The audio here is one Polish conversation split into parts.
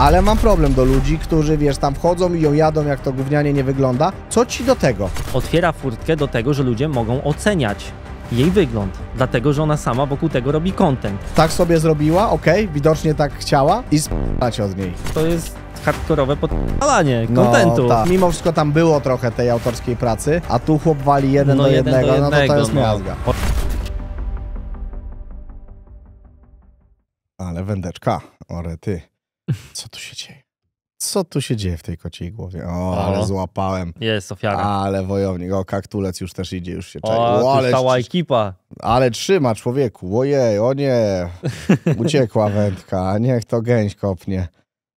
Ale mam problem do ludzi, którzy wiesz, tam wchodzą i ją jadą, jak to gównianie nie wygląda. Co ci do tego? Otwiera furtkę do tego, że ludzie mogą oceniać jej wygląd, dlatego że ona sama wokół tego robi content. Tak sobie zrobiła, okej, widocznie tak chciała i spać od niej. To jest hardkorowe podpalanie no, kontentu. Tak. Mimo wszystko tam było trochę tej autorskiej pracy, a tu chłop wali jeden, No, do, jeden do jednego, no to to jest no. miazga. Ale wędeczka, ore ty. Co tu się dzieje? Co tu się dzieje w tej kociej głowie? O, ale złapałem. Jest ofiara. Ale wojownik. O, kaktulec już też idzie, już się czeka. O, o ale cała ekipa. Ale trzyma człowieku. Ojej, o nie. Uciekła wędka. Niech to gęś kopnie.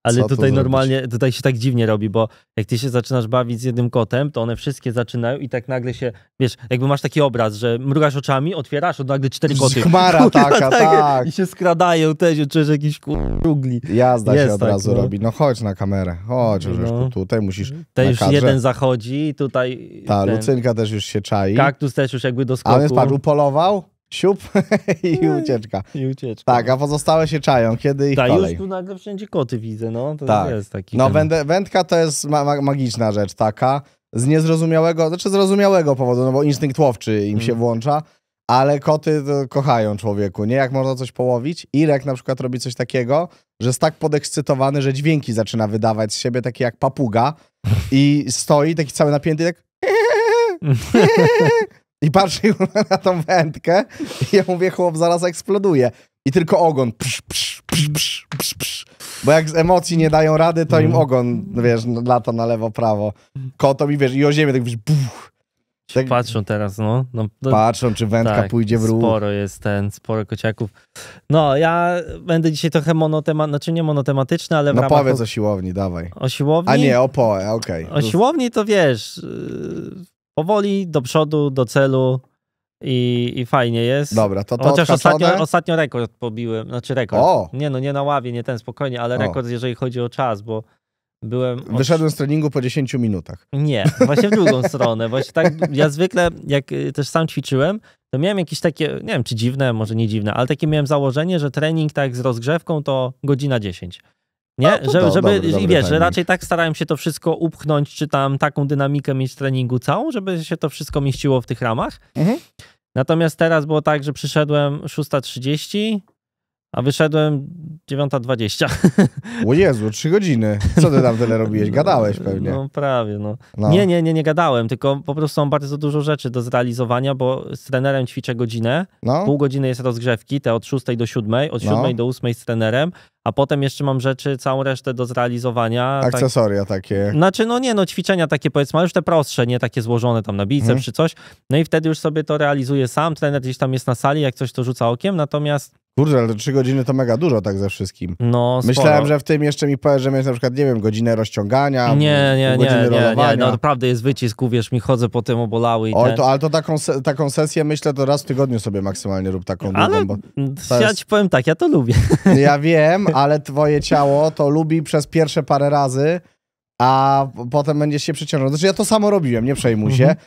Ale Co tutaj normalnie, tutaj się tak dziwnie robi, bo jak ty się zaczynasz bawić z jednym kotem, to one wszystkie zaczynają i tak nagle się, wiesz, jakby masz taki obraz, że mrugasz oczami, otwierasz, od nagle cztery koty. Chmara taka, tak. tak. I się skradają też, czujesz jakiś kurugli. Jazda Jest się od tak, razu no. robi. No chodź na kamerę, chodź, no. Rzeszku, tutaj musisz Ten już kadrze. jeden zachodzi, tutaj... Ta, ten... Lucynka też już się czai. Kaktus też już jakby do skoku. A więc polował? upolował, siup i ucieczka. I ucieczka. Tak, no. a pozostałe się czają, kiedy ich Ta, kolej. już tu nagle wszędzie koty widzę, no. To tak. jest taki... No, ten... wędka to jest ma ma magiczna rzecz taka, z niezrozumiałego, znaczy zrozumiałego powodu, no bo instynkt łowczy im się mm. włącza, ale koty kochają człowieku, nie? Jak można coś połowić. Irek na przykład robi coś takiego, że jest tak podekscytowany, że dźwięki zaczyna wydawać z siebie, takie jak papuga i stoi taki cały napięty tak I patrzy na tą wędkę i ja mówię, chłop zaraz eksploduje. I tylko ogon. Psz, psz, psz, psz, psz, psz. Bo jak z emocji nie dają rady, to im mhm. ogon, wiesz, lata na lewo, prawo. Kotom i wiesz, i o ziemię tak wiesz, buch. Tak... Patrzą teraz, no. no to... No patrzą, czy wędka tak, pójdzie w ruch. Sporo jest ten, sporo kociaków. No, ja będę dzisiaj trochę monotematyczny, znaczy nie monotematyczny, ale w No ramach... powiedz o siłowni, dawaj. O siłowni? A nie, o poe, okej. Okay. O siłowni to wiesz, y, powoli do przodu, do celu i, i fajnie jest. Dobra, to, to Chociaż ostatnio, ostatnio rekord pobiłem, znaczy rekord. O. Nie no, nie na ławie, nie ten, spokojnie, ale rekord o. jeżeli chodzi o czas, bo byłem... Od... Wyszedłem z treningu po 10 minutach. Nie, właśnie w drugą stronę. Właśnie tak, ja zwykle, jak y, też sam ćwiczyłem, to miałem jakieś takie, nie wiem czy dziwne, może nie dziwne, ale takie miałem założenie, że trening tak z rozgrzewką to godzina 10. Nie? No, żeby, dobry, dobry I wiesz, że raczej tak starałem się to wszystko upchnąć, czy tam taką dynamikę mieć treningu całą, żeby się to wszystko mieściło w tych ramach. Mhm. Natomiast teraz było tak, że przyszedłem 6.30, a wyszedłem 9.20. O Jezu, 3 godziny. Co ty tam tyle robiłeś? Gadałeś pewnie. No prawie, no. no. Nie, nie, nie, nie gadałem, tylko po prostu mam bardzo dużo rzeczy do zrealizowania, bo z trenerem ćwiczę godzinę, no. pół godziny jest rozgrzewki, te od 6 do 7, od 7 no. do 8 z trenerem, a potem jeszcze mam rzeczy, całą resztę do zrealizowania. Tak- Akcesoria tak... takie. Znaczy, no nie, no ćwiczenia takie powiedzmy, ale już te prostsze, nie takie złożone tam na bicep hmm. czy coś. No i wtedy już sobie to realizuję sam, trener gdzieś tam jest na sali, jak coś to rzuca okiem, natomiast Kurde, ale trzy godziny to mega dużo tak ze wszystkim. No, sporo. Myślałem, że w tym jeszcze mi powiesz, że miałeś na przykład, nie wiem, godzinę rozciągania, Nie, nie, nie, nie, nie, no naprawdę jest wycisk, uwierz mi, chodzę po tym obolały i Oj, ten... to, ale to taką, taką sesję, myślę, to raz w tygodniu sobie maksymalnie rób taką ale długą, ja jest... ci powiem tak, ja to lubię. Ja wiem, ale twoje ciało to lubi przez pierwsze parę razy, a potem będziesz się przeciążał. Znaczy ja to samo robiłem, nie przejmuj się. Mhm.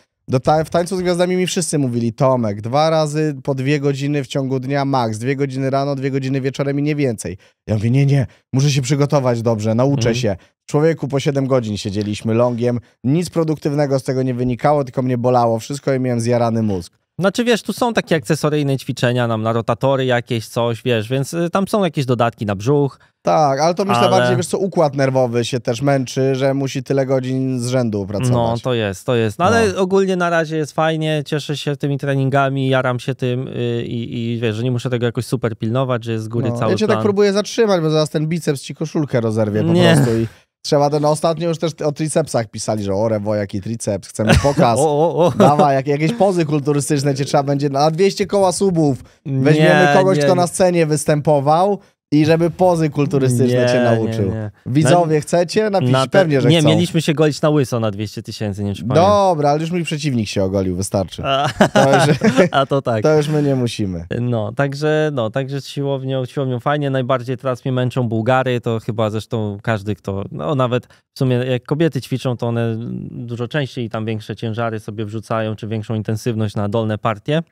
Ta w tańcu z gwiazdami mi wszyscy mówili Tomek, dwa razy po dwie godziny w ciągu dnia max, dwie godziny rano, dwie godziny wieczorem i nie więcej. Ja mówię, nie, nie, muszę się przygotować dobrze, nauczę mm. się. Człowieku, po 7 godzin siedzieliśmy longiem, nic produktywnego z tego nie wynikało, tylko mnie bolało wszystko i miałem zjarany mózg. Znaczy wiesz, tu są takie akcesoryjne ćwiczenia nam na rotatory jakieś, coś, wiesz, więc y, tam są jakieś dodatki na brzuch. Tak, ale to myślę ale... bardziej, wiesz co, układ nerwowy się też męczy, że musi tyle godzin z rzędu pracować. No, to jest, to jest. No, no. ale ogólnie na razie jest fajnie, cieszę się tymi treningami, jaram się tym y, i, i wiesz, że nie muszę tego jakoś super pilnować, że jest z góry no. cały Ja cię tak plan. tak próbuję zatrzymać, bo zaraz ten biceps ci koszulkę rozerwie po nie. prostu i... Trzeba ten ostatnio już też o tricepsach pisali, że o Rewo, jaki triceps, chcemy pokaz. o, o, o. jak, jakieś pozy kulturystyczne cię trzeba będzie, na 200 koła subów. Weźmiemy nie, kogoś, nie. kto na scenie występował, i żeby pozy kulturystyczne nie, cię nauczył. Nie, nie. Widzowie, na, chcecie? Napisz na te, pewnie, że Nie, chcą. mieliśmy się golić na łyso na 200 tysięcy, nie wiem, Dobra, ale już mój przeciwnik się ogolił, wystarczy. A to, już, a to tak. To już my nie musimy. No, także, no, także siłownią, siłownią fajnie. Najbardziej teraz mnie męczą Bułgary, to chyba zresztą każdy, kto, no nawet w sumie jak kobiety ćwiczą, to one dużo częściej tam większe ciężary sobie wrzucają, czy większą intensywność na dolne partie.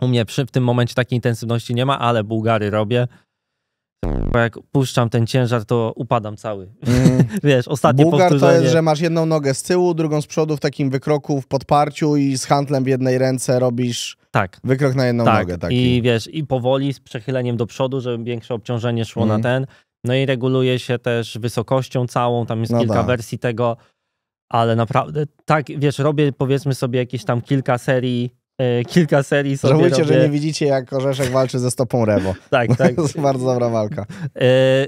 U mnie przy, w tym momencie takiej intensywności nie ma, ale Bułgary robię bo jak puszczam ten ciężar, to upadam cały. Mm. Wiesz, ostatnie Bułgar powtórzenie. to jest, że masz jedną nogę z tyłu, drugą z przodu w takim wykroku, w podparciu i z handlem w jednej ręce robisz tak. wykrok na jedną tak. nogę. Taki. I wiesz, i powoli z przechyleniem do przodu, żeby większe obciążenie szło mm. na mhm. ten. No i reguluje się też wysokością całą, tam jest no kilka da. Tak. wersji tego, ale naprawdę, tak, wiesz, robię powiedzmy sobie jakieś tam kilka serii E, kilka serii sobie Żałujcie, robię... że nie widzicie, jak Orzeszek walczy ze stopą Rebo. tak, tak. To jest bardzo dobra walka.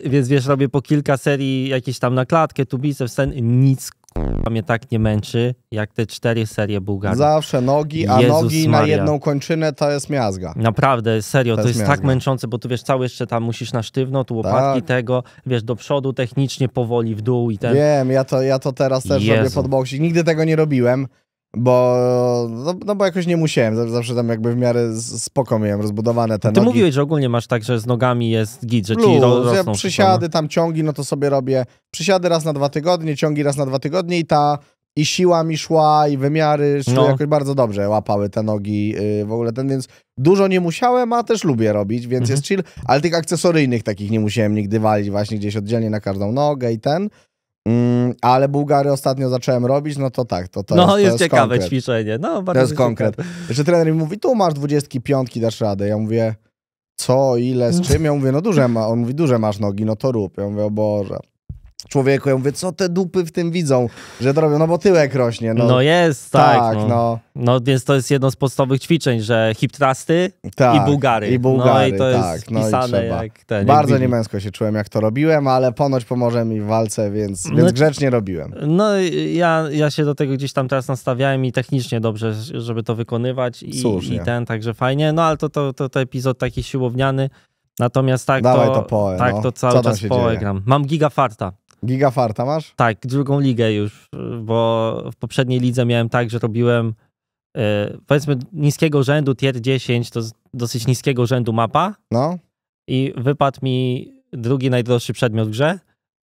E, więc wiesz, robię po kilka serii jakieś tam na klatkę, tu biceps, sen, nic mnie tak nie męczy, jak te cztery serie Bułgarii. Zawsze nogi, a Jezus nogi Maria. na jedną kończynę to jest miazga. Naprawdę, serio, to, to jest, jest tak męczące, bo tu wiesz, cały jeszcze tam musisz na sztywno, tu łopatki tak. tego, wiesz, do przodu technicznie, powoli w dół i ten... Wiem, ja to, ja to teraz też Jezu. robię pod boksik. Nigdy tego nie robiłem bo, no, no, bo jakoś nie musiałem, zawsze tam jakby w miarę spoko miałem rozbudowane te Ty nogi. mówiłeś, że ogólnie masz tak, że z nogami jest git, że Plus, ci ro rosną. Ja przysiady, no. tam ciągi, no to sobie robię przysiady raz na dwa tygodnie, ciągi raz na dwa tygodnie i ta i siła mi szła, i wymiary szły no. jakoś bardzo dobrze, łapały te nogi yy, w ogóle ten, więc dużo nie musiałem, a też lubię robić, więc mhm. jest chill, ale tych akcesoryjnych takich nie musiałem nigdy walić właśnie gdzieś oddzielnie na każdą nogę i ten, Mm, ale Bułgary ostatnio zacząłem robić, no to tak, to, to no, jest, to jest, jest ciekawe ćwiczenie. No, to jest konkret. Że trener mi mówi, tu masz 25, dasz radę. Ja mówię, co, ile, z no. czym? Ja mówię, no duże ma. On mówi, duże masz nogi, no to rób. Ja mówię, o Boże człowieku. Ja mówię, co te dupy w tym widzą, że to robią, no bo tyłek rośnie. No, no jest, tak. tak no. no. No. więc to jest jedno z podstawowych ćwiczeń, że hip trusty tak, i Bułgary. I Bułgary, no i to tak, jest no pisane jak ten. Bardzo jak niemęsko się czułem, jak to robiłem, ale ponoć pomoże mi w walce, więc, no więc grzecznie robiłem. No ja, ja się do tego gdzieś tam teraz nastawiałem i technicznie dobrze, żeby to wykonywać i, i ten, także fajnie. No ale to, to, to, to epizod taki siłowniany. Natomiast tak Dawaj to, to poe, tak no. to cały czas poe Mam giga Mam gigafarta. Gigafarta masz? Tak, drugą ligę już, bo w poprzedniej lidze miałem tak, że robiłem e, powiedzmy niskiego rzędu, tier 10 to dosyć niskiego rzędu mapa. No. I wypadł mi drugi najdroższy przedmiot w grze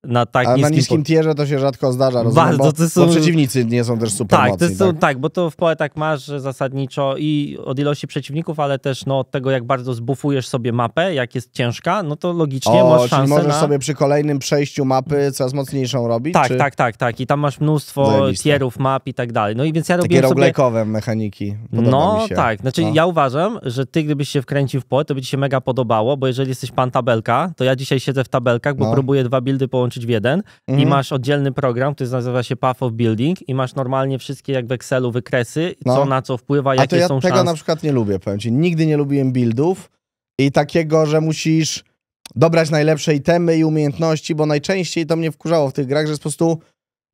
na tak A na niskim tierze to się rzadko zdarza, rozumiem, Bardzo, bo, to są... bo przeciwnicy nie są też super tak, mocni, są, tak? tak? bo to w poetach tak masz zasadniczo i od ilości przeciwników, ale też no, od tego, jak bardzo zbufujesz sobie mapę, jak jest ciężka, no to logicznie o, masz szansę możesz na... sobie przy kolejnym przejściu mapy coraz mocniejszą robić? Tak, czy... tak, tak, tak. I tam masz mnóstwo Zajebiste. tierów, map i tak dalej. No i więc ja robiłem Takie mechaniki. Podoba no mi się. tak, znaczy no. ja uważam, że ty gdybyś się wkręcił w pole, to by ci się mega podobało, bo jeżeli jesteś pan tabelka, to ja dzisiaj siedzę w tabelkach, bo no. próbuję dwa buildy połączyć połączyć w jeden i mhm. masz oddzielny program, który nazywa się Path of Building i masz normalnie wszystkie jak w Excelu wykresy, no. co na co wpływa, A jakie to ja są tego szans. na przykład nie lubię, powiem ci. Nigdy nie lubiłem buildów i takiego, że musisz dobrać najlepsze itemy i umiejętności, bo najczęściej to mnie wkurzało w tych grach, że jest po prostu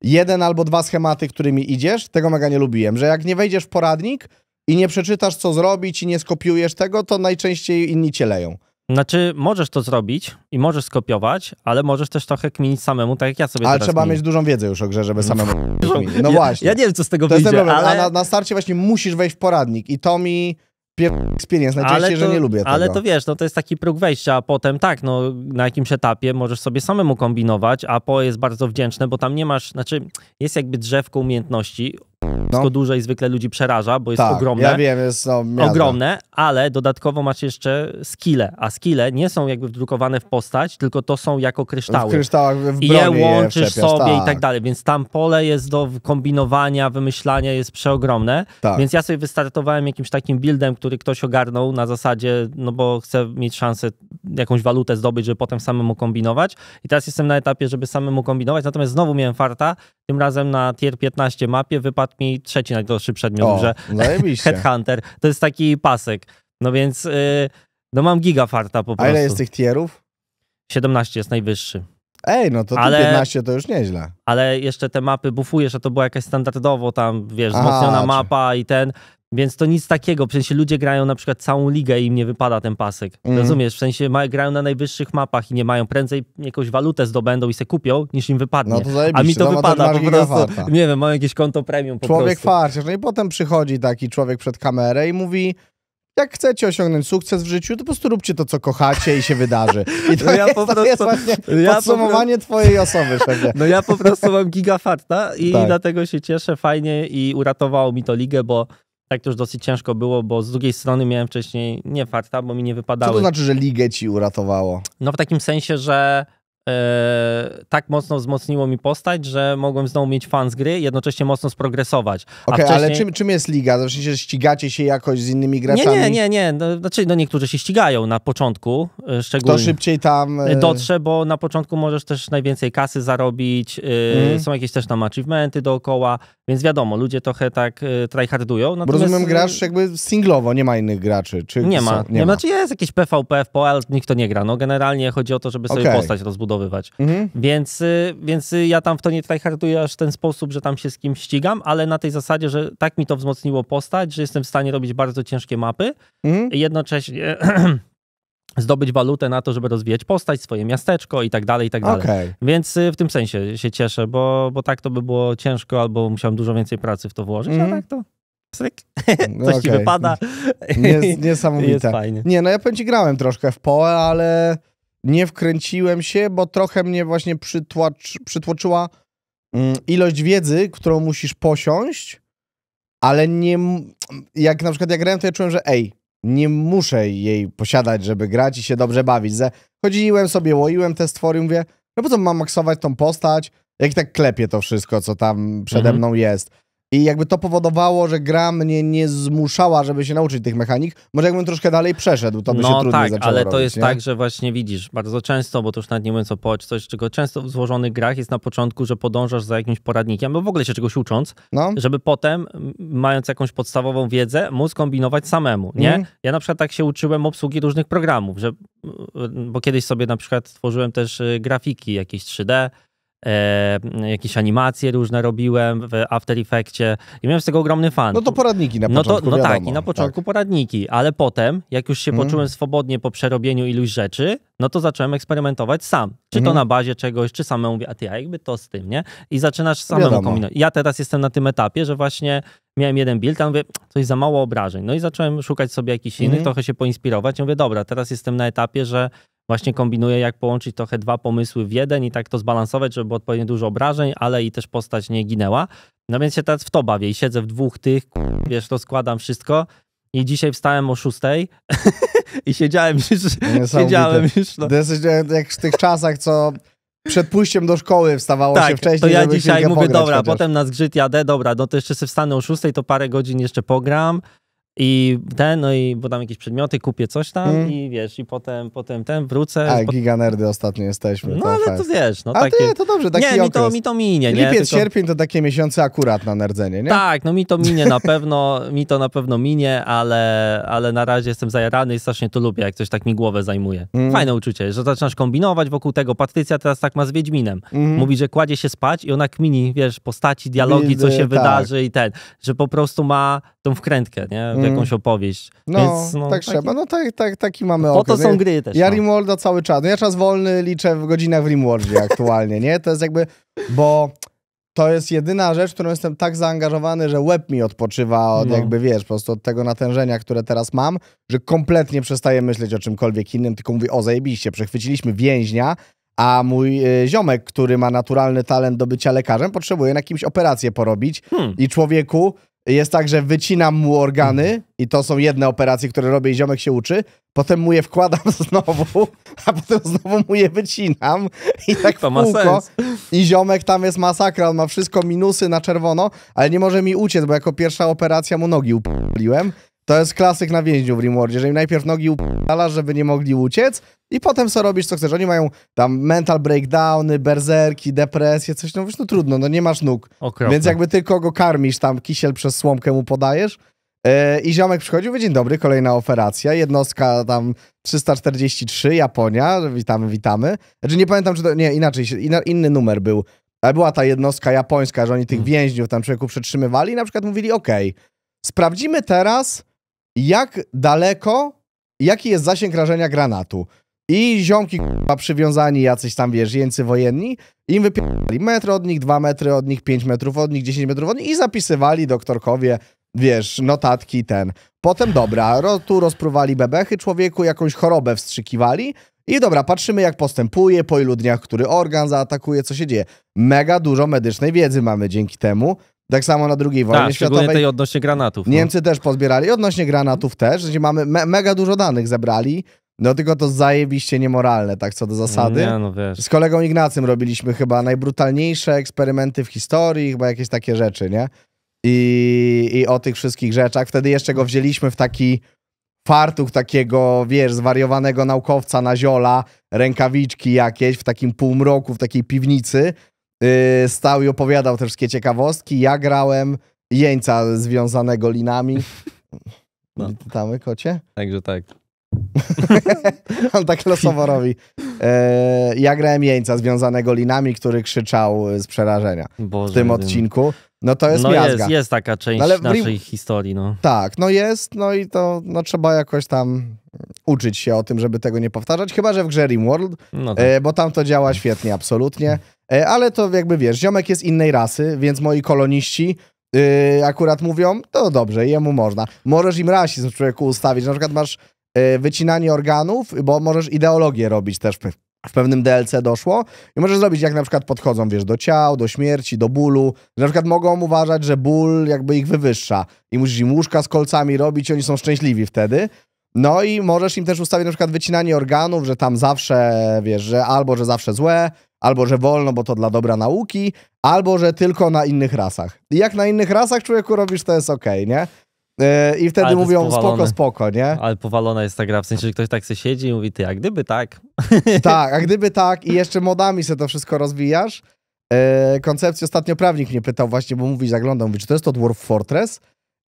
jeden albo dwa schematy, którymi idziesz. Tego mega nie lubiłem, że jak nie wejdziesz w poradnik i nie przeczytasz, co zrobić i nie skopiujesz tego, to najczęściej inni cię leją. Znaczy, możesz to zrobić i możesz skopiować, ale możesz też trochę kminić samemu, tak jak ja sobie Ale trzeba kminię. mieć dużą wiedzę już o grze, żeby samemu kminić. No właśnie. Ja, nie wiem, co z tego to wyjdzie, jest ten problem. ale... Na, na starcie właśnie musisz wejść w poradnik i to mi experience, najczęściej, to, że nie lubię tego. Ale to wiesz, no to jest taki próg wejścia, a potem tak, no na jakimś etapie możesz sobie samemu kombinować, a po jest bardzo wdzięczne, bo tam nie masz, znaczy jest jakby drzewko umiejętności, no. duże i zwykle ludzi przeraża, bo jest tak, ogromne. Ja wiem, jest no, ogromne, ale dodatkowo masz jeszcze skille, a skille nie są jakby wdrukowane w postać, tylko to są jako kryształy. W kryształach w broni I je łączysz je sobie tak. i tak dalej, więc tam pole jest do kombinowania, wymyślania jest przeogromne. Tak. Więc ja sobie wystartowałem jakimś takim buildem, który ktoś ogarnął na zasadzie, no bo chcę mieć szansę jakąś walutę zdobyć, żeby potem samemu kombinować. I teraz jestem na etapie, żeby samemu kombinować. Natomiast znowu miałem farta, tym razem na tier 15 mapie wypadł mi trzeci najdroższy przedmiot, o, że Headhunter to jest taki pasek. No więc yy, no mam gigafarta po prostu. A ile jest tych tierów? 17 jest najwyższy. Ej, no to ale, 15 to już nieźle. Ale jeszcze te mapy bufujesz, a to była jakaś standardowo tam, wiesz, wzmocniona mapa i ten, więc to nic takiego, w sensie ludzie grają na przykład całą ligę i im nie wypada ten pasek. Mm. Rozumiesz? W sensie ma, grają na najwyższych mapach i nie mają, prędzej jakąś walutę zdobędą i se kupią, niż im wypadnie. No to zajebiście. A mi to no, wypada, po prostu, tak. nie wiem, mają jakieś konto premium po Człowiek prostu. farciarz. No i potem przychodzi taki człowiek przed kamerę i mówi, jak chcecie osiągnąć sukces w życiu, to po prostu róbcie to, co kochacie i się wydarzy. I to, no ja jest, po prostu, jest właśnie no ja podsumowanie prostu, twojej osoby. Szefie. No ja po prostu mam gigafarta i tak. dlatego się cieszę fajnie i uratowało mi to ligę, bo tak to już dosyć ciężko było, bo z drugiej strony miałem wcześniej nie farta, bo mi nie wypadały. Co to znaczy, że ligę ci uratowało? No w takim sensie, że Yy, tak mocno wzmocniło mi postać, że mogłem znowu mieć fan z gry, jednocześnie mocno sprogresować. Okej, okay, wcześniej... ale czym, czym jest liga? Znaczy się ścigacie się jakoś z innymi graczami? Nie, nie, nie. nie. No, znaczy, no niektórzy się ścigają na początku, e, szczególnie. Kto szybciej tam... Yy... Dotrze, bo na początku możesz też najwięcej kasy zarobić, yy, mm. są jakieś też tam achievementy dookoła, więc wiadomo, ludzie trochę tak yy, tryhardują. Natomiast... Rozumiem, grasz jakby singlowo, nie ma innych graczy. Czy nie, są... ma. nie, nie ma. Znaczy jest jakieś PvP, w PL, nikt to nie gra. No generalnie chodzi o to, żeby sobie okay. postać rozbudować rozbudowywać. Mhm. Więc, y, więc y, ja tam w to nie tryharduję aż w ten sposób, że tam się z kim ścigam, ale na tej zasadzie, że tak mi to wzmocniło postać, że jestem w stanie robić bardzo ciężkie mapy, mhm. jednocześnie zdobyć walutę na to, żeby rozwijać postać, swoje miasteczko i tak dalej, i tak dalej. Więc y, w tym sensie się cieszę, bo, bo tak to by było ciężko, albo musiałem dużo więcej pracy w to włożyć, a mhm. tak to pstryk, mm, coś okay. ci wypada. Nies niesamowite. Jest fajnie. Nie, no ja powiem ci, grałem troszkę w PoE, ale nie wkręciłem się, bo trochę mnie właśnie przytłacz, przytłoczyła mm, ilość wiedzy, którą musisz posiąść, ale nie. Jak na przykład jak grałem, to ja czułem, że ej, nie muszę jej posiadać, żeby grać i się dobrze bawić. chodziłem sobie, łoiłem te stwory mówię, no po co mam maksować tą postać, jak tak klepie to wszystko, co tam przede mhm. mną jest. I jakby to powodowało, że gra mnie nie zmuszała, żeby się nauczyć tych mechanik. Może jakbym troszkę dalej przeszedł, to by no się trudniej tak, ale robić, to jest nie? tak, że właśnie widzisz, bardzo często, bo to już nawet nie mówiąc o poć, coś, czego często w złożonych grach jest na początku, że podążasz za jakimś poradnikiem, bo no w ogóle się czegoś ucząc, no. żeby potem, mając jakąś podstawową wiedzę, móc kombinować samemu, nie? Mm. Ja na przykład tak się uczyłem obsługi różnych programów, że, bo kiedyś sobie na przykład tworzyłem też y, grafiki jakieś 3D, e, jakieś animacje różne robiłem w After Effectsie i miałem z tego ogromny fan. No to poradniki na no początku, to, No tak, i na tak. początku tak. poradniki, ale potem, jak już się mm. poczułem swobodnie po przerobieniu iluś rzeczy, no to zacząłem eksperymentować sam. Czy mm. to mhm. na bazie czegoś, czy samemu a ty, a jakby to z tym, nie? I zaczynasz samemu kombinować. Ja teraz jestem na tym etapie, że właśnie miałem jeden build, a mówię, coś za mało obrażeń. No i zacząłem szukać sobie jakichś mm. innych, mhm. trochę się poinspirować. I mówię, dobra, teraz jestem na etapie, że właśnie kombinuję, jak połączyć trochę dwa pomysły w jeden i tak to zbalansować, żeby było odpowiednio dużo obrażeń, ale i też postać nie ginęła. No więc się teraz w to bawię i siedzę w dwóch tych, wiesz, to składam wszystko. I dzisiaj wstałem o szóstej i siedziałem już. Siedziałem już. No. To jest e, jak w tych czasach, co przed pójściem do szkoły wstawało tak, się wcześniej. To ja dzisiaj mówię, dobra, chociaż. potem na zgrzyt jadę, dobra, no to jeszcze sobie wstanę o szóstej, to parę godzin jeszcze pogram, i ten, no i bo tam jakieś przedmioty, kupię coś tam mm. i wiesz, i potem, potem ten, wrócę. A, po... giganerdy ostatnio jesteśmy. No ale fajnie. to wiesz, no A takie... ty, to dobrze, taki nie, okres. Mi to, mi to minie, nie? Lipiec, Tylko... sierpień to takie miesiące akurat na nerdzenie, nie? Tak, no mi to minie na pewno, mi to na pewno minie, ale, ale na razie jestem zajarany i strasznie to lubię, jak coś tak mi głowę zajmuje. Mm. Fajne uczucie, że zaczynasz kombinować wokół tego. Patrycja teraz tak ma z Wiedźminem. Mm. Mówi, że kładzie się spać i ona kmini, wiesz, postaci, dialogi, co się tak. wydarzy i ten, że po prostu ma tą wkrętkę, nie? mm. jakąś opowieść. No, Więc, no tak taki... trzeba. No tak, tak, taki mamy no, Po to są gry też. Ja no. Rimworlda cały czas. No ja czas wolny liczę w godzinach w Rimworldzie aktualnie, nie? To jest jakby, bo to jest jedyna rzecz, w którą jestem tak zaangażowany, że łeb mi odpoczywa od no. jakby, wiesz, po prostu od tego natężenia, które teraz mam, że kompletnie przestaję myśleć o czymkolwiek innym, tylko mówię, o zajebiście, przechwyciliśmy więźnia, a mój y, ziomek, który ma naturalny talent do bycia lekarzem, potrzebuje na kimś operację porobić. Hmm. I człowieku, jest tak, że wycinam mu organy i to są jedne operacje, które robię i ziomek się uczy, potem mu je wkładam znowu, a potem znowu mu je wycinam i tak to ma kółko. Sens. I ziomek tam jest masakra, on ma wszystko minusy na czerwono, ale nie może mi uciec, bo jako pierwsza operacja mu nogi upaliłem to jest klasyk na więźniu w Rimworldzie, że im najpierw nogi upala, żeby nie mogli uciec i potem co robisz, co chcesz. Oni mają tam mental breakdowny, berzerki, depresję, coś. No, wiesz, no trudno, no nie masz nóg. Okropne. Więc jakby tylko go karmisz tam, kisiel przez słomkę mu podajesz, e, i ziomek przychodził, dzień dobry, kolejna operacja, jednostka tam 343, Japonia, witamy, witamy. Znaczy nie pamiętam, czy to, nie, inaczej, inny numer był, ale była ta jednostka japońska, że oni tych mhm. więźniów tam człowieku przetrzymywali i na przykład mówili, okej, okay, sprawdzimy teraz, jak daleko, jaki jest zasięg rażenia granatu. I ziomki k***a przywiązani, jacyś tam wiesz, jeńcy wojenni, im wypierali metr od nich, dwa metry od nich, pięć metrów od nich, dziesięć metrów od nich i zapisywali doktorkowie, wiesz, notatki ten. Potem dobra, ro, tu rozpruwali bebechy człowieku, jakąś chorobę wstrzykiwali i dobra, patrzymy jak postępuje, po ilu dniach który organ zaatakuje, co się dzieje. Mega dużo medycznej wiedzy mamy dzięki temu tak samo na drugiej wojnie tak, światowej. tej odnośnie granatów. No. Niemcy no. też pozbierali, odnośnie granatów też. mamy me mega dużo danych zebrali. No tylko to zajebiście niemoralne, tak co do zasady. Nie, no wiesz. Z kolegą Ignacym robiliśmy chyba najbrutalniejsze eksperymenty w historii, chyba jakieś takie rzeczy, nie? I, i o tych wszystkich rzeczach. Wtedy jeszcze go wzięliśmy w taki fartuch takiego, wiesz, zwariowanego naukowca na ziola, rękawiczki jakieś w takim półmroku, w takiej piwnicy yy, stał i opowiadał te wszystkie ciekawostki. Ja grałem jeńca związanego linami. No. Witamy, kocie. Także tak. On tak losowo robi. E, ja grałem jeńca związanego linami, który krzyczał z przerażenia Boże, w tym odcinku. No to jest no miazga. Jest, jest taka część no, ale naszej historii. No. Tak, no jest, no i to no, trzeba jakoś tam uczyć się o tym, żeby tego nie powtarzać, chyba że w grze RimWorld, no e, tak. bo tam to działa świetnie, absolutnie. E, ale to jakby wiesz, ziomek jest innej rasy, więc moi koloniści yy, akurat mówią, to dobrze, jemu można. Możesz im rasizm człowieku ustawić, na przykład masz yy, wycinanie organów, bo możesz ideologię robić też w, w pewnym DLC doszło i możesz zrobić, jak na przykład podchodzą, wiesz, do ciał, do śmierci, do bólu, że na przykład mogą uważać, że ból jakby ich wywyższa i musisz im łóżka z kolcami robić, oni są szczęśliwi wtedy, no i możesz im też ustawić na przykład wycinanie organów, że tam zawsze, wiesz, że albo, że zawsze złe, albo że wolno, bo to dla dobra nauki, albo że tylko na innych rasach. I jak na innych rasach człowieku robisz, to jest okej, okay, nie? E, I wtedy mówią powalone. spoko, spoko, nie? Ale powalona jest ta gra, w sensie, że ktoś tak sobie siedzi i mówi, ty, a gdyby tak? Tak, a gdyby tak i jeszcze modami sobie to wszystko rozwijasz. Yy, e, koncepcji ostatnio prawnik mnie pytał właśnie, bo mówi, zaglądał, mówi, czy to jest to Dwarf Fortress?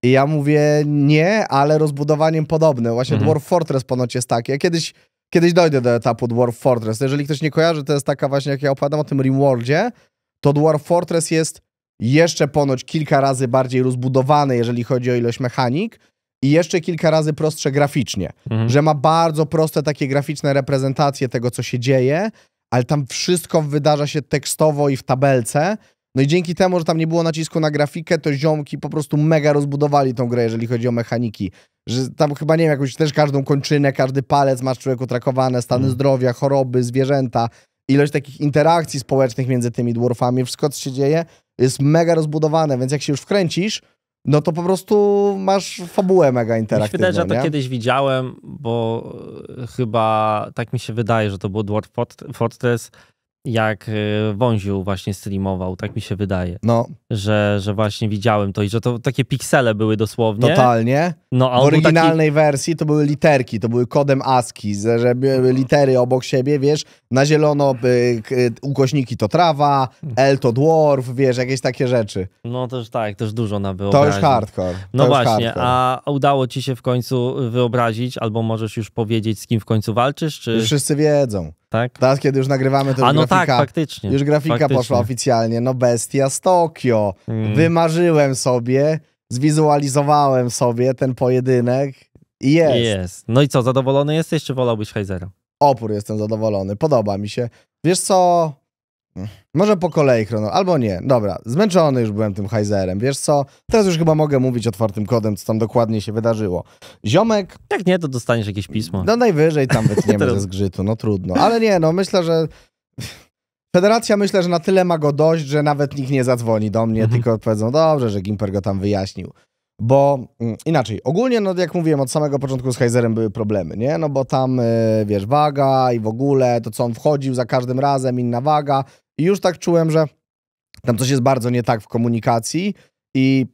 I ja mówię, nie, ale rozbudowaniem podobne. Właśnie mhm. Dwarf Fortress ponoć jest takie. Ja kiedyś Kiedyś dojdę do etapu Dwarf Fortress. Jeżeli ktoś nie kojarzy, to jest taka właśnie, jak ja opowiadam o tym Rimworldzie, to Dwarf Fortress jest jeszcze ponoć kilka razy bardziej rozbudowany, jeżeli chodzi o ilość mechanik i jeszcze kilka razy prostsze graficznie, mhm. że ma bardzo proste takie graficzne reprezentacje tego, co się dzieje, ale tam wszystko wydarza się tekstowo i w tabelce. No i dzięki temu, że tam nie było nacisku na grafikę, to ziomki po prostu mega rozbudowali tą grę, jeżeli chodzi o mechaniki że tam chyba, nie wiem, jakąś też każdą kończynę, każdy palec masz człowieku trakowane, stany mm. zdrowia, choroby, zwierzęta, ilość takich interakcji społecznych między tymi dwarfami, wszystko co się dzieje jest mega rozbudowane, więc jak się już wkręcisz, no to po prostu masz fabułę mega interaktywną. Mi się wydaje, że to kiedyś widziałem, bo chyba tak mi się wydaje, że to był Dwarf Fortress, jak e, Wąziu właśnie streamował, tak mi się wydaje. No. Że, że właśnie widziałem to i że to takie piksele były dosłownie. Totalnie. No, a w oryginalnej taki... wersji to były literki, to były kodem ASCII, że były litery obok siebie, wiesz, na zielono y, y, ukośniki to trawa, mhm. L to dwarf, wiesz, jakieś takie rzeczy. No już tak, już dużo na było. To już hardcore. To no już właśnie, hardcore. a udało ci się w końcu wyobrazić, albo możesz już powiedzieć, z kim w końcu walczysz? Czy... Wszyscy wiedzą tak? Teraz, kiedy już nagrywamy, to A już no grafika, tak, faktycznie. Już grafika faktycznie. poszła oficjalnie. No bestia z Tokio. Mm. Wymarzyłem sobie, zwizualizowałem sobie ten pojedynek i jest. Jest. No i co, zadowolony jesteś, czy wolałbyś Heizera? Opór jestem zadowolony, podoba mi się. Wiesz co, może po kolei, Chrono, albo nie. Dobra, zmęczony już byłem tym Heizerem, wiesz co? Teraz już chyba mogę mówić otwartym kodem, co tam dokładnie się wydarzyło. Ziomek... Jak nie, to dostaniesz jakieś pismo. No najwyżej tam wytniemy ze zgrzytu, no trudno. Ale nie, no myślę, że... Federacja myślę, że na tyle ma go dość, że nawet nikt nie zadzwoni do mnie, mhm. tylko powiedzą, dobrze, że Gimper go tam wyjaśnił. Bo mm, inaczej, ogólnie, no jak mówiłem, od samego początku z Heizerem były problemy, nie? No bo tam, yy, wiesz, waga i w ogóle, to co on wchodził za każdym razem, inna waga, i już tak czułem, że tam coś jest bardzo nie tak w komunikacji i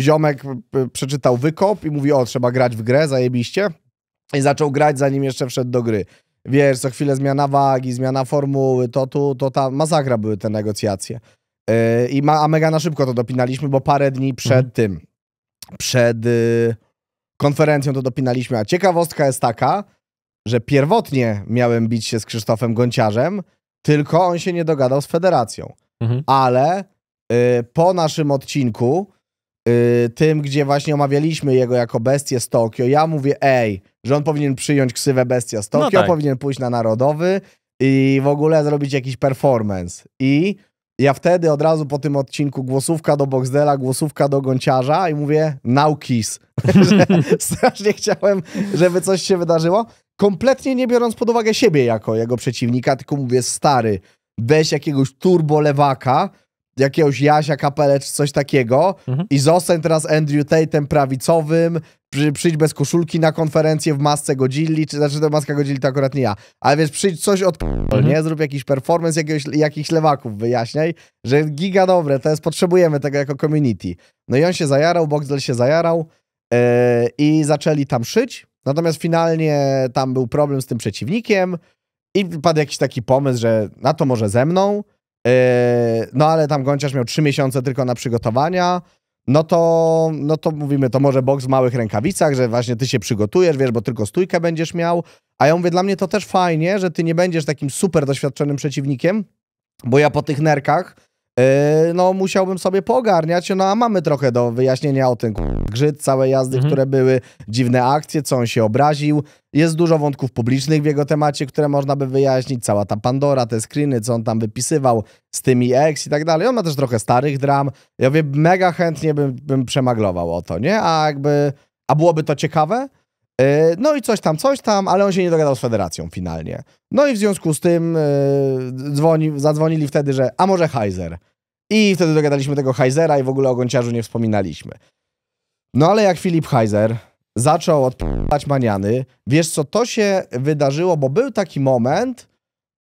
ziomek e, przeczytał wykop i mówi, o, trzeba grać w grę, zajebiście. I zaczął grać, zanim jeszcze wszedł do gry. Wiesz, co chwilę zmiana wagi, zmiana formuły, to tu, to ta masakra były te negocjacje. Yy, i ma, a mega na szybko to dopinaliśmy, bo parę dni przed mhm. tym, przed yy, konferencją to dopinaliśmy. A ciekawostka jest taka, że pierwotnie miałem bić się z Krzysztofem Gonciarzem, tylko on się nie dogadał z federacją. Mhm. Ale y, po naszym odcinku, y, tym, gdzie właśnie omawialiśmy jego jako bestię z Tokio, ja mówię, ej, że on powinien przyjąć ksywę bestia z no Tokio, no tak. powinien pójść na narodowy i w ogóle zrobić jakiś performance. I ja wtedy od razu po tym odcinku głosówka do Boxdela, głosówka do Gonciarza i mówię now kiss. Strasznie chciałem, żeby coś się wydarzyło kompletnie nie biorąc pod uwagę siebie jako jego przeciwnika, tylko mówię, stary, weź jakiegoś turbo lewaka jakiegoś Jasia Kapelecz, coś takiego mhm. i zostań teraz Andrew Tate'em prawicowym, przy, przyjdź bez koszulki na konferencję w masce Godzilli, czy znaczy to maska Godzilli to akurat nie ja, ale wiesz, przyjdź coś od mhm. nie? Zrób jakiś performance jakiegoś, jakichś lewaków, wyjaśniaj, że giga dobre, to jest, potrzebujemy tego jako community. No i on się zajarał, Boxdel się zajarał e, i zaczęli tam szyć, Natomiast finalnie tam był problem z tym przeciwnikiem i padł jakiś taki pomysł, że na to może ze mną. Yy, no ale tam Gonciarz miał trzy miesiące tylko na przygotowania. No to, no to mówimy, to może boks w małych rękawicach, że właśnie ty się przygotujesz, wiesz, bo tylko stójkę będziesz miał. A ja mówię, dla mnie to też fajnie, że ty nie będziesz takim super doświadczonym przeciwnikiem, bo ja po tych nerkach E, no musiałbym sobie pogarniać, no a mamy trochę do wyjaśnienia o tym, grzyd, całe jazdy, mhm. które były, dziwne akcje, co on się obraził, jest dużo wątków publicznych w jego temacie, które można by wyjaśnić, cała ta Pandora, te screeny, co on tam wypisywał z tymi ex i tak dalej, on ma też trochę starych dram, ja wiem, mega chętnie bym, bym przemaglował o to, nie, a jakby, a byłoby to ciekawe, e, no i coś tam, coś tam, ale on się nie dogadał z federacją finalnie. No i w związku z tym yy, dzwoni, zadzwonili wtedy, że a może Heiser. I wtedy dogadaliśmy tego Heizera i w ogóle o Gonciarzu nie wspominaliśmy. No ale jak Filip Heizer zaczął odpalać maniany, wiesz co, to się wydarzyło, bo był taki moment,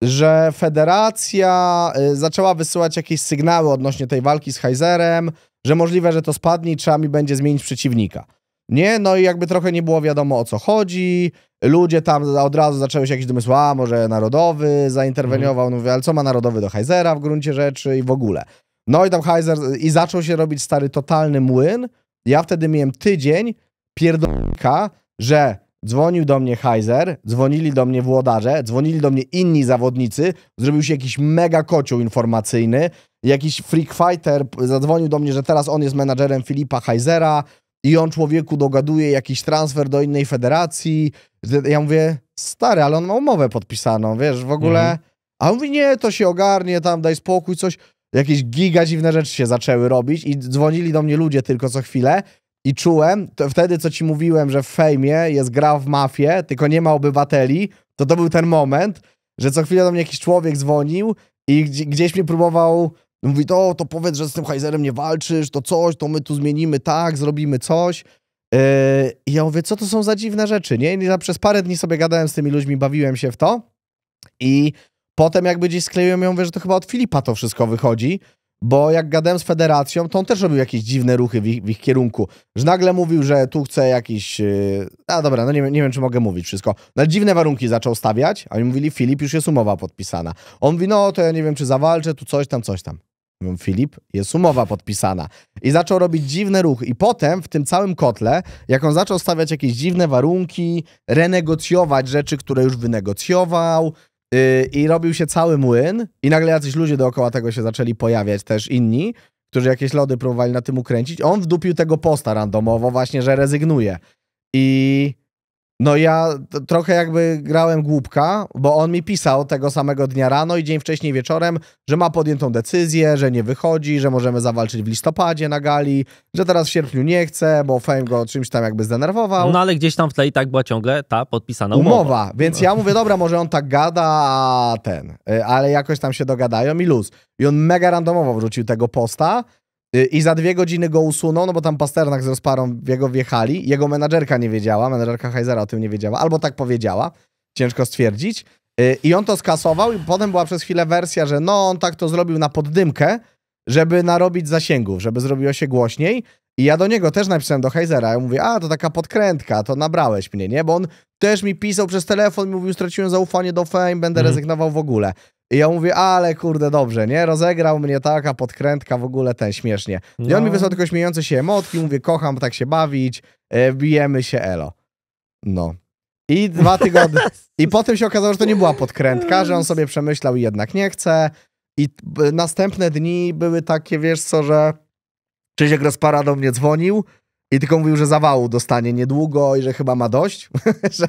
że federacja y, zaczęła wysyłać jakieś sygnały odnośnie tej walki z Heizerem, że możliwe, że to spadnie i trzeba mi będzie zmienić przeciwnika. Nie, no i jakby trochę nie było wiadomo o co chodzi. Ludzie tam od razu zaczęły się jakieś domysły, a może narodowy zainterweniował, mm. no mówię, ale co ma narodowy do Heizera w gruncie rzeczy i w ogóle. No i tam Heiser, i zaczął się robić stary totalny młyn. Ja wtedy miałem tydzień pierdolka, że dzwonił do mnie Heiser, dzwonili do mnie włodarze, dzwonili do mnie inni zawodnicy, zrobił się jakiś mega kocioł informacyjny, jakiś freak fighter zadzwonił do mnie, że teraz on jest menadżerem Filipa Heisera i on człowieku dogaduje jakiś transfer do innej federacji. Ja mówię, stary, ale on ma umowę podpisaną, wiesz, w ogóle... Mhm. A on mówi, nie, to się ogarnie, tam daj spokój, coś jakieś giga dziwne rzeczy się zaczęły robić i dzwonili do mnie ludzie tylko co chwilę i czułem, to wtedy co ci mówiłem, że w fejmie jest gra w mafię, tylko nie ma obywateli, to to był ten moment, że co chwilę do mnie jakiś człowiek dzwonił i gdzieś mnie próbował mówi, to, to powiedz, że z tym hajzerem nie walczysz, to coś, to my tu zmienimy tak, zrobimy coś. Yy, I ja mówię, co to są za dziwne rzeczy, nie? I ja przez parę dni sobie gadałem z tymi ludźmi, bawiłem się w to i Potem jakby gdzieś skleiłem ją, mówię, że to chyba od Filipa to wszystko wychodzi, bo jak gadałem z federacją, to on też robił jakieś dziwne ruchy w ich, w ich kierunku. Że nagle mówił, że tu chce jakiś... Y, a dobra, no nie, nie wiem, czy mogę mówić wszystko. No dziwne warunki zaczął stawiać, a oni mówili, Filip, już jest umowa podpisana. On mówi, no to ja nie wiem, czy zawalczę, tu coś tam, coś tam. Mówią, Filip, jest umowa podpisana. I zaczął robić dziwne ruchy. I potem w tym całym kotle, jak on zaczął stawiać jakieś dziwne warunki, renegocjować rzeczy, które już wynegocjował, Yy, I robił się cały młyn i nagle jacyś ludzie dookoła tego się zaczęli pojawiać, też inni, którzy jakieś lody próbowali na tym ukręcić. On wdupił tego posta randomowo właśnie, że rezygnuje. I no ja trochę jakby grałem głupka, bo on mi pisał tego samego dnia rano i dzień wcześniej wieczorem, że ma podjętą decyzję, że nie wychodzi, że możemy zawalczyć w listopadzie na gali, że teraz w sierpniu nie chce, bo Fame go czymś tam jakby zdenerwował. No ale gdzieś tam w tle i tak była ciągle ta podpisana umowa. umowa. Więc no. ja mówię, dobra, może on tak gada, a ten, y, ale jakoś tam się dogadają i luz. I on mega randomowo wrzucił tego posta, Y, I za dwie godziny go usunął, no bo tam Pasternak z rozparą w jego wjechali. Jego menadżerka nie wiedziała, menadżerka Heizera o tym nie wiedziała, albo tak powiedziała, ciężko stwierdzić. Y, I on to skasował i potem była przez chwilę wersja, że no on tak to zrobił na poddymkę, żeby narobić zasięgów, żeby zrobiło się głośniej. I ja do niego też napisałem, do Heizera, ja mówię, a to taka podkrętka, to nabrałeś mnie, nie? Bo on też mi pisał przez telefon, mówił, straciłem zaufanie do Fame, będę mm. rezygnował w ogóle. I ja mówię, ale kurde, dobrze, nie? Rozegrał mnie taka podkrętka, w ogóle ten śmiesznie. I no. on mi no. wysłał tylko śmiejące się emotki, mówię, kocham tak się bawić, e, bijemy się, elo. No. I dwa tygodnie. I potem się okazało, że to nie była podkrętka, że on sobie przemyślał i jednak nie chce. I następne dni były takie, wiesz co, że Krzysiek Rozpara do mnie dzwonił i tylko mówił, że zawału dostanie niedługo i że chyba ma dość, że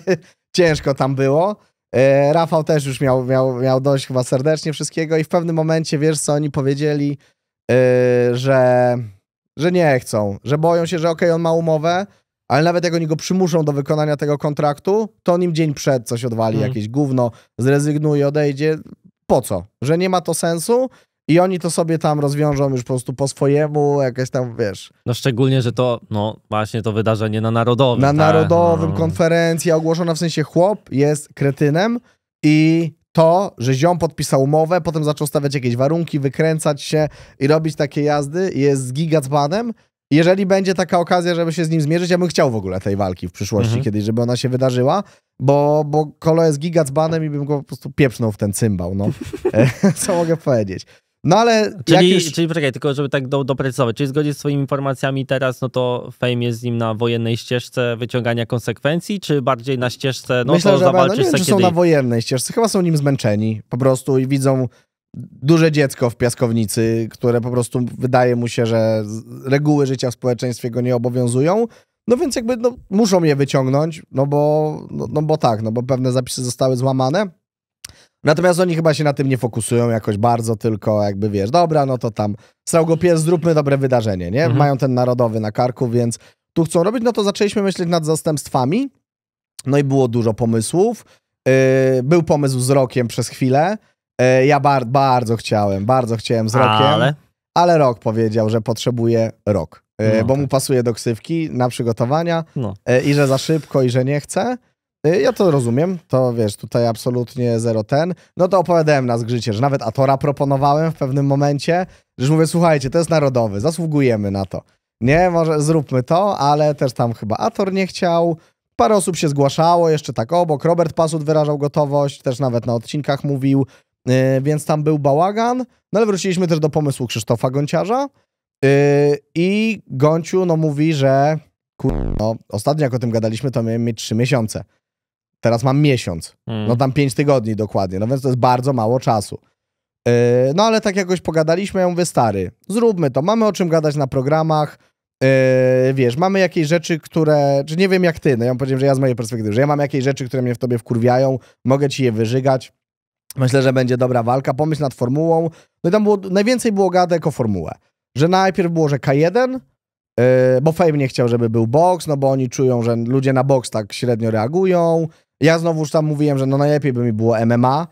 ciężko tam było. E, Rafał też już miał, miał, miał dość chyba serdecznie wszystkiego i w pewnym momencie, wiesz co, oni powiedzieli, e, że, że nie chcą, że boją się, że okej, okay, on ma umowę, ale nawet jak oni go przymuszą do wykonania tego kontraktu, to on im dzień przed coś odwali, mm. jakieś gówno, zrezygnuje, odejdzie. Po co? Że nie ma to sensu i oni to sobie tam rozwiążą już po prostu po swojemu, jakieś tam, wiesz. No szczególnie, że to, no właśnie to wydarzenie na Narodowym. Na tak? Narodowym, no. konferencja ogłoszona, w sensie chłop jest kretynem i to, że ziom podpisał umowę, potem zaczął stawiać jakieś warunki, wykręcać się i robić takie jazdy, jest gigacbanem. Jeżeli będzie taka okazja, żeby się z nim zmierzyć, ja bym chciał w ogóle tej walki w przyszłości mhm. kiedyś, żeby ona się wydarzyła, bo, bo Kolo jest gigacbanem i bym go po prostu pieprznął w ten cymbał, no. E, co mogę powiedzieć. No ale. Czyli, już... czyli poczekaj, tylko żeby tak do, doprecyzować. Czyli zgodnie z swoimi informacjami teraz, no to Fame jest z nim na wojennej ścieżce wyciągania konsekwencji, czy bardziej na ścieżce. No Myślę, to że no zawalczysz no nie wiem, czy kiedy... są na wojennej ścieżce. Chyba są nim zmęczeni po prostu i widzą duże dziecko w piaskownicy, które po prostu wydaje mu się, że reguły życia w społeczeństwie go nie obowiązują. No więc jakby no, muszą je wyciągnąć, no bo, no, no bo tak, no bo pewne zapisy zostały złamane. Natomiast oni chyba się na tym nie fokusują jakoś bardzo, tylko jakby wiesz, dobra, no to tam strał go pies, zróbmy dobre wydarzenie, nie? Mhm. Mają ten narodowy na karku, więc tu chcą robić, no to zaczęliśmy myśleć nad zastępstwami. No i było dużo pomysłów. Yy, był pomysł z rokiem przez chwilę. Yy, ja bar bardzo chciałem, bardzo chciałem z rokiem. Ale? Ale rok powiedział, że potrzebuje rok. Yy, no, bo mu pasuje do ksywki na przygotowania no. Yy, i że za szybko i że nie chce. Y, ja to rozumiem, to wiesz, tutaj absolutnie zero ten. No to opowiadałem na zgrzycie, że nawet Atora proponowałem w pewnym momencie, że mówię, słuchajcie, to jest narodowy, zasługujemy na to. Nie, może zróbmy to, ale też tam chyba Ator nie chciał. Parę osób się zgłaszało, jeszcze tak obok. Robert Pasut wyrażał gotowość, też nawet na odcinkach mówił, yy, więc tam był bałagan. No ale wróciliśmy też do pomysłu Krzysztofa Gonciarza. Yy, I Gonciu, no mówi, że kur... no, ostatnio jak o tym gadaliśmy, to miałem mieć trzy miesiące. Teraz mam miesiąc. Mm. No tam pięć tygodni dokładnie, no więc to jest bardzo mało czasu. Yy, no ale tak jakoś pogadaliśmy, ja wystary. stary, zróbmy to, mamy o czym gadać na programach, Yy, wiesz, mamy jakieś rzeczy, które, czy nie wiem jak ty, no ja powiedziałem, że ja z mojej perspektywy, że ja mam jakieś rzeczy, które mnie w tobie wkurwiają, mogę ci je wyżygać, myślę, że będzie dobra walka, pomyśl nad formułą, no i tam było, najwięcej było gadek o formułę, że najpierw było, że K1, yy, bo Fame nie chciał, żeby był boks, no bo oni czują, że ludzie na boks tak średnio reagują, ja znowu już tam mówiłem, że no najlepiej by mi było MMA.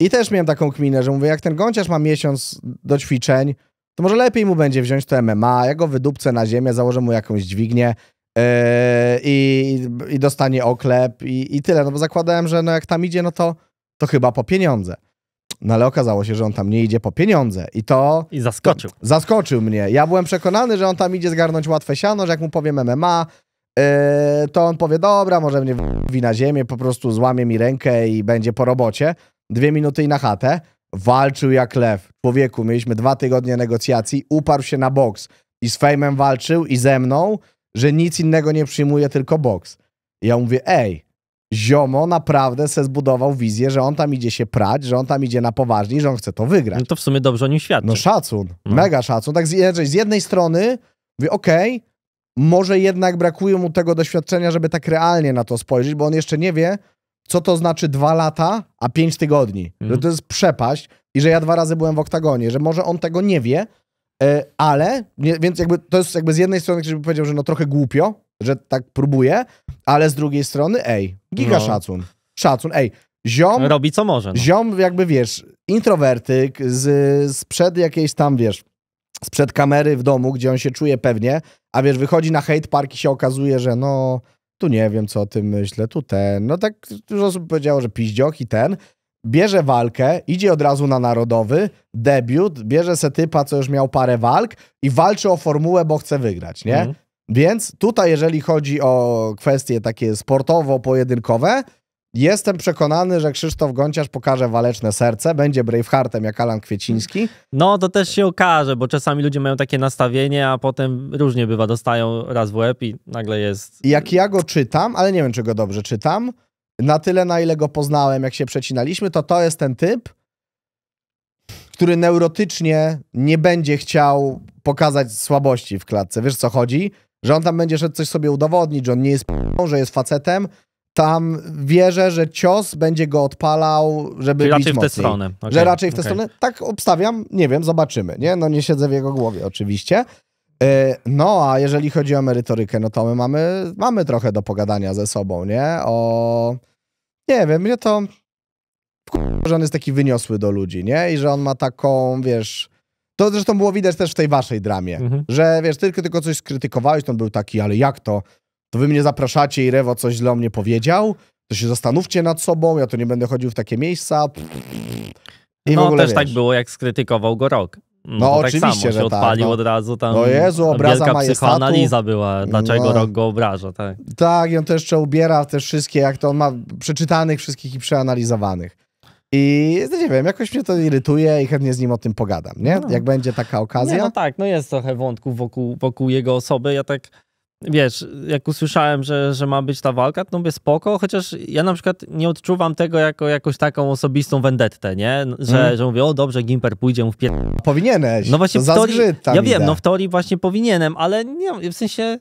I też miałem taką kminę, że mówię, jak ten gąciarz ma miesiąc do ćwiczeń, to może lepiej mu będzie wziąć to MMA, ja go wydupcę na ziemię, założę mu jakąś dźwignię yy, i, i, dostanie oklep i, i, tyle. No bo zakładałem, że no jak tam idzie, no to, to chyba po pieniądze. No ale okazało się, że on tam nie idzie po pieniądze i to... I zaskoczył. To, zaskoczył mnie. Ja byłem przekonany, że on tam idzie zgarnąć łatwe siano, że jak mu powiem MMA, Yy, to on powie, dobra, może mnie wi na ziemię, po prostu złamie mi rękę i będzie po robocie. Dwie minuty i na chatę. Walczył jak lew. Człowieku, mieliśmy dwa tygodnie negocjacji, uparł się na boks. I z Fejmem walczył i ze mną, że nic innego nie przyjmuje, tylko boks. I ja mówię, ej, ziomo naprawdę se zbudował wizję, że on tam idzie się prać, że on tam idzie na poważnie, że on chce to wygrać. No to w sumie dobrze o nim świadczy. No szacun, no. mega szacun. Tak z, z jednej strony mówię, okej, okay, może jednak brakuje mu tego doświadczenia, żeby tak realnie na to spojrzeć, bo on jeszcze nie wie, co to znaczy dwa lata, a pięć tygodni. Mhm. Że to jest przepaść i że ja dwa razy byłem w oktagonie, że może on tego nie wie, e, ale, więc jakby to jest jakby z jednej strony, ktoś by powiedział, że no trochę głupio, że tak próbuje, ale z drugiej strony, ej, giga no. szacun. Szacun, ej. Ziom... Robi co może. No. Ziom jakby, wiesz, introwertyk z, przed jakiejś tam, wiesz, sprzed kamery w domu, gdzie on się czuje pewnie, a wiesz, wychodzi na hate park i się okazuje, że no, tu nie wiem, co o tym myślę, tu ten. No tak dużo osób powiedziało, że piździoch i ten. Bierze walkę, idzie od razu na narodowy, debiut, bierze se typa, co już miał parę walk i walczy o formułę, bo chce wygrać, nie? Mm. Więc tutaj, jeżeli chodzi o kwestie takie sportowo-pojedynkowe, Jestem przekonany, że Krzysztof Gonciarz pokaże waleczne serce, będzie Braveheartem jak Alan Kwieciński. No to też się okaże, bo czasami ludzie mają takie nastawienie, a potem różnie bywa, dostają raz w łeb i nagle jest... Jak ja go czytam, ale nie wiem, czy go dobrze czytam, na tyle, na ile go poznałem, jak się przecinaliśmy, to to jest ten typ, który neurotycznie nie będzie chciał pokazać słabości w klatce. Wiesz, co chodzi? Że on tam będzie szedł coś sobie udowodnić, że on nie jest p***ą, że jest facetem, tam wierzę, że cios będzie go odpalał, żeby Czyli bić raczej mocniej. w tę stronę. Okay. Że raczej w tę okay. stronę. Tak obstawiam, nie wiem, zobaczymy, nie? No nie siedzę w jego głowie oczywiście. E, no, a jeżeli chodzi o merytorykę, no to my mamy, mamy trochę do pogadania ze sobą, nie? O... Nie wiem, mnie to... Że on jest taki wyniosły do ludzi, nie? I że on ma taką, wiesz... To zresztą było widać też w tej waszej dramie, mhm. że wiesz, tylko, tylko coś skrytykowałeś, to on był taki, ale jak to? to wy mnie zapraszacie i Rewo coś dla mnie powiedział, to się zastanówcie nad sobą, ja to nie będę chodził w takie miejsca. I no też tak wiesz. tak było, jak skrytykował go rok. No, no tak oczywiście, samo, że się tak, odpalił tak, no. od razu tam. No Jezu, obraza wielka psychoanaliza była, dlaczego no. rok go obraża, tak. Tak, i on też jeszcze ubiera te wszystkie, jak to on ma przeczytanych wszystkich i przeanalizowanych. I nie wiem, jakoś mnie to irytuje i chętnie z nim o tym pogadam, nie? No. Jak będzie taka okazja. Nie, no tak, no jest trochę wątków wokół, wokół jego osoby. Ja tak wiesz, jak usłyszałem, że, że ma być ta walka, to mówię spoko, chociaż ja na przykład nie odczuwam tego jako jakąś taką osobistą vendettę, nie? Że, mm. że mówię, o dobrze, Gimper pójdzie mu w pier... Powinieneś, no właśnie to w teorii, Ja wiem, idę. no w teorii właśnie powinienem, ale nie, w sensie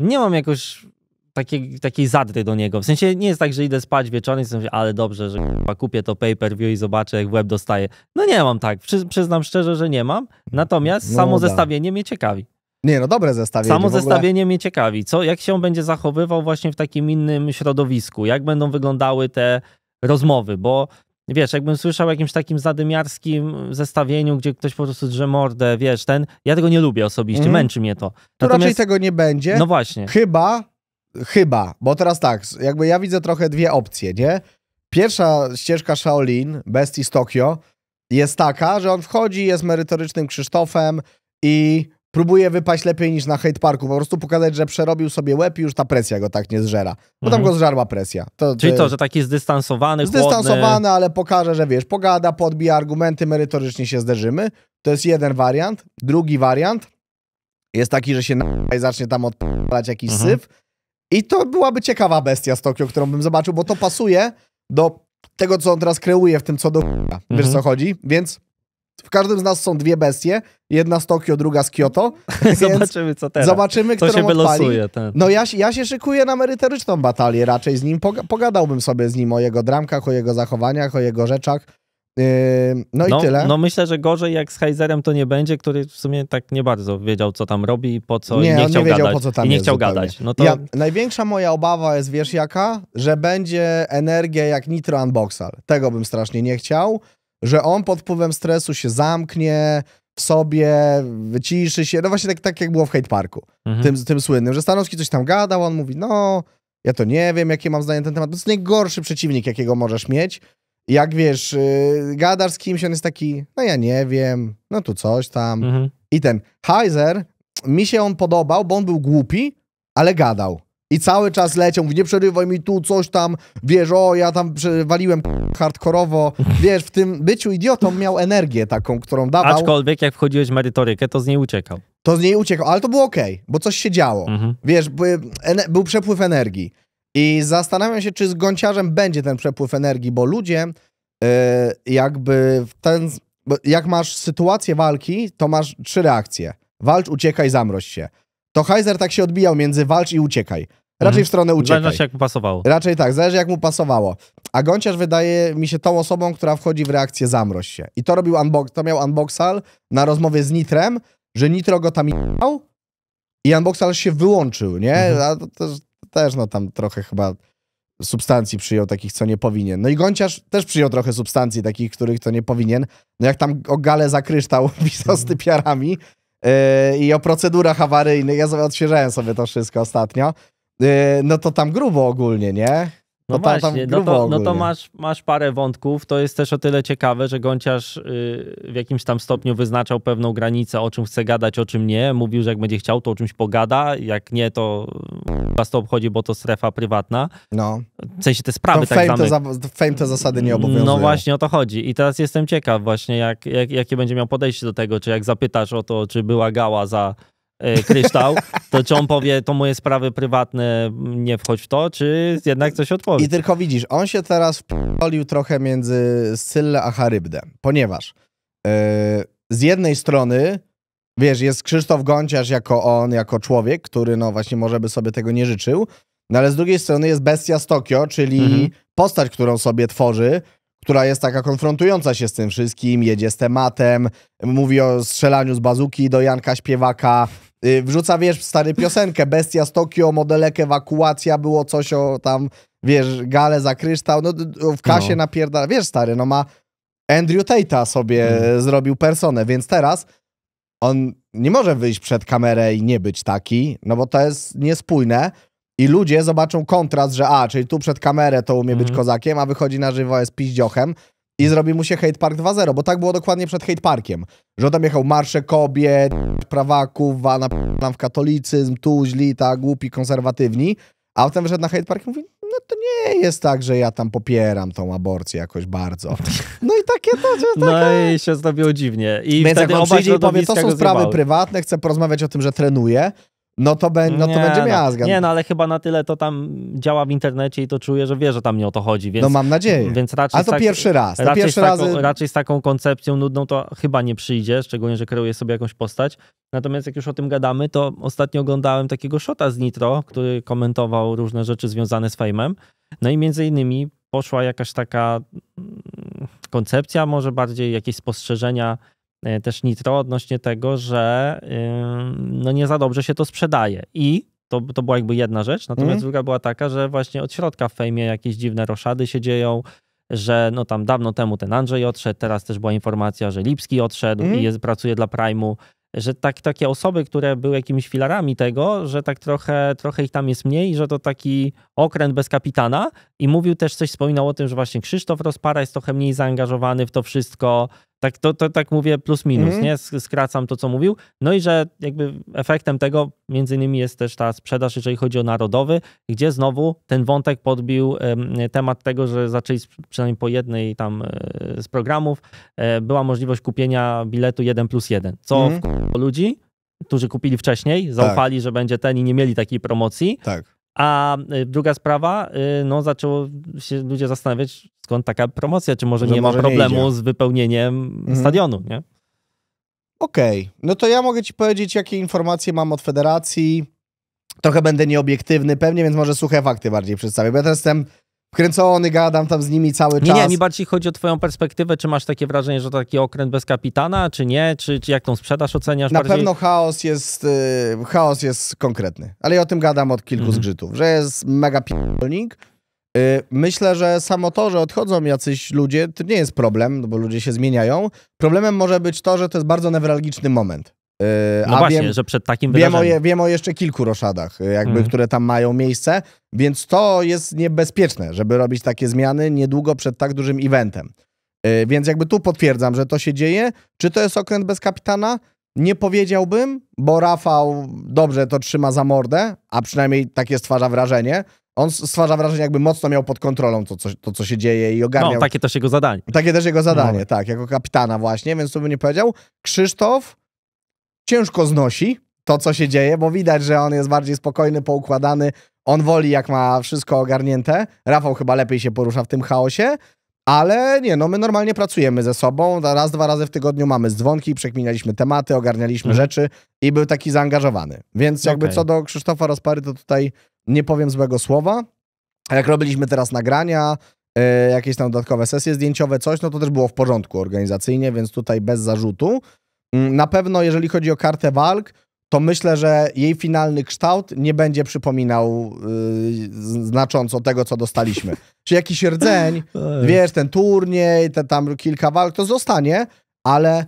nie mam jakoś takiej, takiej zadry do niego. W sensie nie jest tak, że idę spać wieczorem i sobie, ale dobrze, że kupię to pay-per-view i zobaczę, jak web dostaje. No nie mam tak, przyznam szczerze, że nie mam. Mm, Natomiast no, samo da. zestawienie mnie ciekawi. Nie, no dobre zestawienie. Samo ogóle... zestawienie mnie ciekawi. Co, jak się on będzie zachowywał właśnie w takim innym środowisku? Jak będą wyglądały te rozmowy? Bo wiesz, jakbym słyszał o jakimś takim zadymiarskim zestawieniu, gdzie ktoś po prostu drze mordę, wiesz, ten... Ja tego nie lubię osobiście, mm. męczy mnie to. To raczej tego nie będzie. No właśnie. Chyba, chyba, bo teraz tak, jakby ja widzę trochę dwie opcje, nie? Pierwsza ścieżka Shaolin, Bestii z Tokio, jest taka, że on wchodzi, jest merytorycznym Krzysztofem i próbuje wypaść lepiej niż na hate parku. Po prostu pokazać, że przerobił sobie łeb i już ta presja go tak nie zżera. Bo mhm. tam go zżarła presja. To, Czyli to, e, że taki zdystansowany, Zdystansowany, chłodny... ale pokaże, że wiesz, pogada, podbija argumenty, merytorycznie się zderzymy. To jest jeden wariant. Drugi wariant jest taki, że się na... i zacznie tam odpalać jakiś mhm. syf. I to byłaby ciekawa bestia z Tokio, którą bym zobaczył, bo to pasuje do tego, co on teraz kreuje w tym co do... Mhm. Wiesz, co chodzi? Więc w każdym z nas są dwie bestie. Jedna z Tokio, druga z Kyoto. zobaczymy, co teraz. Zobaczymy, kto się wylosuje. Ten. No ja, ja się szykuję na merytoryczną batalię raczej z nim. pogadałbym sobie z nim o jego dramkach, o jego zachowaniach, o jego rzeczach. no, no, i no, tyle. No myślę, że gorzej jak z Heizerem to nie będzie, który w sumie tak nie bardzo wiedział, co tam robi i po co nie, nie chciał nie wiedział, gadać. Po co tam I nie chciał zupełnie. gadać. No to... ja, największa moja obawa jest, wiesz jaka? Że będzie energia jak Nitro Unboxal. Tego bym strasznie nie chciał że on pod wpływem stresu się zamknie w sobie, wyciszy się, no właśnie tak, tak jak było w Hate Parku, mhm. tym, tym słynnym, że Stanowski coś tam gadał, on mówi, no, ja to nie wiem, jakie mam zdanie na ten temat, to jest najgorszy przeciwnik, jakiego możesz mieć, jak wiesz, yy, gadasz z kimś, on jest taki, no ja nie wiem, no tu coś tam. Mhm. I ten Heiser, mi się on podobał, bo on był głupi, ale gadał. I cały czas leciał, mówi, nie przerywaj mi tu, coś tam, wiesz, o, ja tam waliłem hardkorowo. Wiesz, w tym byciu idiotą miał energię taką, którą dawał. Aczkolwiek jak wchodziłeś w merytorykę, to z niej uciekał. To z niej uciekał, ale to było okej, okay, bo coś się działo. Mhm. Wiesz, by, był przepływ energii. I zastanawiam się, czy z gąciarzem będzie ten przepływ energii, bo ludzie yy, jakby w ten... Jak masz sytuację walki, to masz trzy reakcje. Walcz, uciekaj, zamroź się. To Heiser tak się odbijał między walcz i uciekaj. Raczej mhm. w stronę uciekaj. Zależy jak mu pasowało. Raczej tak, zależy jak mu pasowało. A Gonciarz wydaje mi się tą osobą, która wchodzi w reakcję zamroź się. I to robił unbox, to miał unboxal na rozmowie z Nitrem, że Nitro go tam jechał i unboxal się wyłączył, nie? Mhm. A też, też no tam trochę chyba substancji przyjął takich, co nie powinien. No i Gonciarz też przyjął trochę substancji takich, których co nie powinien. No jak tam o gale zakryształ kryształ pisał z mhm. typiarami yy, i o procedurach awaryjnych, ja sobie odświeżałem sobie to wszystko ostatnio. Y, no to tam grubo ogólnie, nie? No, no tam, właśnie, tam no, to, no to, masz, masz parę wątków. To jest też o tyle ciekawe, że Gonciarz y, w jakimś tam stopniu wyznaczał pewną granicę, o czym chce gadać, o czym nie. Mówił, że jak będzie chciał, to o czymś pogada. Jak nie, to was to obchodzi, bo to strefa prywatna. No. W sensie te sprawy no, tak fame, zamy... to za, fame te zasady nie obowiązują. No właśnie, o to chodzi. I teraz jestem ciekaw właśnie, jak, jak, jakie będzie miał podejście do tego, czy jak zapytasz o to, czy była gała za E, kryształ, to czy on powie, to moje sprawy prywatne, nie wchodź w to, czy jednak coś odpowie. I tylko widzisz, on się teraz wpolił trochę między Scyllę a Charybdę, ponieważ yy, z jednej strony, wiesz, jest Krzysztof Gąciarz jako on, jako człowiek, który no właśnie może by sobie tego nie życzył, no ale z drugiej strony jest Bestia z Tokio, czyli mhm. postać, którą sobie tworzy, która jest taka konfrontująca się z tym wszystkim, jedzie z tematem, mówi o strzelaniu z bazuki do Janka Śpiewaka, Y, wrzuca, wiesz, stary piosenkę, Bestia z Tokio, modelek, ewakuacja, było coś o tam, wiesz, gale za kryształ, no w kasie no. napierdala, wiesz, stary, no ma Andrew Tate'a sobie mm. zrobił personę, więc teraz on nie może wyjść przed kamerę i nie być taki, no bo to jest niespójne i ludzie zobaczą kontrast, że a, czyli tu przed kamerę to umie być mhm. kozakiem, a wychodzi na żywo jest piździochem, i zrobi mu się Hate Park 2.0, bo tak było dokładnie przed Hate Parkiem, że tam jechał marsze kobiet, prawaków, wana nam w katolicyzm, tu źli, tak, głupi, konserwatywni, a potem wyszedł na Hate Park i mówi, no to nie jest tak, że ja tam popieram tą aborcję jakoś bardzo. No i takie to, że taka... No i się zrobiło dziwnie. I Więc jak on przyjdzie i powie, to są sprawy prywatne, chcę porozmawiać o tym, że trenuję, no to, be, no to nie, będzie no, miazga. Nie, no ale chyba na tyle to tam działa w internecie i to czuję, że wie, że tam nie o to chodzi. Więc, no mam nadzieję. Więc raczej A to tak, pierwszy raz. To raczej, pierwszy z taką, razy... raczej z taką koncepcją nudną to chyba nie przyjdzie, szczególnie, że kreuje sobie jakąś postać. Natomiast jak już o tym gadamy, to ostatnio oglądałem takiego shota z Nitro, który komentował różne rzeczy związane z fejmem. No i między innymi poszła jakaś taka mm, koncepcja, może bardziej jakieś spostrzeżenia E, też Nitro odnośnie tego, że e, no nie za dobrze się to sprzedaje. I to, to była jakby jedna rzecz, natomiast mm. druga była taka, że właśnie od środka w fejmie jakieś dziwne roszady się dzieją, że no tam dawno temu ten Andrzej odszedł, teraz też była informacja, że Lipski odszedł mm. i jest, pracuje dla Prime'u, że tak, takie osoby, które były jakimiś filarami tego, że tak trochę, trochę ich tam jest mniej, że to taki okręt bez kapitana i mówił też coś, wspominał o tym, że właśnie Krzysztof Rozpara jest trochę mniej zaangażowany w to wszystko, tak, to, to, tak mówię plus minus, mm. nie? Skracam to, co mówił. No i że jakby efektem tego między innymi jest też ta sprzedaż, jeżeli chodzi o narodowy, gdzie znowu ten wątek podbił temat tego, że zaczęli przynajmniej po jednej tam e, z programów e, była możliwość kupienia biletu 1 plus 1, co mm. w ludzi, którzy kupili wcześniej, tak. zaufali, tak. że będzie ten i nie mieli takiej promocji. Tak. A e, druga sprawa, no zaczęło się ludzie zastanawiać, skąd taka promocja, czy może nie może ma problemu nie z wypełnieniem mhm. stadionu, nie? Okej, okay. no to ja mogę ci powiedzieć, jakie informacje mam od federacji. Trochę będę nieobiektywny pewnie, więc może suche fakty bardziej przedstawię, bo ja teraz jestem wkręcony, gadam tam z nimi cały czas. Nie, mi bardziej chodzi o twoją perspektywę, czy masz takie wrażenie, że to taki okręt bez kapitana, czy nie, czy, czy jak tą sprzedaż oceniasz Na bardziej? pewno chaos jest, y, chaos jest konkretny, ale ja o tym gadam od kilku mhm. zgrzytów, że jest mega pierdolnik, Y, myślę, że samo to, że odchodzą jacyś ludzie, to nie jest problem, bo ludzie się zmieniają. Problemem może być to, że to jest bardzo newralgiczny moment. Y, no A właśnie, wiem, że przed takim wiem wydarzeniem. O, wiem o jeszcze kilku roszadach, y, jakby, mm. które tam mają miejsce, więc to jest niebezpieczne, żeby robić takie zmiany niedługo przed tak dużym eventem. Więc jakby tu potwierdzam, że to się dzieje. Czy to jest okręt bez kapitana? Nie powiedziałbym, bo Rafał dobrze to trzyma za mordę, a przynajmniej takie stwarza wrażenie. On stwarza wrażenie, jakby mocno miał pod kontrolą to, co, to, co się dzieje i ogarniał. No, takie też jego zadanie. Takie też jego zadanie, no. tak, jako kapitana właśnie, więc to bym nie powiedział. Krzysztof ciężko znosi to, co się dzieje, bo widać, że on jest bardziej spokojny, poukładany. On woli, jak ma wszystko ogarnięte. Rafał chyba lepiej się porusza w tym chaosie. Ale nie, no my normalnie pracujemy ze sobą. Raz, dwa razy w tygodniu mamy dzwonki, przekminialiśmy tematy, ogarnialiśmy mhm. rzeczy i był taki zaangażowany. Więc jakby okay. co do Krzysztofa Rozpary, to tutaj nie powiem złego słowa. A jak robiliśmy teraz nagrania, yy, jakieś tam dodatkowe sesje zdjęciowe, coś, no to też było w porządku organizacyjnie, więc tutaj bez zarzutu. Yy, na pewno, jeżeli chodzi o kartę walk, to myślę, że jej finalny kształt nie będzie przypominał yy, znacząco tego, co dostaliśmy. Czy jakiś rdzeń, tak. wiesz, ten turniej, te tam kilka walk, to zostanie, ale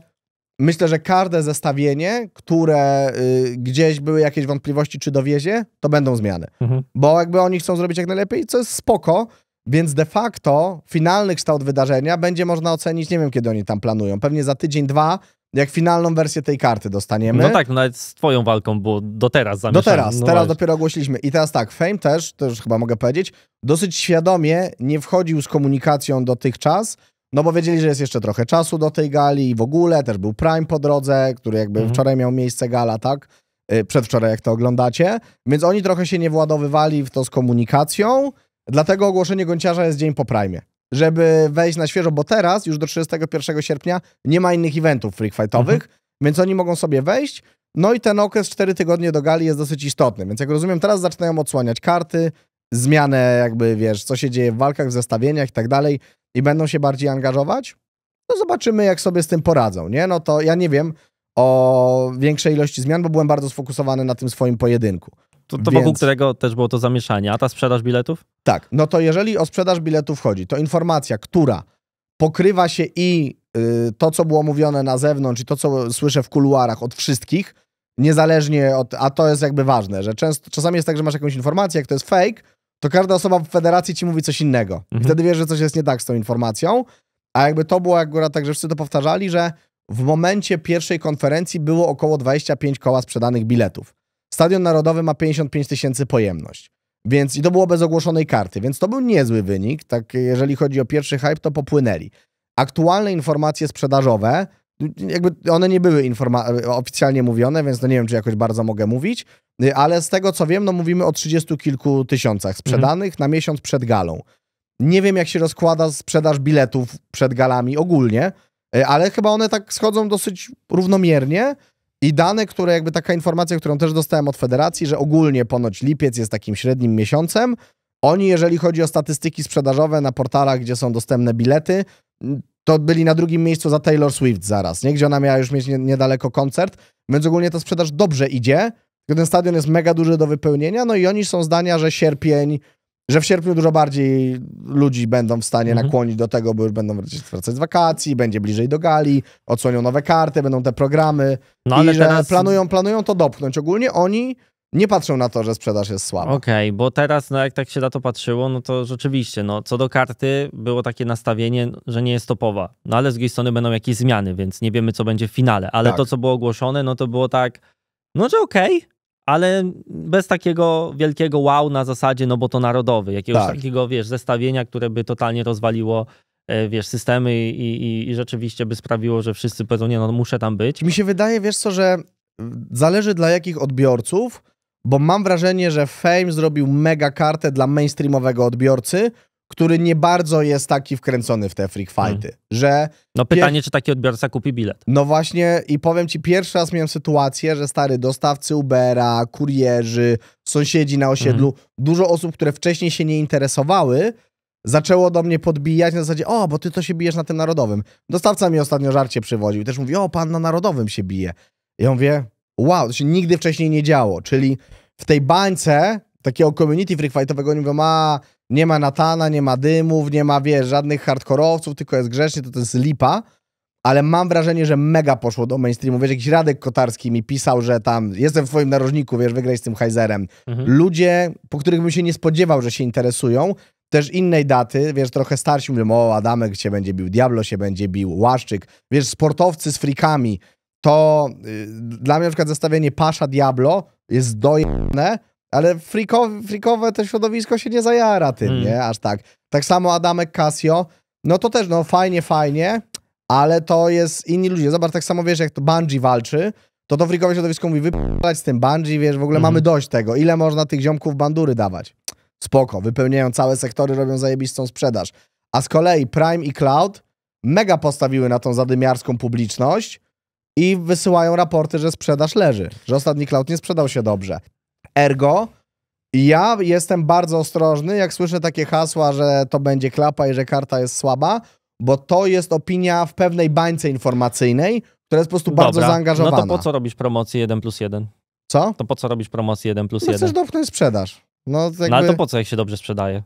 myślę, że każde zestawienie, które y, gdzieś były jakieś wątpliwości, czy dowiezie, to będą zmiany. Mhm. Bo jakby oni chcą zrobić jak najlepiej, co jest spoko, więc de facto finalny kształt wydarzenia będzie można ocenić, nie wiem kiedy oni tam planują, pewnie za tydzień, dwa, jak finalną wersję tej karty dostaniemy. No tak, no nawet z twoją walką było do teraz zamieszane. Do teraz, no teraz właśnie. dopiero ogłosiliśmy. I teraz tak, Fame też, też chyba mogę powiedzieć, dosyć świadomie nie wchodził z komunikacją dotychczas, no bo wiedzieli, że jest jeszcze trochę czasu do tej gali i w ogóle też był Prime po drodze, który jakby mhm. wczoraj miał miejsce gala, tak? Y, przedwczoraj, jak to oglądacie. Więc oni trochę się nie władowywali w to z komunikacją, dlatego ogłoszenie Gonciarza jest dzień po Prime. Żeby wejść na świeżo, bo teraz, już do 31 sierpnia, nie ma innych eventów freak fightowych, mhm. więc oni mogą sobie wejść. No i ten okres 4 tygodnie do gali jest dosyć istotny, więc jak rozumiem, teraz zaczynają odsłaniać karty, zmianę jakby, wiesz, co się dzieje w walkach, w zestawieniach i tak dalej i będą się bardziej angażować, no zobaczymy, jak sobie z tym poradzą, nie? No to ja nie wiem o większej ilości zmian, bo byłem bardzo sfokusowany na tym swoim pojedynku. To, to wokół którego też było to zamieszanie, a ta sprzedaż biletów? Tak, no to jeżeli o sprzedaż biletów chodzi, to informacja, która pokrywa się i y, to, co było mówione na zewnątrz, i to, co słyszę w kuluarach od wszystkich, niezależnie od. A to jest jakby ważne, że często, czasami jest tak, że masz jakąś informację, jak to jest fake, to każda osoba w federacji ci mówi coś innego. Mhm. wtedy wiesz, że coś jest nie tak z tą informacją. A jakby to było akurat tak, że wszyscy to powtarzali, że w momencie pierwszej konferencji było około 25 koła sprzedanych biletów. Stadion Narodowy ma 55 tysięcy pojemność. Więc i to było bez ogłoszonej karty, więc to był niezły wynik. Tak, jeżeli chodzi o pierwszy hype, to popłynęli. Aktualne informacje sprzedażowe jakby one nie były oficjalnie mówione, więc no nie wiem, czy jakoś bardzo mogę mówić, ale z tego co wiem, no mówimy o 30 kilku tysiącach sprzedanych mhm. na miesiąc przed galą. Nie wiem, jak się rozkłada sprzedaż biletów przed galami ogólnie, ale chyba one tak schodzą dosyć równomiernie. I dane, które jakby taka informacja, którą też dostałem od federacji, że ogólnie ponoć lipiec jest takim średnim miesiącem. Oni, jeżeli chodzi o statystyki sprzedażowe na portalach, gdzie są dostępne bilety, to byli na drugim miejscu za Taylor Swift zaraz, nie? Gdzie ona miała już mieć niedaleko koncert. Więc ogólnie ta sprzedaż dobrze idzie. Ten stadion jest mega duży do wypełnienia, no i oni są zdania, że sierpień, że w sierpniu dużo bardziej ludzi będą w stanie mhm. nakłonić do tego, bo już będą wracać z wakacji, będzie bliżej do gali, odsłonią nowe karty, będą te programy. No ale i że teraz... planują, planują to dopchnąć. Ogólnie oni nie patrzą na to, że sprzedaż jest słaba. Okej, okay, bo teraz, no jak tak się na to patrzyło, no to rzeczywiście, no co do karty było takie nastawienie, że nie jest topowa. No ale z drugiej strony będą jakieś zmiany, więc nie wiemy, co będzie w finale. Ale tak. to, co było ogłoszone, no to było tak, no że okej, okay, ale bez takiego wielkiego wow na zasadzie, no bo to narodowy. Jakiegoś tak. takiego, wiesz, zestawienia, które by totalnie rozwaliło e, wiesz, systemy i, i, i rzeczywiście by sprawiło, że wszyscy powiedzą, nie no, muszę tam być. Mi się wydaje, wiesz co, że zależy dla jakich odbiorców bo mam wrażenie, że Fame zrobił mega kartę dla mainstreamowego odbiorcy, który nie bardzo jest taki wkręcony w te freak fighty, hmm. że... No pytanie, czy taki odbiorca kupi bilet. No właśnie i powiem ci, pierwszy raz miałem sytuację, że stary dostawcy Ubera, kurierzy, sąsiedzi na osiedlu, hmm. dużo osób, które wcześniej się nie interesowały, zaczęło do mnie podbijać na zasadzie, o, bo ty to się bijesz na tym narodowym. Dostawca mi ostatnio żarcie i też mówi, o, pan na narodowym się bije. Ja mówię, wow, to się nigdy wcześniej nie działo, czyli w tej bańce takiego community freakfightowego oni mówią, a nie ma Natana, nie ma dymów, nie ma, wiesz, żadnych hardkorowców, tylko jest grzecznie, to to jest lipa, ale mam wrażenie, że mega poszło do mainstreamu. Wiesz, jakiś Radek Kotarski mi pisał, że tam jestem w twoim narożniku, wiesz, wygraj z tym Heizerem. Mhm. Ludzie, po których bym się nie spodziewał, że się interesują, też innej daty, wiesz, trochę starsi mówią, o, Adamek się będzie bił, Diablo się będzie bił, Łaszczyk, wiesz, sportowcy z frikami, to y, dla mnie na przykład zestawienie Pasza Diablo jest dojemne, ale freakowe, frikowe to środowisko się nie zajara tym, hmm. nie? Aż tak. Tak samo Adamek Casio, no to też, no fajnie, fajnie, ale to jest inni ludzie. Zobacz, tak samo wiesz, jak to Bungie walczy, to to freakowe środowisko mówi, wypalać z tym Bungie, wiesz, w ogóle mhm. mamy dość tego. Ile można tych ziomków bandury dawać? Spoko, wypełniają całe sektory, robią zajebistą sprzedaż. A z kolei Prime i Cloud mega postawiły na tą zadymiarską publiczność, i wysyłają raporty, że sprzedaż leży, że ostatni cloud nie sprzedał się dobrze. Ergo, ja jestem bardzo ostrożny, jak słyszę takie hasła, że to będzie klapa i że karta jest słaba, bo to jest opinia w pewnej bańce informacyjnej, która jest po prostu Dobra. bardzo zaangażowana. No to po co robisz promocję 1 plus 1? Co? To po co robisz promocję 1 plus no 1? Chcesz dopchnąć sprzedaż. No, jakby... no ale to po co, jak się dobrze sprzedaje?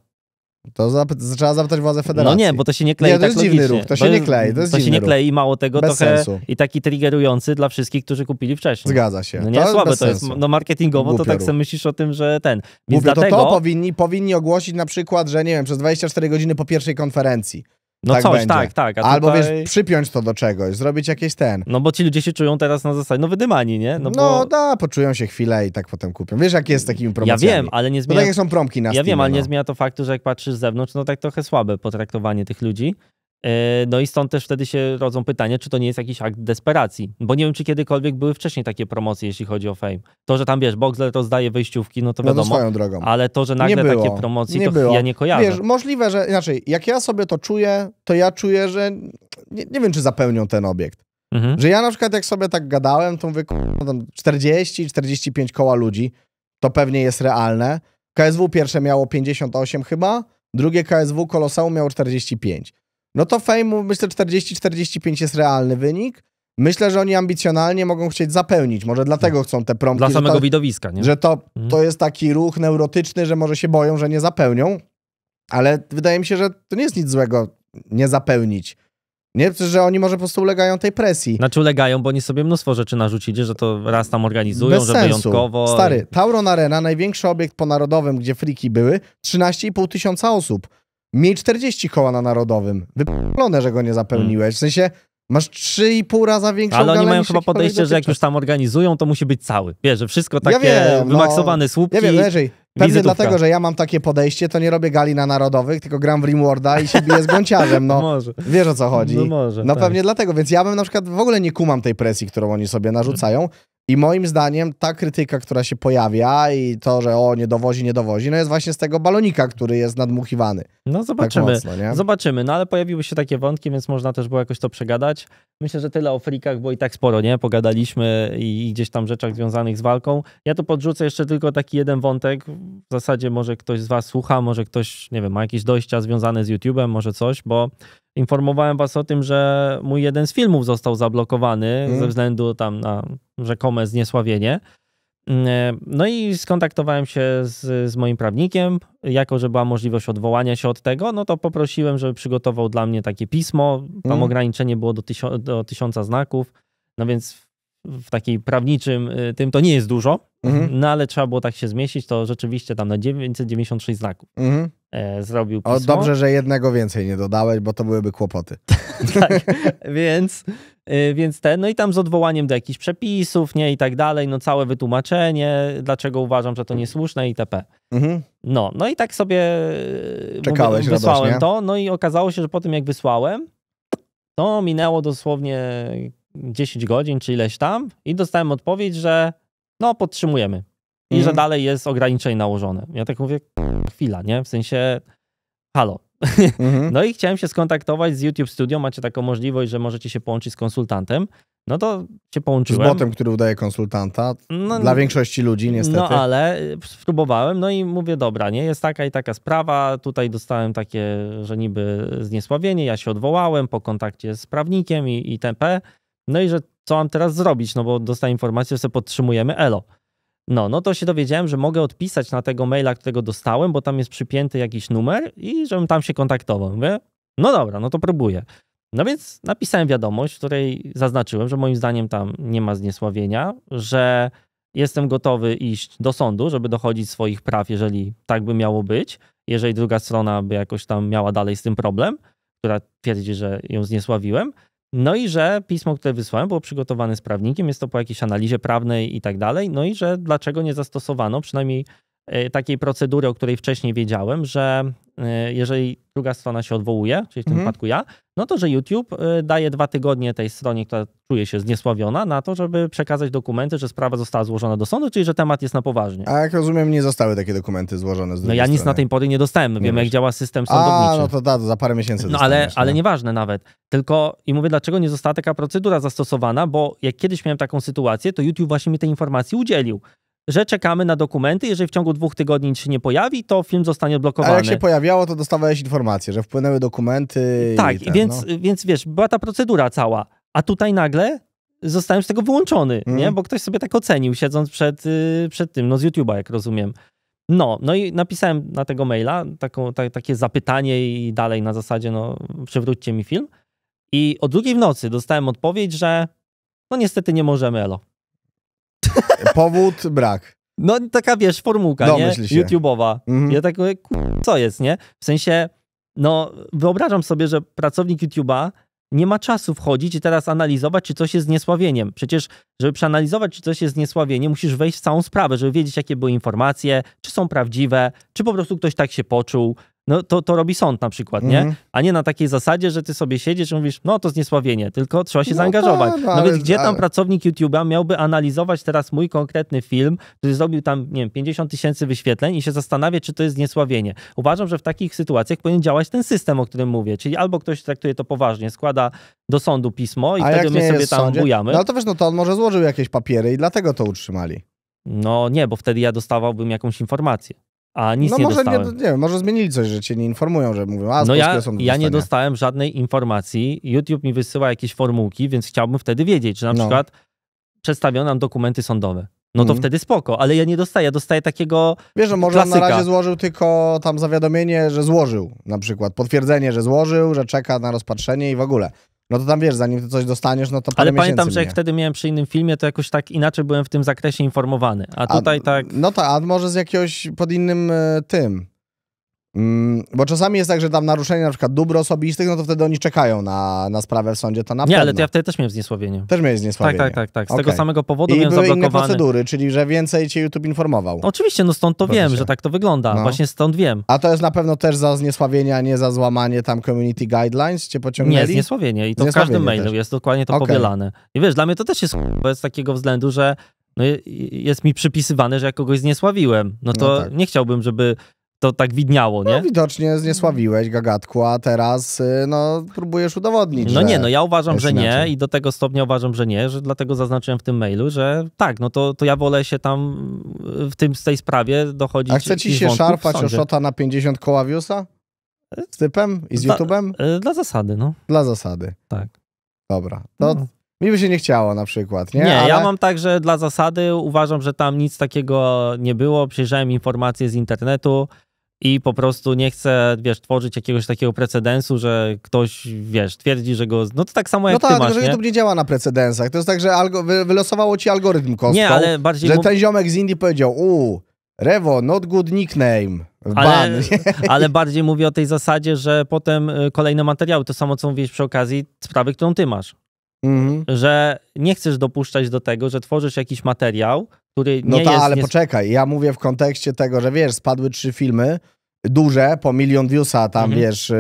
To zap trzeba zapytać władze no federacji. No nie, bo to się nie klei nie, to tak jest dziwny ruch, to się to, nie klei. To, jest to się nie klei i mało tego, bez trochę sensu. i taki triggerujący dla wszystkich, którzy kupili wcześniej. Zgadza się. No nie, to słabe to jest. Sensu. No marketingowo Głupio to tak sobie myślisz o tym, że ten. Więc Głupio, dlatego... to to powinni, powinni ogłosić na przykład, że nie wiem, przez 24 godziny po pierwszej konferencji. No tak coś, będzie. tak, tak. Albo tutaj... wiesz, przypiąć to do czegoś, zrobić jakieś ten. No bo ci ludzie się czują teraz na zasadzie, no wydymani, nie? No, no bo... no da, poczują się chwilę i tak potem kupią. Wiesz, jak jest z takimi promocjami. Ja wiem, ale nie no tak zmienia... To są promki na Ja wiem, ale no. nie zmienia to faktu, że jak patrzysz z zewnątrz, no tak trochę słabe potraktowanie tych ludzi. E, no i stąd też wtedy się rodzą pytania, czy to nie jest jakiś akt desperacji. Bo nie wiem, czy kiedykolwiek były wcześniej takie promocje, jeśli chodzi o fame. To, że tam wiesz, Boxler rozdaje wejściówki, no to no wiadomo. No to swoją drogą. Ale to, że nagle takie promocje, nie to było. ja nie kojarzę. Wiesz, możliwe, że inaczej, jak ja sobie to czuję, to ja czuję, że nie, nie wiem, czy zapełnią ten obiekt. Mhm. Że ja na przykład jak sobie tak gadałem, tą mówię, no 40-45 koła ludzi, to pewnie jest realne. KSW pierwsze miało 58 chyba, drugie KSW Koloseum miało 45 no to Fejmu myślę 40-45 jest realny wynik. Myślę, że oni ambicjonalnie mogą chcieć zapełnić. Może dlatego chcą te promki. Dla samego to, widowiska, nie? Że to, mhm. to jest taki ruch neurotyczny, że może się boją, że nie zapełnią. Ale wydaje mi się, że to nie jest nic złego nie zapełnić. Nie, że oni może po prostu ulegają tej presji. Znaczy ulegają, bo oni sobie mnóstwo rzeczy narzucili, że to raz tam organizują, Bez że sensu. wyjątkowo. Stary, Tauron Arena, największy obiekt ponarodowym, gdzie friki były, 13,5 tysiąca osób miej 40 koła na narodowym. Wypalone, że go nie zapełniłeś. W sensie masz 3,5 raza większą Ale oni mają chyba podejście, że jak już tam organizują, to musi być cały. Wiesz, że wszystko takie ja wiem, no. wymaksowane no, słupki. Ja wiem, leżej. Pewnie wizytówka. dlatego, że ja mam takie podejście, to nie robię gali na narodowych, tylko gram w Rimworlda i się biję z gąciarzem. No, może. Wiesz o co chodzi. No, może, no tak. pewnie dlatego, więc ja bym na przykład w ogóle nie kumam tej presji, którą oni sobie narzucają, i moim zdaniem ta krytyka, która się pojawia i to, że o, nie dowozi, nie dowozi, no jest właśnie z tego balonika, który jest nadmuchiwany. No tak zobaczymy, tak mocno, zobaczymy, no ale pojawiły się takie wątki, więc można też było jakoś to przegadać. Myślę, że tyle o frikach, bo i tak sporo, nie? Pogadaliśmy i gdzieś tam rzeczach związanych z walką. Ja tu podrzucę jeszcze tylko taki jeden wątek. W zasadzie może ktoś z was słucha, może ktoś, nie wiem, ma jakieś dojścia związane z YouTube'em, może coś, bo Informowałem was o tym, że mój jeden z filmów został zablokowany mm. ze względu tam na rzekome zniesławienie. Mm, e, no i skontaktowałem się z, z, moim prawnikiem. Jako, że była możliwość odwołania się od tego, no to poprosiłem, żeby przygotował dla mnie takie pismo. Tam mm. ograniczenie było do, tysiąca, do tysiąca znaków. No więc w takiej prawniczym y, tym to nie jest dużo, mhm. no ale trzeba było tak się zmieścić, to rzeczywiście tam na 996 znaków mhm. E, zrobił pismo. O, dobrze, że jednego więcej nie dodałeś, bo to byłyby kłopoty. tak, więc, y, więc ten, no i tam z odwołaniem do jakichś przepisów, nie, i tak dalej, no całe wytłumaczenie, dlaczego uważam, że to niesłuszne itp. Mhm. No, no i tak sobie y, Czekałeś mówię, wysłałem radośnie. to, no i okazało się, że po tym jak wysłałem, to minęło dosłownie 10 godzin czy ileś tam i dostałem odpowiedź, że no podtrzymujemy i mm. że mhm. dalej jest ograniczenie nałożone. Ja tak mówię, chwila, nie? W sensie, halo. Mm -hmm. No i chciałem się skontaktować z YouTube Studio, macie taką możliwość, że możecie się połączyć z konsultantem. No to się połączyłem. Z botem, który udaje konsultanta. No, dla większości ludzi, niestety. No ale e, spróbowałem, no i mówię, dobra, nie, jest taka i taka sprawa. Tutaj dostałem takie, że niby zniesławienie, ja się odwołałem po kontakcie z prawnikiem i, i TP. No i że co mam teraz zrobić, no bo dostałem informację, że sobie podtrzymujemy elo. No, no to się dowiedziałem, że mogę odpisać na tego maila, którego dostałem, bo tam jest przypięty jakiś numer i żebym tam się kontaktował. Mówię, no dobra, no to próbuję. No więc napisałem wiadomość, w której zaznaczyłem, że moim zdaniem tam nie ma zniesławienia, że jestem gotowy iść do sądu, żeby dochodzić swoich praw, jeżeli tak by miało być, jeżeli druga strona by jakoś tam miała dalej z tym problem, która twierdzi, że ją zniesławiłem. No i że pismo, które wysłałem, było przygotowane z prawnikiem, jest to po jakiejś analizie prawnej i tak dalej. No i że dlaczego nie zastosowano, przynajmniej Y, takiej procedury, o której wcześniej wiedziałem, że y, jeżeli druga strona się odwołuje, czyli w tym mhm. przypadku ja, no to że YouTube y, daje dwa tygodnie tej stronie, która czuje się zniesławiona, na to, żeby przekazać dokumenty, że sprawa została złożona do sądu, czyli że temat jest na poważnie. A jak rozumiem, nie zostały takie dokumenty złożone z No ja strony. nic na tej pory nie dostałem. Nie Wiem, jak działa system sądowniczy. A, no to da, za parę miesięcy No ale, no. ale nieważne nawet. Tylko i mówię, dlaczego nie została taka procedura zastosowana, bo jak kiedyś miałem taką sytuację, to YouTube właśnie mi tej informacji udzielił że czekamy na dokumenty. Jeżeli w ciągu dwóch tygodni się nie pojawi, to film zostanie odblokowany. A jak się pojawiało, to dostawałeś informację, że wpłynęły dokumenty. Tak, i ten, więc, no. więc wiesz, była ta procedura cała. A tutaj nagle zostałem z tego wyłączony, mm. nie? Mhm. bo ktoś sobie tak ocenił, siedząc przed, y, przed tym, no z YouTube'a, jak rozumiem. No, no i napisałem na tego maila taką, ta, takie zapytanie i dalej na zasadzie, no przywróćcie mi film. I o drugiej w nocy dostałem odpowiedź, że no niestety nie możemy, Elo. Powód brak. No taka, wiesz, formułka, Domyśl no, nie? Się. YouTube'owa. Mhm. Ja tak mówię, co jest, nie? W sensie, no wyobrażam sobie, że pracownik YouTube'a nie ma czasu wchodzić i teraz analizować, czy coś jest zniesławieniem. Przecież, żeby przeanalizować, czy coś jest zniesławieniem, musisz wejść w całą sprawę, żeby wiedzieć, jakie były informacje, czy są prawdziwe, czy po prostu ktoś tak się poczuł, no to, to robi sąd na przykład, nie? Mhm. A nie na takiej zasadzie, że ty sobie siedzisz i mówisz, no to zniesławienie, tylko trzeba się no zaangażować. Ta, no, no, więc ale, gdzie tam pracownik YouTube'a miałby analizować teraz mój konkretny film, który zrobił tam, nie wiem, 50 tysięcy wyświetleń i się zastanawia, czy to jest zniesławienie. Uważam, że w takich sytuacjach powinien działać ten system, o którym mówię, czyli albo ktoś traktuje to poważnie, składa do sądu pismo i A wtedy my sobie tam bujamy. No to wiesz, no to on może złożył jakieś papiery i dlatego to utrzymali. No nie, bo wtedy ja dostawałbym jakąś informację a nic no nie może dostałem. Nie, nie, może zmienili coś, że cię nie informują, że mówią, a z no ja, są ja nie dostałem żadnej informacji. YouTube mi wysyła jakieś formułki, więc chciałbym wtedy wiedzieć, że na no. przykład przedstawiono nam dokumenty sądowe. No to mm. wtedy spoko, ale ja nie dostaję, ja dostaję takiego. Wiesz, że może klasyka. na razie złożył tylko tam zawiadomienie, że złożył na przykład, potwierdzenie, że złożył, że czeka na rozpatrzenie i w ogóle no to tam wiesz, zanim ty coś dostaniesz, no to parę Ale pamiętam, że jak wtedy miałem przy innym filmie, to jakoś tak inaczej byłem w tym zakresie informowany, a tutaj a, tak... No tak, a może z jakiegoś, pod innym e, tym, Mm, bo czasami jest tak, że tam naruszenie na przykład dóbr osobistych, no to wtedy oni czekają na, na sprawę w sądzie, to na Nie, pewno. ale ja wtedy też miałem zniesławienie. Też miałem zniesławienie. Tak, tak, tak. tak. Z okay. tego samego powodu I miałem były zablokowany. inne procedury, czyli że więcej cię YouTube informował. Oczywiście, no stąd to Proszę wiem, się. że tak to wygląda. No. Właśnie stąd wiem. A to jest na pewno też za zniesławienie, a nie za złamanie tam community guidelines? Cię pociągnęli? Nie, zniesławienie. I to w każdym mailu jest dokładnie to okay. powielane. I wiesz, dla mnie to też jest z takiego względu, że no, jest mi przypisywane, że ja kogoś zniesławiłem. No, no to no tak. nie chciałbym, żeby to tak widniało, no, nie? No, widocznie zniesławiłeś gagatku, a teraz y, no, próbujesz udowodnić. No nie, no ja uważam, że inaczej. nie i do tego stopnia uważam, że nie, że dlatego zaznaczyłem w tym mailu, że tak, no to, to ja wolę się tam y, w tym, z tej sprawie dochodzić. A chce ci się szarpać o szota na 50 koła Z typem i z YouTube'em? Y, dla zasady, no. Dla zasady. Tak. Dobra. To no. Mi by się nie chciało na przykład, nie? Nie, Ale... ja mam także dla zasady uważam, że tam nic takiego nie było. Przyjrzałem informacje z internetu i po prostu nie chce, wiesz, tworzyć jakiegoś takiego precedensu, że ktoś, wiesz, twierdzi, że go... No to tak samo no jak no tak, masz, nie? że YouTube nie działa na precedensach. To jest tak, że algo... wylosowało ci algorytm kostką, nie, ale bardziej że ten ziomek z Indii powiedział, u, Rewo, not good nickname. Ban. Ale, ale, bardziej mówię o tej zasadzie, że potem y, kolejne materiały, to samo co mówiłeś przy okazji sprawy, którą ty masz. Mhm. Że nie chcesz dopuszczać do tego, że tworzysz jakiś materiał, który no nie No tak, ale nie... poczekaj, ja mówię w kontekście tego, że wiesz, spadły trzy filmy duże, po milion viewsa tam, mhm. wiesz, yy,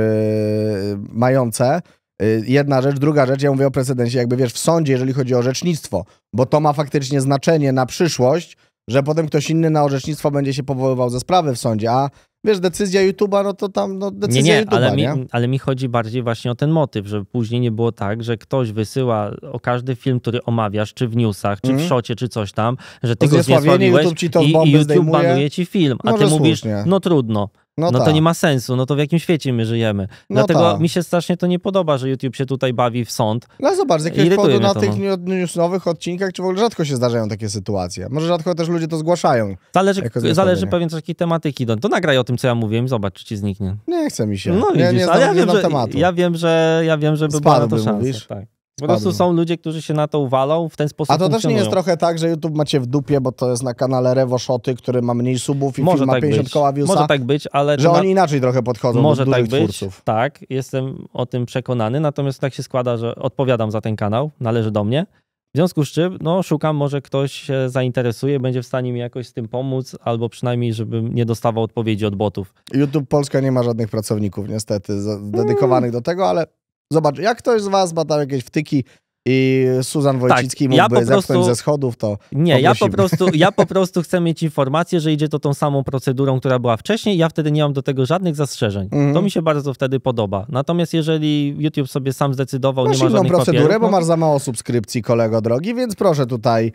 mające. Yy, jedna rzecz, druga rzecz, ja mówię o precedensie, jakby wiesz, w sądzie, jeżeli chodzi o rzecznictwo, bo to ma faktycznie znaczenie na przyszłość, że potem ktoś inny na orzecznictwo będzie się powoływał ze sprawy w sądzie, a wiesz, decyzja YouTube'a, no to tam no, decyzja nie, nie, YouTube'a, ale nie? Mi, ale mi chodzi bardziej właśnie o ten motyw, żeby później nie było tak, że ktoś wysyła o każdy film, który omawiasz, czy w newsach, czy mm. w mhm. szocie, czy coś tam, że ty go zniesławiłeś YouTube ci to i, i YouTube zdejmuje. banuje ci film, a no ty mówisz, słusznie. no trudno. No, no to tak. nie ma sensu, no to w jakim świecie my żyjemy. No Dlatego ta. mi się strasznie to nie podoba, że YouTube się tutaj bawi w sąd. No zobacz, z jakiegoś powodu na tych no. newsowych odcinkach, czy w ogóle rzadko się zdarzają takie sytuacje. Może rzadko też ludzie to zgłaszają. Zależy, zależy z takiej tematyki. to nagraj o tym, co ja mówiłem, zobacz, czy ci zniknie. Nie chce mi się. No widzisz, nie, nie ale ja, nie wiem, że, ja wiem, że, ja wiem, że by była na to szansa. Tak. Spadł. Po prostu są ludzie, którzy się na to uwalą, w ten sposób A to też nie jest trochę tak, że YouTube macie w dupie, bo to jest na kanale Rewoszoty, który ma mniej subów i może film tak ma 50 być. koła Może tak być, ale... Że ma... oni inaczej trochę podchodzą może do tak być, twórców. Tak, jestem o tym przekonany, natomiast tak się składa, że odpowiadam za ten kanał, należy do mnie. W związku z czym, no szukam, może ktoś się zainteresuje, będzie w stanie mi jakoś z tym pomóc, albo przynajmniej, żebym nie dostawał odpowiedzi od botów. YouTube Polska nie ma żadnych pracowników niestety dedykowanych mm. do tego, ale Zobacz, jak ktoś z was ma tam jakieś wtyki i Suzan tak, Wojcicki tak, mógłby ja po prostu, zepchnąć ze schodów, to Nie, ja po, prostu, ja po prostu chcę mieć informację, że idzie to tą samą procedurą, która była wcześniej ja wtedy nie mam do tego żadnych zastrzeżeń. Mhm. To mi się bardzo wtedy podoba. Natomiast jeżeli YouTube sobie sam zdecydował, masz nie ma żadnych procedurę, papierów, bo no... masz za mało subskrypcji, kolego drogi, więc proszę tutaj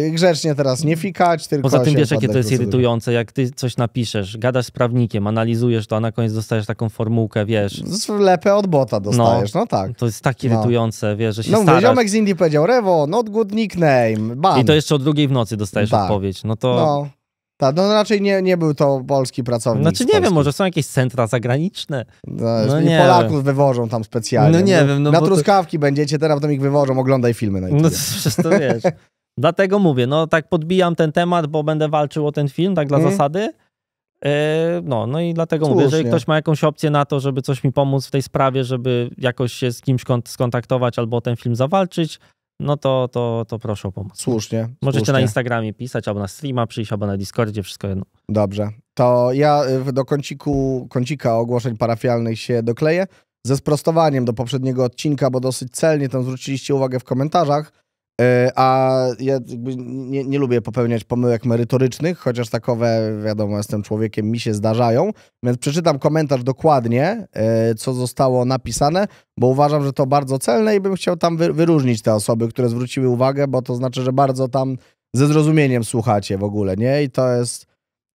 Yy, grzecznie teraz nie fikać, tylko... Poza tym wiesz, jakie to jest irytujące, jak ty coś napiszesz, gadasz z prawnikiem, analizujesz to, a na koniec dostajesz taką formułkę, wiesz... Lepę od bota no. dostajesz, no, no tak. To jest tak no. irytujące, no. wiesz, że się no, starasz. No, z Indii powiedział, Rewo, not good nickname, ban. I to jeszcze o drugiej w nocy dostajesz tak. odpowiedź, no to... No. Tak, no raczej nie, nie był to polski pracownik. Znaczy nie wiem, może są jakieś centra zagraniczne. No, no nie Polaków wiem. wywożą tam specjalnie. No nie no. wiem. No, na truskawki to... będziecie, teraz potem ich wywożą, oglądaj filmy na YouTube. No to, to wiesz. Dlatego mówię, no tak podbijam ten temat, bo będę walczył o ten film, tak dla mhm. zasady. E, no, no i dlatego Słusznie. mówię, jeżeli ktoś ma jakąś opcję na to, żeby coś mi pomóc w tej sprawie, żeby jakoś się z kimś skontaktować albo o ten film zawalczyć, no to, to, to proszę o pomoc. Słusznie. Możecie słusznie. na Instagramie pisać, albo na streama przyjść, albo na Discordzie, wszystko jedno. Dobrze. To ja e, do kąciku, kącika ogłoszeń parafialnych się dokleję ze sprostowaniem do poprzedniego odcinka, bo dosyć celnie tam zwróciliście uwagę w komentarzach. E, a ja nie, nie, lubię popełniać pomyłek merytorycznych, chociaż takowe, wiadomo, jestem człowiekiem, mi się zdarzają. Więc przeczytam komentarz dokładnie, e, co zostało napisane, bo uważam, że to bardzo celne i bym chciał tam wyróżnić te osoby, które zwróciły uwagę, bo to znaczy, że bardzo tam ze zrozumieniem słuchacie w ogóle, nie? I to jest,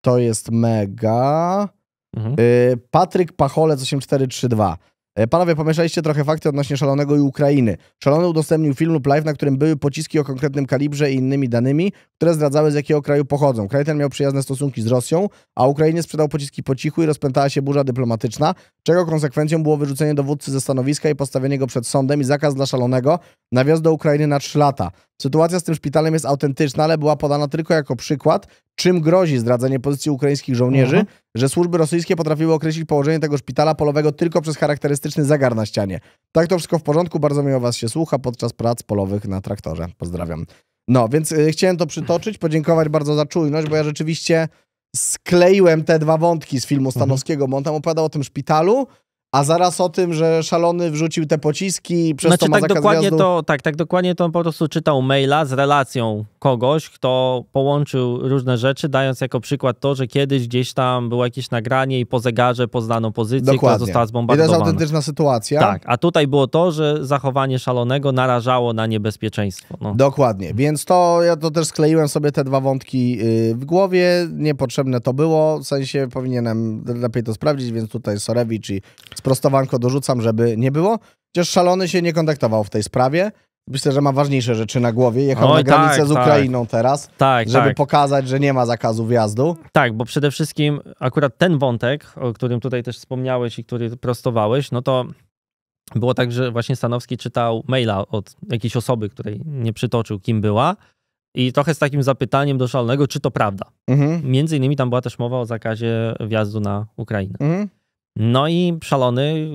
to jest mega. Mhm. E, Patryk Pacholec 8432. E, panowie, pomieszaliście trochę fakty odnośnie Szalonego i Ukrainy. Szalony udostępnił film lub live, na którym były pociski o konkretnym kalibrze i innymi danymi, które zdradzały z jakiego kraju pochodzą. Kraj ten miał przyjazne stosunki z Rosją, a Ukrainie sprzedał pociski po cichu i rozpętała się burza dyplomatyczna, czego konsekwencją było wyrzucenie dowódcy ze stanowiska i postawienie go przed sądem i zakaz dla Szalonego na wjazd do Ukrainy na 3 lata. Sytuacja z tym szpitalem jest autentyczna, ale była podana tylko jako przykład, czym grozi zdradzenie pozycji ukraińskich żołnierzy, mhm. że służby rosyjskie potrafiły określić położenie tego szpitala polowego tylko przez charakterystyczny zegar na ścianie. Tak to wszystko w porządku, bardzo miło was się słucha podczas prac polowych na traktorze. Pozdrawiam. No, więc y, chciałem to przytoczyć, podziękować bardzo za czujność, bo ja rzeczywiście skleiłem te dwa wątki z filmu mhm. Stanowskiego, mhm. bo on tam opowiadał o tym szpitalu, a zaraz o tym, że szalony wrzucił te pociski, przez znaczy, to ma tak dokładnie to, Tak, tak dokładnie to on po prostu czytał maila z relacją kogoś, kto połączył różne rzeczy, dając jako przykład to, że kiedyś gdzieś tam było jakieś nagranie i po zegarze poznano pozycję, dokładnie. która została zbombardowana. I to jest autentyczna sytuacja. Tak, a tutaj było to, że zachowanie szalonego narażało na niebezpieczeństwo. No. Dokładnie, więc to ja to też skleiłem sobie te dwa wątki y, w głowie, niepotrzebne to było, w sensie powinienem lepiej to sprawdzić, więc tutaj Sorewicz i sprostowanko dorzucam, żeby nie było. Chociaż szalony się nie kontaktował w tej sprawie. Myślę, że ma ważniejsze rzeczy na głowie. Jechał Oj, na granicę tak, z tak. Ukrainą tak. teraz, tak, żeby tak. pokazać, że nie ma zakazu wjazdu. Tak, bo przede wszystkim akurat ten wątek, o którym tutaj też wspomniałeś i który prostowałeś, no to było tak, że właśnie Stanowski czytał maila od jakiejś osoby, której nie przytoczył, kim była. I trochę z takim zapytaniem do szalonego, czy to prawda. Mhm. Między innymi tam była też mowa o zakazie wjazdu na Ukrainę. Mhm. No i szalony,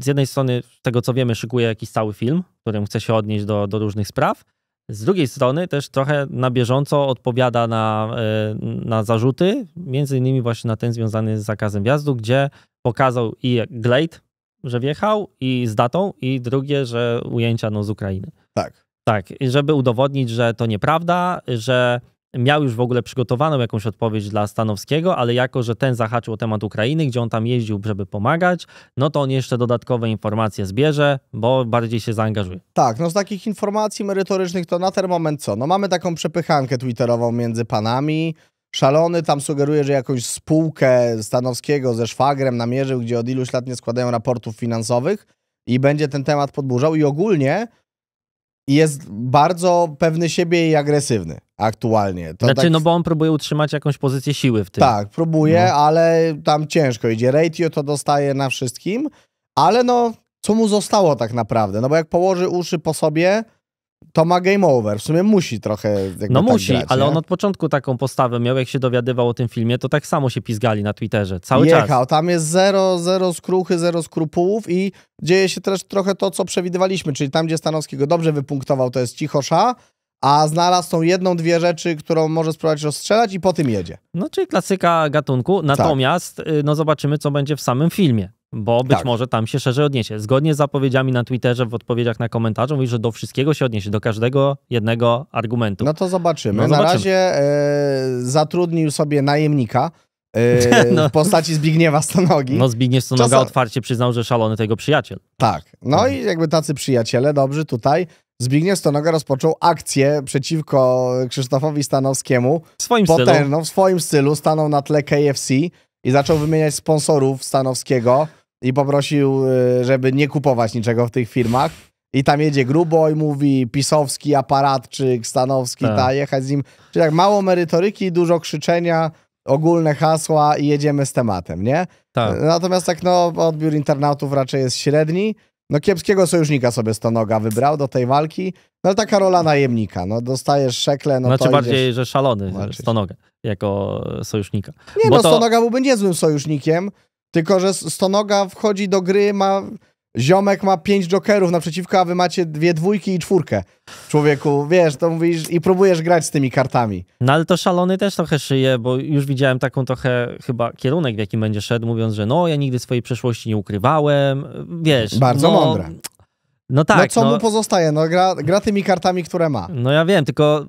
z jednej strony, z tego co wiemy, szykuje jakiś cały film, w którym chce się odnieść do, do różnych spraw. Z drugiej strony też trochę na bieżąco odpowiada na, e, na zarzuty, między innymi właśnie na ten związany z zakazem wjazdu, gdzie pokazał i Glade, że wjechał i z datą, i drugie, że ujęcia no, z Ukrainy. Tak. Tak, żeby udowodnić, że to nieprawda, że miał już w ogóle przygotowaną jakąś odpowiedź dla Stanowskiego, ale jako, że ten zahaczył o temat Ukrainy, gdzie on tam jeździł, żeby pomagać, no to on jeszcze dodatkowe informacje zbierze, bo bardziej się zaangażuje. Tak, no z takich informacji merytorycznych to na ten moment co? No mamy taką przepychankę twitterową między panami, Szalony tam sugeruje, że jakąś spółkę Stanowskiego ze szwagrem namierzył, gdzie od iluś lat nie składają raportów finansowych i będzie ten temat podburzał. I ogólnie jest bardzo pewny siebie i agresywny aktualnie. To znaczy, tak... no bo on próbuje utrzymać jakąś pozycję siły w tym. Tak, próbuje, no. ale tam ciężko idzie. Ratio to dostaje na wszystkim, ale no, co mu zostało tak naprawdę? No bo jak położy uszy po sobie, to ma game over. W sumie musi trochę. no tak musi, grać, ale nie? on od początku taką postawę miał, jak się dowiadywał o tym filmie, to tak samo się pisgali na Twitterze. Cały Jechał. czas. Jechał, tam jest zero, zero skruchy, zero skrupułów i dzieje się też trochę to, co przewidywaliśmy, czyli tam, gdzie Stanowski go dobrze wypunktował, to jest cichosza, a znalazł tą jedną, dwie rzeczy, którą może spróbować rozstrzelać i po tym jedzie. No, czyli klasyka gatunku. Tak. Natomiast tak. no, zobaczymy, co będzie w samym filmie bo być tak. może tam się szerzej odniesie. Zgodnie z zapowiedziami na Twitterze, w odpowiedziach na komentarze, mówi, że do wszystkiego się odniesie, do każdego jednego argumentu. No to zobaczymy. No zobaczymy. Na razie e, zatrudnił sobie najemnika, e, no. w postaci Zbigniewa Stonogi. No Zbigniew Stonoga Czasem... otwarcie przyznał, że szalony tego przyjaciel. Tak. No mhm. i jakby tacy przyjaciele, dobrzy tutaj. Zbigniew Stonoga rozpoczął akcję przeciwko Krzysztofowi Stanowskiemu. W swoim Potężną, stylu. No, w swoim stylu stanął na tle KFC i zaczął wymieniać sponsorów Stanowskiego i poprosił, y, żeby nie kupować niczego w tych firmach. I tam jedzie grubo i mówi pisowski aparatczyk, stanowski, tak. ta jechać z nim. Czyli tak mało merytoryki, dużo krzyczenia, ogólne hasła i jedziemy z tematem, nie? Tak. Natomiast tak no, odbiór internautów raczej jest średni. No kiepskiego sojusznika sobie Stonoga wybrał do tej walki, no ale taka rola najemnika, no dostajesz szekle, no znaczy to bardziej, idziesz... że szalony Stonoga jako sojusznika. Nie Bo no, to... Stonoga byłby niezłym sojusznikiem, tylko, że Stonoga wchodzi do gry, ma... Ziomek ma pięć jokerów naprzeciwko, a wy macie dwie dwójki i czwórkę. Człowieku, wiesz, to mówisz i próbujesz grać z tymi kartami. No ale to szalony też trochę szyje, bo już widziałem taką trochę chyba kierunek, w jaki będzie szedł, mówiąc, że no, ja nigdy swojej przeszłości nie ukrywałem, wiesz. Bardzo no, mądre. No tak. No co no, mu pozostaje? No gra, gra tymi kartami, które ma. No ja wiem, tylko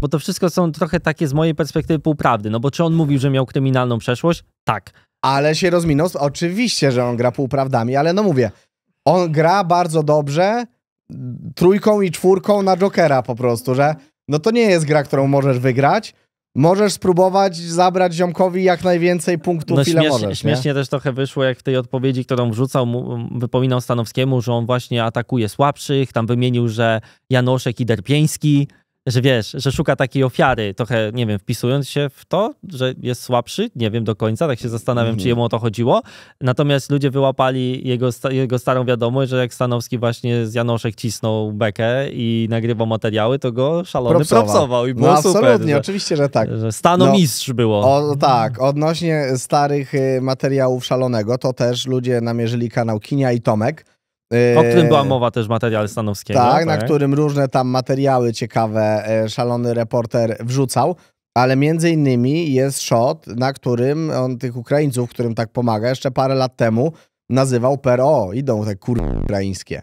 bo to wszystko są trochę takie z mojej perspektywy półprawdy, no bo czy on mówił, że miał kryminalną przeszłość? Tak ale się rozminął. Oczywiście, że on gra półprawdami, ale no mówię, on gra bardzo dobrze trójką i czwórką na Jokera po prostu, że no to nie jest gra, którą możesz wygrać, Możesz spróbować zabrać ziomkowi jak najwięcej punktów, no, ile śmiesznie, możesz. Śmiesznie nie? też trochę wyszło, jak w tej odpowiedzi, którą wrzucał, wypominał Stanowskiemu, że on właśnie atakuje słabszych, tam wymienił, że Janoszek i Derpieński że wiesz, że szuka takiej ofiary, trochę, nie wiem, wpisując się w to, że jest słabszy, nie wiem do końca, tak się zastanawiam, czy mhm. jemu o to chodziło. Natomiast ludzie wyłapali jego, jego starą wiadomość, że jak Stanowski właśnie z Janoszek cisnął bekę i nagrywał materiały, to go szalony propsował, propsował i było no, super. absolutnie, że, oczywiście, że tak. Że stanomistrz no, było. O, tak, odnośnie starych y, materiałów szalonego, to też ludzie namierzyli kanał Kinia i Tomek, o którym była eee, mowa też materiale Stanowskiego. Tak, na tak. którym różne tam materiały ciekawe e, szalony reporter wrzucał, ale między innymi jest shot, na którym on tych Ukraińców, którym tak pomaga, jeszcze parę lat temu nazywał PRO. Idą te kurwy ukraińskie.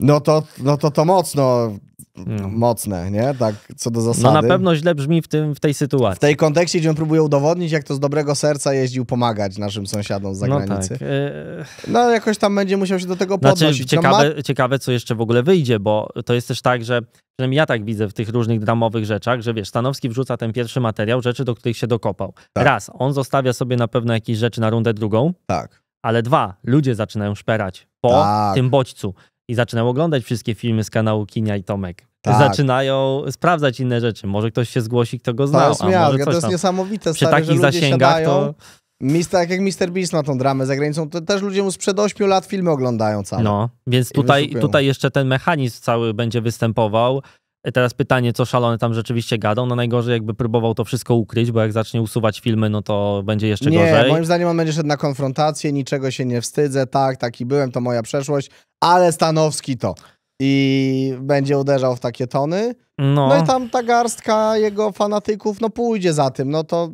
No to, no to to mocno, no. mocne, nie? Tak, co do zasady. No na pewno źle brzmi w, tym, w tej sytuacji. W tej kontekście, gdzie on próbuje udowodnić, jak to z dobrego serca jeździł pomagać naszym sąsiadom z zagranicy. No, tak. E, no jakoś tam będzie musiał się do tego znaczy, podnosić. Znaczy, ciekawe, no, ma... ciekawe, co jeszcze w ogóle wyjdzie, bo to jest też tak, że przynajmniej ja tak widzę w tych różnych dramowych rzeczach, że wiesz, Stanowski wrzuca ten pierwszy materiał, rzeczy, do których się dokopał. Tak. Raz, on zostawia sobie na pewno jakieś rzeczy na rundę drugą. Tak. Ale dwa, ludzie zaczynają szperać po tak. tym bodźcu i zaczynają oglądać wszystkie filmy z kanału Kinia i Tomek. Tak. Zaczynają sprawdzać inne rzeczy. Może ktoś się zgłosi, kto go tak, znał. To jest, a miarka, to jest tam. niesamowite. Przy stary, takich zasięgach to... Mister, tak jak Mr. Beast na tą dramę za granicą, to też ludzie mu sprzed 8 lat filmy oglądają całe. No, więc tutaj, tutaj jeszcze ten mechanizm cały będzie występował. Teraz pytanie, co szalony tam rzeczywiście gadą. No najgorzej jakby próbował to wszystko ukryć, bo jak zacznie usuwać filmy, no to będzie jeszcze nie, gorzej. Moim zdaniem on będzie szedł na konfrontację, niczego się nie wstydzę, tak, taki byłem, to moja przeszłość, ale Stanowski to. I będzie uderzał w takie tony. No. no i tam ta garstka jego fanatyków, no pójdzie za tym, no to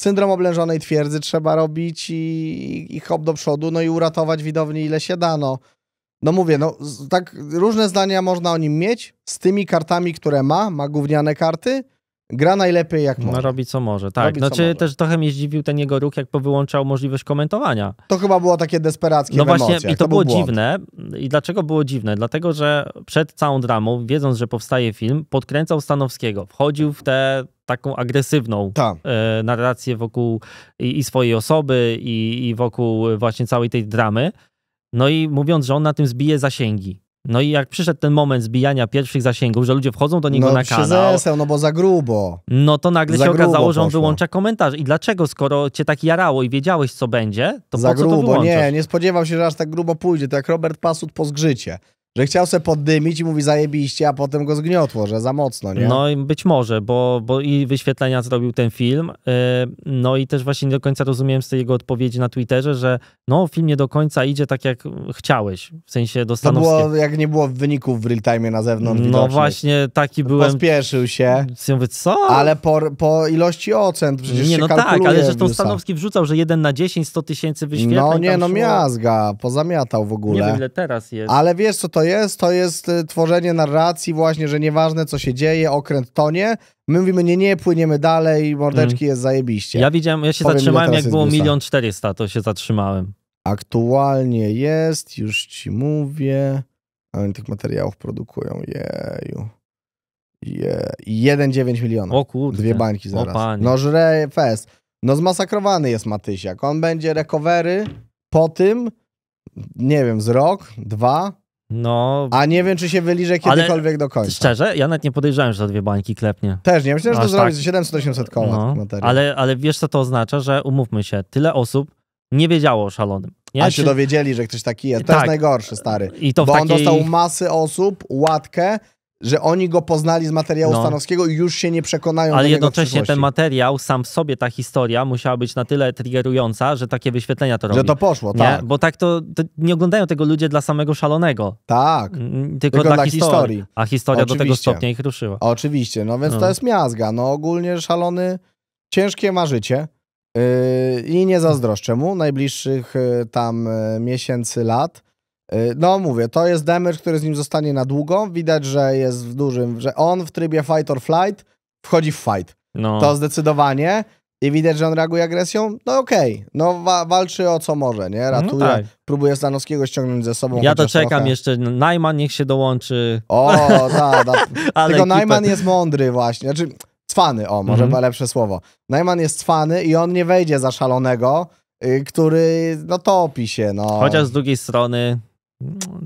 syndrom oblężonej twierdzy trzeba robić i, i hop do przodu, no i uratować widowni ile się da, no. No mówię, no tak różne zdania można o nim mieć. Z tymi kartami, które ma, ma gówniane karty, gra najlepiej jak no, może. No robi co może, tak. Robi, znaczy może. też trochę mnie zdziwił ten jego ruch, jak powyłączał możliwość komentowania. To chyba było takie desperackie No właśnie, emocjach. i to, to było dziwne. I dlaczego było dziwne? Dlatego, że przed całą dramą, wiedząc, że powstaje film, podkręcał Stanowskiego. Wchodził w tę taką agresywną Ta. e, narrację wokół i, i swojej osoby i, i wokół właśnie całej tej dramy. No i mówiąc, że on na tym zbije zasięgi. No i jak przyszedł ten moment zbijania pierwszych zasięgów, że ludzie wchodzą do niego no, na kanał. Zesem, no bo za grubo. No to nagle za się okazało, że on poszło. wyłącza komentarz. I dlaczego, skoro cię tak jarało i wiedziałeś, co będzie, to za po grubo. co to wyłączasz? Nie, nie spodziewał się, że aż tak grubo pójdzie. To jak Robert Pasut po zgrzycie. Że chciał se poddymić i mówi zajebiście, a potem go zgniotło, że za mocno, nie? No i być może, bo, bo i wyświetlenia zrobił ten film, y, no i też właśnie nie do końca rozumiem z tej jego odpowiedzi na Twitterze, że no film nie do końca idzie tak jak chciałeś, w sensie do To było, jak nie było wyników w real time na zewnątrz No widocznych. właśnie, taki byłem. Pospieszył się. Ja mówię, co? Ale po, po ilości ocen przecież Nie, no tak, ale zresztą Stanowski wrzucał, że jeden na 10, 100 tysięcy wyświetleń. No nie, no szło... miazga, pozamiatał w ogóle. Nie wiem ile teraz jest. Ale wiesz co to jest, to jest y, tworzenie narracji właśnie, że nieważne co się dzieje, okręt tonie, my mówimy nie, nie, płyniemy dalej, mordeczki mm. jest zajebiście. Ja widziałem, ja się Powiem, zatrzymałem jak było milion czterysta, to się zatrzymałem. Aktualnie jest, już ci mówię, oni tych materiałów produkują, jeju. Jeden 1,9 milionów. O kurde. Dwie bańki zaraz. O no żre fest. No zmasakrowany jest Matysiak. On będzie recovery po tym, nie wiem, z rok, dwa, no. A nie wiem, czy się wyliże kiedykolwiek do końca. Szczerze, ja nawet nie podejrzewałem, że za dwie bańki klepnie. Też nie, myślałem, że to tak. zrobić 700-800 koła. No. Ale, ale wiesz, co to oznacza, że umówmy się, tyle osób nie wiedziało o szalonym. A się dowiedzieli, że ktoś taki jest. To tak. jest najgorszy, stary. I to Bo takiej... on dostał masy osób, łatkę, że oni go poznali z materiału no. Stanowskiego i już się nie przekonają. Ale jednocześnie ten materiał, sam w sobie ta historia musiała być na tyle triggerująca, że takie wyświetlenia to robią. Że to poszło, nie? tak. Bo tak to, to, nie oglądają tego ludzie dla samego szalonego. Tak. Mm, tylko, tylko dla, dla historii. historii. A historia Oczywiście. do tego stopnia ich ruszyła. Oczywiście, no więc no. to jest miazga. No ogólnie szalony ciężkie ma życie yy, i nie zazdroszczę mu najbliższych yy, tam yy, miesięcy, lat. Y, no mówię, to jest damage, który z nim zostanie na długo. Widać, że jest w dużym, że on w trybie fight or flight wchodzi w fight. No. To zdecydowanie. I widać, że on reaguje agresją? No okej, okay. no wa walczy o co może, nie? No Ratuje, no tak. próbuje Stanowskiego ściągnąć ze sobą. Ja to czekam trochę. jeszcze, Najman niech się dołączy. O, tak, tak. Tylko Najman jest mądry właśnie, znaczy cwany, o, może mhm. lepsze słowo. Najman jest cwany i on nie wejdzie za szalonego, y, który no topi się, no. Chociaż z drugiej strony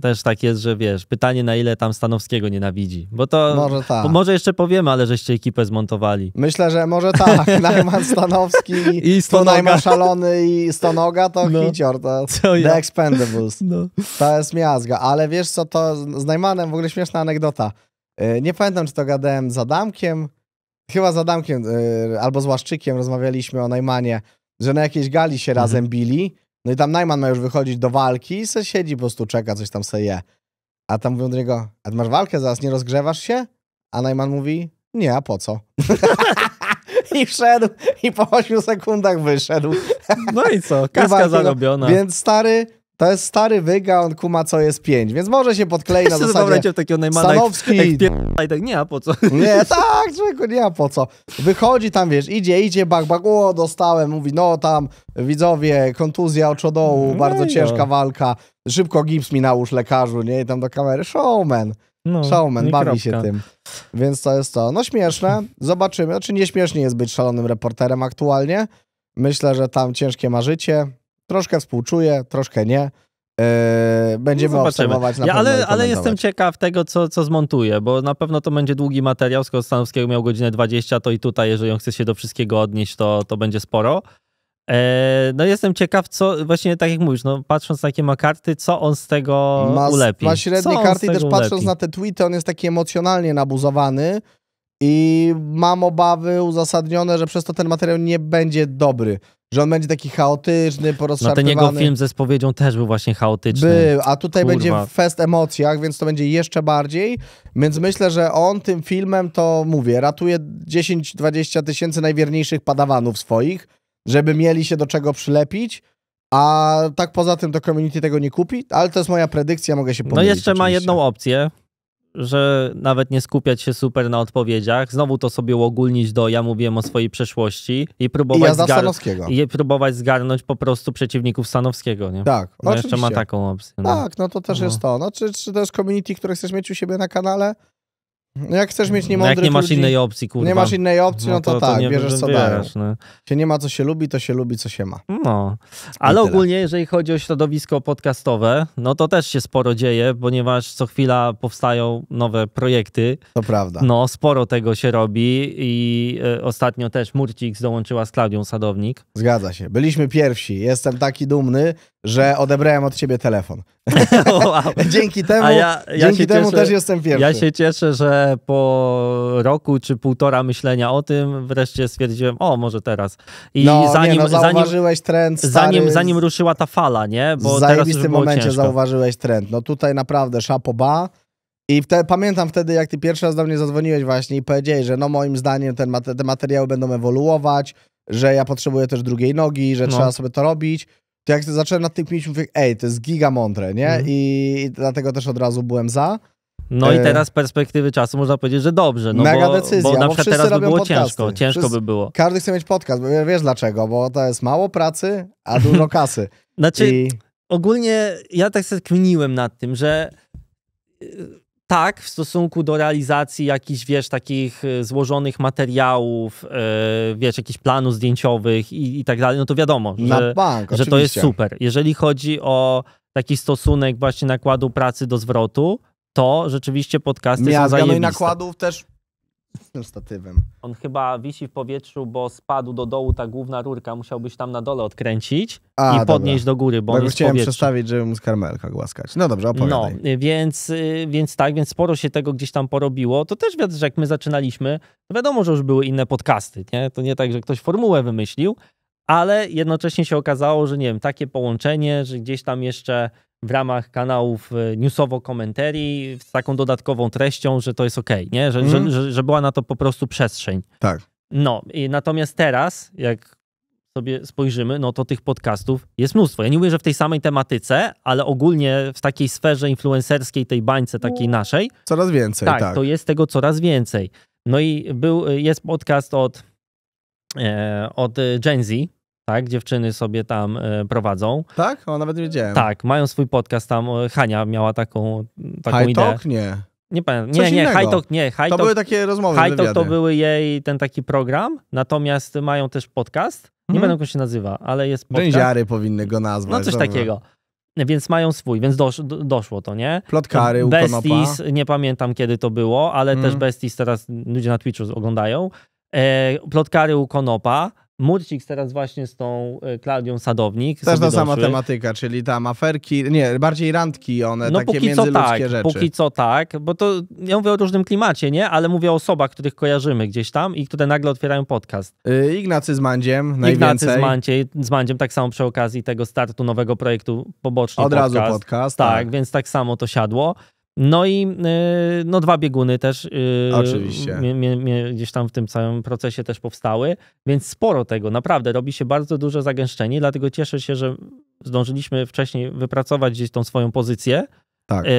też tak jest, że wiesz, pytanie na ile tam Stanowskiego nienawidzi, bo to może, tak. może jeszcze powiemy, ale żeście ekipę zmontowali. Myślę, że może tak, Najman Stanowski i Stonoga. szalony i Stonoga to no. hicior, to co The ja? Expendables, no. to jest miazga, ale wiesz co, to z Najmanem w ogóle śmieszna anegdota, y, nie pamiętam czy to gadałem z Adamkiem, chyba z Adamkiem y, albo z Łaszczykiem rozmawialiśmy o Najmanie, że na jakiejś gali się mhm. razem bili no i tam Najman ma już wychodzić do walki i se siedzi po prostu, czeka, coś tam se je. A tam mówią do niego, a masz walkę zaraz, nie rozgrzewasz się? A Najman mówi, nie, a po co? I wszedł i po 8 sekundach wyszedł. no i co, kaska no. zarobiona. Więc stary, to jest stary wyga, on kuma co jest 5, więc może się podklei na zasadzie w takiego Neymana, Stanowski. Jak, jak nie, a po co? Nie, tak, człowieku, nie, a po co? Wychodzi tam, wiesz, idzie, idzie, bak, bak, o, dostałem, mówi, no tam, widzowie, kontuzja oczodołu, no bardzo no. ciężka walka, szybko gips mi nałóż lekarzu, nie, i tam do kamery, showman. No, Showman no bawi kropka. się tym. Więc to jest to. No śmieszne. Zobaczymy. Znaczy nieśmiesznie jest być szalonym reporterem aktualnie. Myślę, że tam ciężkie życie. Troszkę współczuję, troszkę nie. Yy, będziemy no obserwować na ja, ale, ale jestem ciekaw tego, co, co zmontuję, bo na pewno to będzie długi materiał. Skoro Stanowskiego miał godzinę 20, to i tutaj, jeżeli on chce się do wszystkiego odnieść, to, to będzie sporo. E, no jestem ciekaw, co właśnie tak jak mówisz, no patrząc na takie ma karty, co on z tego ma, ulepi. Ma średnie karty i też ulepi? patrząc na te tweety, on jest taki emocjonalnie nabuzowany, i mam obawy uzasadnione, że przez to ten materiał nie będzie dobry. Że on będzie taki chaotyczny, porozszarpywany. No ten jego film ze spowiedzią też był właśnie chaotyczny. Był, a tutaj Kurwa. będzie fest emocjach, więc to będzie jeszcze bardziej. Więc myślę, że on tym filmem to, mówię, ratuje 10-20 tysięcy najwierniejszych padawanów swoich, żeby mieli się do czego przylepić. A tak poza tym to community tego nie kupi, ale to jest moja predykcja, mogę się no pomylić. No jeszcze ma jedną opcję, że nawet nie skupiać się super na odpowiedziach, znowu to sobie uogólnić do ja mówiłem o swojej przeszłości i próbować, I ja zgar- i próbować zgarnąć po prostu przeciwników Stanowskiego, nie? Tak, no, no jeszcze ma taką opcję. No. Tak, no to też no. jest to. No, czy, czy to jest community, które chcesz mieć u siebie na kanale, no jak chcesz mieć niemądrych no Jak nie masz ludzi, innej opcji, kurwa. Nie masz innej opcji, no, no to, to, tak, to nie bierzesz co bierzesz, dają. No. nie ma co się lubi, to się lubi co się ma. No, ale ogólnie jeżeli chodzi o środowisko podcastowe, no to też się sporo dzieje, ponieważ co chwila powstają nowe projekty. To prawda. No, sporo tego się robi i y, ostatnio też Murcix dołączyła z Klaudią Sadownik. Zgadza się, byliśmy pierwsi. Jestem taki dumny, że odebrałem od ciebie telefon. wow. Dzięki temu, ja, ja dzięki temu cieszę, też jestem pierwszy. Ja się cieszę, że po roku czy półtora myślenia o tym wreszcie stwierdziłem, o może teraz. I no, zanim, nie, no, zauważyłeś trend stary, zanim, zanim ruszyła ta fala, nie? Bo w zajebistym momencie ciężko. zauważyłeś trend. No tutaj naprawdę szapoba. I pamiętam wtedy, jak ty pierwszy raz do mnie zadzwoniłeś właśnie i powiedziałeś, że no moim zdaniem ten, te materiały będą ewoluować, że ja potrzebuję też drugiej nogi, że no. trzeba sobie to robić. To jak zacząłem nad tym kminić, mówię, ej, to jest giga mądre, nie? Mhm. I dlatego też od razu byłem za. No i e, teraz z perspektywy czasu można powiedzieć, że dobrze. No Mega bo, decyzja, bo na przykład teraz by było podcasty. ciężko, ciężko wszyscy, by było. Każdy chce mieć podcast, bo wiesz dlaczego, bo to jest mało pracy, a dużo kasy. znaczy, I... ogólnie ja tak sobie kminiłem nad tym, że y, tak w stosunku do realizacji jakichś, wiesz, takich y, złożonych materiałów, yy, wiesz, jakichś planów zdjęciowych i, i, tak dalej, no to wiadomo, że, bank, że to jest super. Jeżeli chodzi o taki stosunek właśnie nakładu pracy do zwrotu, to rzeczywiście podcasty Miazga, są zajebiste. no i nakładów też z tym statywem. On chyba wisi w powietrzu, bo spadł do dołu ta główna rurka, musiałbyś tam na dole odkręcić A, i dobra. podnieść do góry, bo, bo on jest chciałem przestawić, żeby mu z karmelka głaskać. No dobrze, opowiadaj. No, więc, y, więc tak, więc sporo się tego gdzieś tam porobiło. To też wiadomo, że jak my zaczynaliśmy, to wiadomo, że już były inne podcasty, nie? To nie tak, że ktoś formułę wymyślił, ale jednocześnie się okazało, że nie wiem, takie połączenie, że gdzieś tam jeszcze w ramach kanałów e, newsowo komentarii z taką dodatkową treścią, że to jest okej, okay, nie? Że, mm. że, mhm. że, że, była na to po prostu przestrzeń. Tak. No, i natomiast teraz, jak sobie spojrzymy, no to tych podcastów jest mnóstwo. Ja nie mówię, że w tej samej tematyce, ale ogólnie w takiej sferze influencerskiej, tej bańce takiej no. naszej. Coraz więcej, tak. tak. to jest tego coraz więcej. No i był, jest podcast od, e, od Gen Z, tak? Dziewczyny sobie tam e, prowadzą. Tak? O, nawet wiedziałem. Tak, mają swój podcast tam. E, Hania miała taką, taką High ideę. Talk? Nie. Nie pamiętam. Nie, Coś nie, High Talk, nie. High to talk, były takie rozmowy. High Talk to były jej ten taki program, natomiast mają też podcast. Nie hmm. będę go się nazywa, ale jest podcast. powinny go nazwać. No coś dobra. takiego. Więc mają swój, więc dosz, doszło to, nie? Plotkary, Besties, nie pamiętam kiedy to było, ale hmm. też mhm. Besties teraz ludzie na Twitchu oglądają. E, plotkary u Konopa, Murcik teraz właśnie z tą e, Klaudią Sadownik. Też ta sama tematyka, czyli tam aferki, nie, bardziej randki one, no takie póki międzyludzkie co tak, rzeczy. Póki co tak, bo to ja mówię o różnym klimacie, nie? Ale mówię o osobach, których kojarzymy gdzieś tam i które nagle otwierają podcast. Yy, Ignacy z Mandziem najwięcej. Ignacy z, Mandzie, z Mandziem, tak samo przy okazji tego startu nowego projektu pobocznie Od podcast. razu podcast. Tak, tak, więc tak samo to siadło. No i y, no, dwa bieguny też y, Oczywiście. gdzieś tam w tym całym procesie też powstały, więc sporo tego, naprawdę robi się bardzo duże zagęszczenie, dlatego cieszę się, że zdążyliśmy wcześniej wypracować gdzieś tą swoją pozycję tak. E,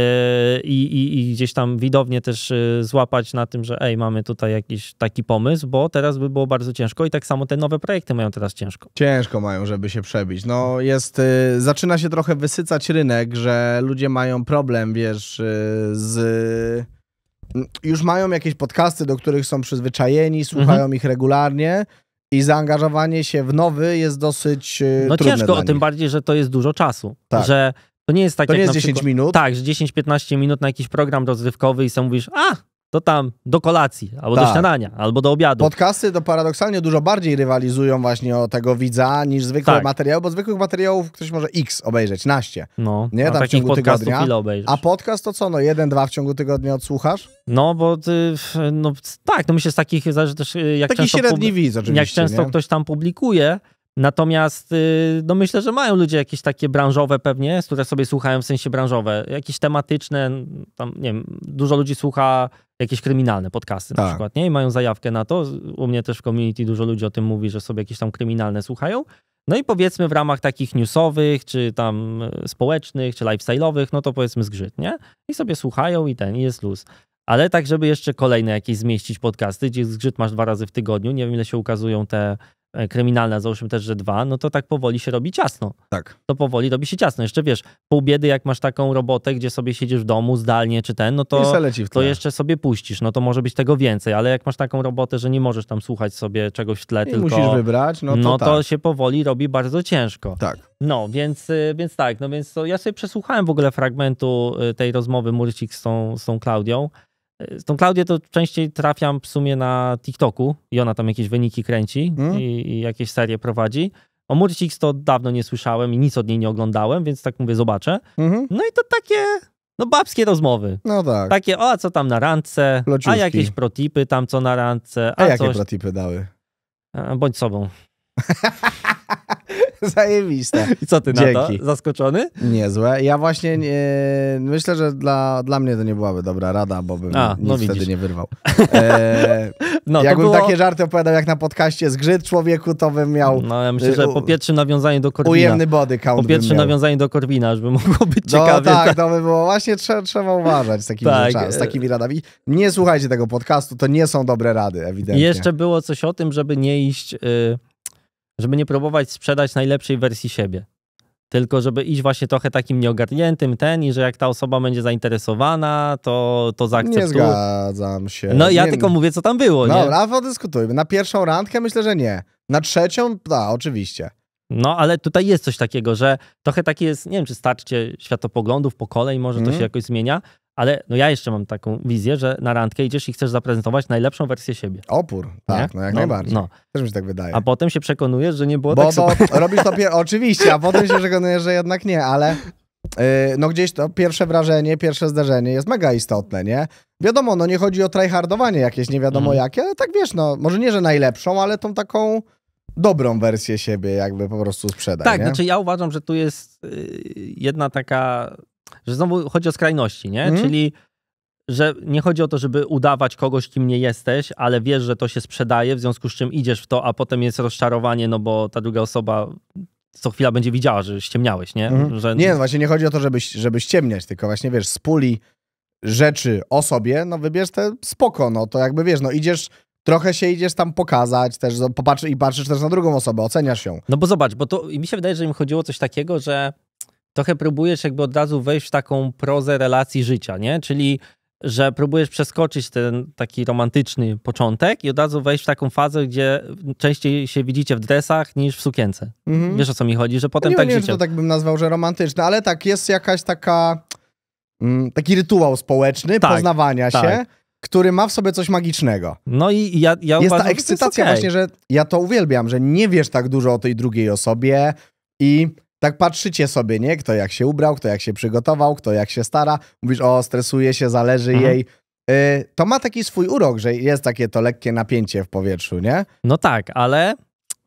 I, i, I, gdzieś tam widownie też e, złapać na tym, że ej, mamy tutaj jakiś taki pomysł, bo teraz by było bardzo ciężko i tak samo te nowe projekty mają teraz ciężko. Ciężko mają, żeby się przebić. No jest, e, zaczyna się trochę wysycać rynek, że ludzie mają problem, wiesz, z już mają jakieś podcasty, do których są przyzwyczajeni, słuchają mhm. ich regularnie. I zaangażowanie się w nowy jest dosyć. No trudne ciężko, o tym bardziej, że to jest dużo czasu. Tak. Że to nie jest tak, to jak nie jest 10 przykład, minut. Tak, że 10-15 minut na jakiś program rozrywkowy i sam mówisz, a, to tam do kolacji, albo tak. do śniadania, albo do obiadu. Podcasty to paradoksalnie dużo bardziej rywalizują właśnie o tego widza niż zwykłe tak. materiały, bo zwykłych materiałów ktoś może x obejrzeć, naście. No, nie? No tam w ciągu tygodnia. A podcast to co, no jeden, dwa w ciągu tygodnia odsłuchasz? No, bo ty, no, tak, no myślę z takich, zależy też jak Taki często... Taki średni widz oczywiście. Jak często nie? ktoś tam publikuje, Natomiast y, no myślę, że mają ludzie jakieś takie branżowe pewnie, które sobie słuchają w sensie branżowe, jakieś tematyczne, tam nie wiem, dużo ludzi słucha jakieś kryminalne podcasty na tak. przykład, nie? I mają zajawkę na to. U mnie też w community dużo ludzi o tym mówi, że sobie jakieś tam kryminalne słuchają. No i powiedzmy w ramach takich newsowych, czy tam e, społecznych, czy lifestyle'owych, no to powiedzmy zgrzyt, nie? I sobie słuchają i ten, i jest luz. Ale tak, żeby jeszcze kolejne jakieś zmieścić podcasty, gdzie zgrzyt masz dwa razy w tygodniu, nie wiem ile się ukazują te E, kryminalne, załóżmy też, że dwa, no to tak powoli się robi ciasno. Tak. To powoli robi się ciasno. Jeszcze wiesz, pół biedy, jak masz taką robotę, gdzie sobie siedzisz w domu zdalnie czy ten, no to, to jeszcze sobie puścisz, no to może być tego więcej, ale jak masz taką robotę, że nie możesz tam słuchać sobie czegoś w tle, I tylko... musisz wybrać, no to No tak. to się powoli robi bardzo ciężko. Tak. No, więc, y, więc tak, no więc to ja sobie przesłuchałem w ogóle fragmentu y, tej rozmowy Murcik z tą, z tą Klaudią z y, tą Klaudię to częściej trafiam w sumie na TikToku i ona tam jakieś wyniki kręci mm. i, i, jakieś serie prowadzi. O Murcix to dawno nie słyszałem i nic od niej nie oglądałem, więc tak mówię, zobaczę. Mhm. No i to takie, no babskie rozmowy. No tak. Takie, o, a co tam na randce, a jakieś protipy tam, co na randce. A, a jakie coś... protipy dały? A, bądź sobą. Zajebiste. I co ty Dzięki. na to? Zaskoczony? Niezłe. Ja właśnie nie, myślę, że dla, dla mnie to nie byłaby dobra rada, bo bym A, no widzisz. wtedy nie wyrwał. E, no, jakbym było... takie żarty opowiadał jak na podcaście Zgrzyt Człowieku, to bym miał... No ja myślę, y, że po pierwsze nawiązanie do Korwina. Ujemny body count Po pierwsze nawiązanie do Korwina, żeby mogło być no, ciekawie. No tak, to by było. Właśnie trzeba, trzeba uważać z takimi, tak. rzeczami, z e- takimi radami. Nie słuchajcie tego podcastu, to nie są dobre rady, ewidentnie. Jeszcze było coś o tym, żeby nie iść... Y żeby nie próbować sprzedać najlepszej wersji siebie. Tylko żeby iść właśnie trochę takim nieogarniętym ten i że jak ta osoba będzie zainteresowana, to, to zaakceptuje. Nie zgadzam się. No ja nie. tylko mówię, co tam było. Dobra, nie? podyskutujmy. Na pierwszą randkę myślę, że nie. Na trzecią, tak, oczywiście. No, ale tutaj jest coś takiego, że trochę takie jest, nie wiem, czy starcie światopoglądów, po kolei, może mm. to się mhm. jakoś zmienia, ale no ja jeszcze mam taką wizję, że na randkę idziesz i chcesz zaprezentować najlepszą wersję siebie. Opór, tak, nie? no jak no, najbardziej. No. Też mi się tak wydaje. A potem się przekonujesz, że nie było bo, tak bo robisz to oczywiście, a potem się przekonujesz, że jednak nie, ale yy, no gdzieś to pierwsze wrażenie, pierwsze zdarzenie jest mega istotne, nie? Wiadomo, no nie chodzi o tryhardowanie jakieś, nie wiadomo mm. jakie, ale tak wiesz, no może nie, że najlepszą, ale tą taką dobrą wersję siebie jakby po prostu sprzedać. Tak, nie? znaczy ja uważam, że tu jest y, jedna taka, że znowu chodzi o skrajności, nie? Mm. Czyli że nie chodzi o to, żeby udawać kogoś, kim nie jesteś, ale wiesz, że to się sprzedaje, w związku z czym idziesz w to, a potem jest rozczarowanie, no bo ta druga osoba co chwila będzie widziała, że ściemniałeś, nie? Mm. Że... Nie, no właśnie nie chodzi o to, żeby, żeby ściemniać, tylko właśnie wiesz, z puli rzeczy o sobie, no wybierz te spoko, no to jakby wiesz, no idziesz trochę się idziesz tam pokazać też popatrz, i patrzysz też na drugą osobę, oceniasz ją. No bo zobacz, bo to i mi się wydaje, że im chodziło coś takiego, że trochę próbujesz jakby od razu wejść w taką prozę relacji życia, nie? Czyli że próbujesz przeskoczyć ten taki romantyczny początek i od razu wejść w taką fazę, gdzie częściej się widzicie w dresach niż w sukience. Mhm. Wiesz o co mi chodzi, że potem no nie, tak nie, życie... Nie, to tak bym nazwał, że romantyczne, ale tak, jest jakaś taka... Mm, taki rytuał społeczny tak, poznawania tak. się który ma w sobie coś magicznego. No i ja, ja Jest uważam, ta ekscytacja okay. właśnie, że ja to uwielbiam, że nie wiesz tak dużo o tej drugiej osobie i tak patrzycie sobie, nie? Kto jak się ubrał, kto jak się przygotował, kto jak się stara. Mówisz, o, stresuje się, zależy mhm. jej. Y, to ma taki swój urok, że jest takie to lekkie napięcie w powietrzu, nie? No tak, ale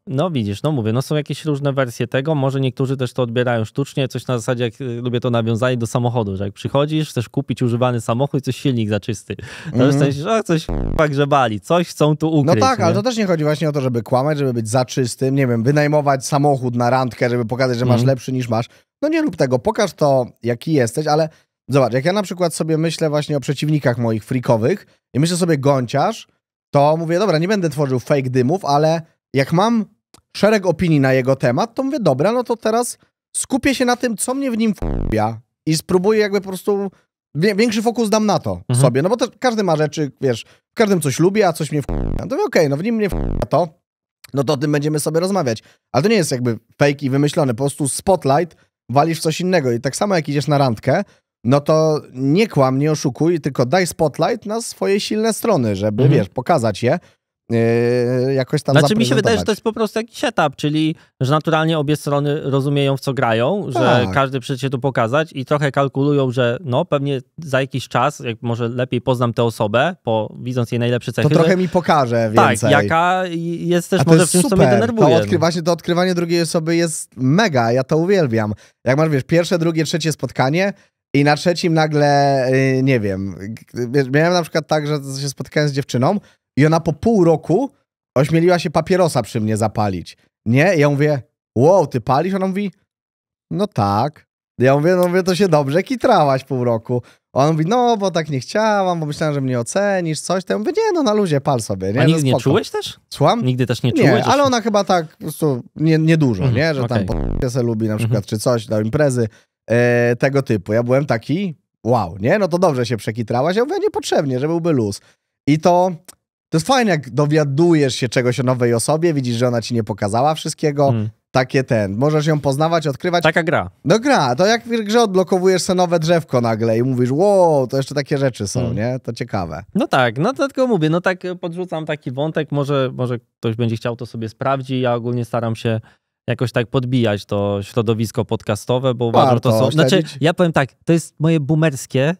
no widzisz, no mówię, no są jakieś różne wersje tego, może niektórzy też to odbierają sztucznie, coś na zasadzie, jak e, lubię to nawiązanie do samochodu, że jak przychodzisz, chcesz kupić używany samochód i coś silnik za czysty. No mm. jesteś, -hmm. że coś grzebali, tak, coś chcą tu ukryć. No tak, nie? ale to też nie chodzi właśnie o to, żeby kłamać, żeby być za czystym, nie wiem, wynajmować samochód na randkę, żeby pokazać, że masz mm -hmm. lepszy niż masz. No nie rób tego, pokaż to, jaki jesteś, ale zobacz, jak ja na przykład sobie myślę właśnie o przeciwnikach moich frikowych i myślę sobie gąciarz, to mówię, dobra, nie będę tworzył fake dymów, ale jak mam szereg opinii na jego temat, to mówię, dobra, no to teraz skupię się na tym, co mnie w nim wpływa i spróbuję jakby po prostu większy fokus dam na to mhm. sobie, no bo każdy ma rzeczy, wiesz, w każdym coś lubi, a coś mnie wpływa. No to okej, okay, no w nim mnie wpływa to, no to o tym będziemy sobie rozmawiać. Ale to nie jest jakby fake i wymyślone, po prostu spotlight walisz w coś innego i tak samo jak idziesz na randkę, no to nie kłam, nie oszukuj, tylko daj spotlight na swoje silne strony, żeby, mhm. wiesz, pokazać je, Yy, jakoś tam Znaczy mi się wydaje, że to jest po prostu jakiś setup, czyli że naturalnie obie strony rozumieją w co grają, że tak. każdy każdy przyjdzie tu pokazać i trochę kalkulują, że no pewnie za jakiś czas, jak może lepiej poznam tę osobę, po, widząc jej najlepsze cechy. To trochę że, mi pokaże tak, więcej. Tak, jaka jest też może jest w czymś, super. co mnie denerwuje. To właśnie to odkrywanie drugiej osoby jest mega, ja to uwielbiam. Jak masz, wiesz, pierwsze, drugie, trzecie spotkanie, i na trzecim nagle, y, nie wiem, miałem na przykład tak, że się spotkałem z dziewczyną i ona po pół roku ośmieliła się papierosa przy mnie zapalić. Nie? I ja mówię, wow, ty palisz? Ona mówi, no tak. Ja mówię, no mówię, to się dobrze kitrałaś pół roku. Ona mówi, no bo tak nie chciałam, bo myślałam, że mnie ocenisz, coś. Tam ja mówię, nie, no na luzie, pal sobie. Nie? A no nigdy no, nie czułeś też? Słucham? Nigdy też nie czułeś? Nie, ale ona chyba tak po prostu nie, niedużo, mhm, nie? Że okay. tam po se lubi na przykład, mhm. czy coś, do imprezy e, tego typu. Ja byłem taki, wow, nie? No to dobrze się przekitrałaś. Ja mówię, niepotrzebnie, że byłby luz. I to to jest fajne, jak dowiadujesz się czegoś o nowej osobie, widzisz, że ona ci nie pokazała wszystkiego. Mm. Takie ten. Możesz ją poznawać, odkrywać. Taka gra. No gra. To jak w grze odblokowujesz sobie nowe drzewko nagle i mówisz, wow, to jeszcze takie rzeczy są, mm. nie? To ciekawe. No tak, no to tylko mówię, no tak e, podrzucam taki wątek, może, może ktoś będzie chciał to sobie sprawdzić. Ja ogólnie staram się jakoś tak podbijać to środowisko podcastowe, bo Warto uważam, to są... Znaczy, ja powiem tak, to jest moje boomerskie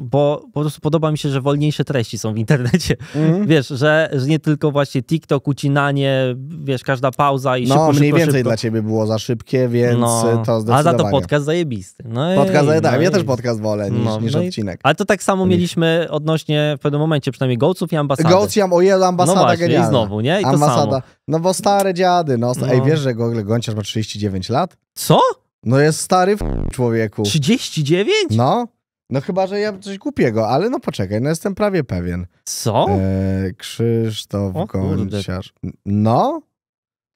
bo po prostu podoba mi się, że wolniejsze treści są w internecie. Mm. Wiesz, że, że nie tylko właśnie TikTok, ucinanie, wiesz, każda pauza i no, szybko, No, mniej szybko, więcej szybko. dla ciebie było za szybkie, więc no, e, to zdecydowanie. A za to podcast zajebisty. No podcast zajebisty. No ja też podcast wolę niż, no, niż no odcinek. Ale to tak samo mieliśmy odnośnie w pewnym momencie przynajmniej Gołców i ambasady. Gołc i ambasada no właśnie, genialna. i znowu, nie? I to Samo. No bo stare dziady, no. Ej, no. wiesz, że Gonciarz ma 39 lat? Co? No jest stary w człowieku. 39? No. No chyba, że ja coś głupiego, ale no poczekaj, no jestem prawie pewien. Co? E, Krzysztof o, Gąciarz. No,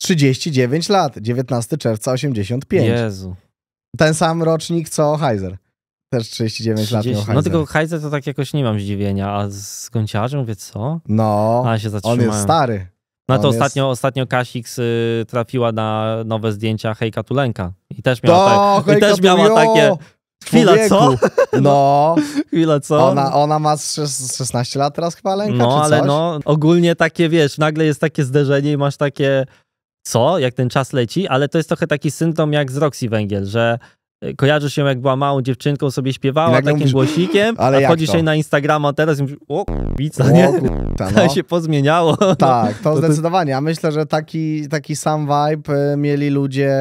39 lat, 19 czerwca 85. Jezu. Ten sam rocznik co Heiser. Też 39 30. lat miał No tylko Heiser to tak jakoś nie mam zdziwienia, a z Gąciarzem mówię co? No, a się on jest stary. No to ostatnio, jest... ostatnio Kasix y, trafiła na nowe zdjęcia Hejka Tulenka. I też miała, tak, i też miała takie Chwila, co? No. Chwila, co? Ona, ona ma 16 lat teraz chyba, Lenka, No, ale no, ogólnie takie, wiesz, nagle jest takie zderzenie i masz takie, co? Jak ten czas leci? Ale to jest trochę taki syntom jak z Roxy Węgiel, że e, kojarzysz ją jak była małą dziewczynką, sobie śpiewała takim mówisz, głosikiem, ale a chodzisz jej na Instagrama teraz i mówisz, o pizza, nie? Kurta, no. To się pozmieniało. Tak, to, to zdecydowanie. A myślę, że taki, taki sam vibe y, mieli ludzie,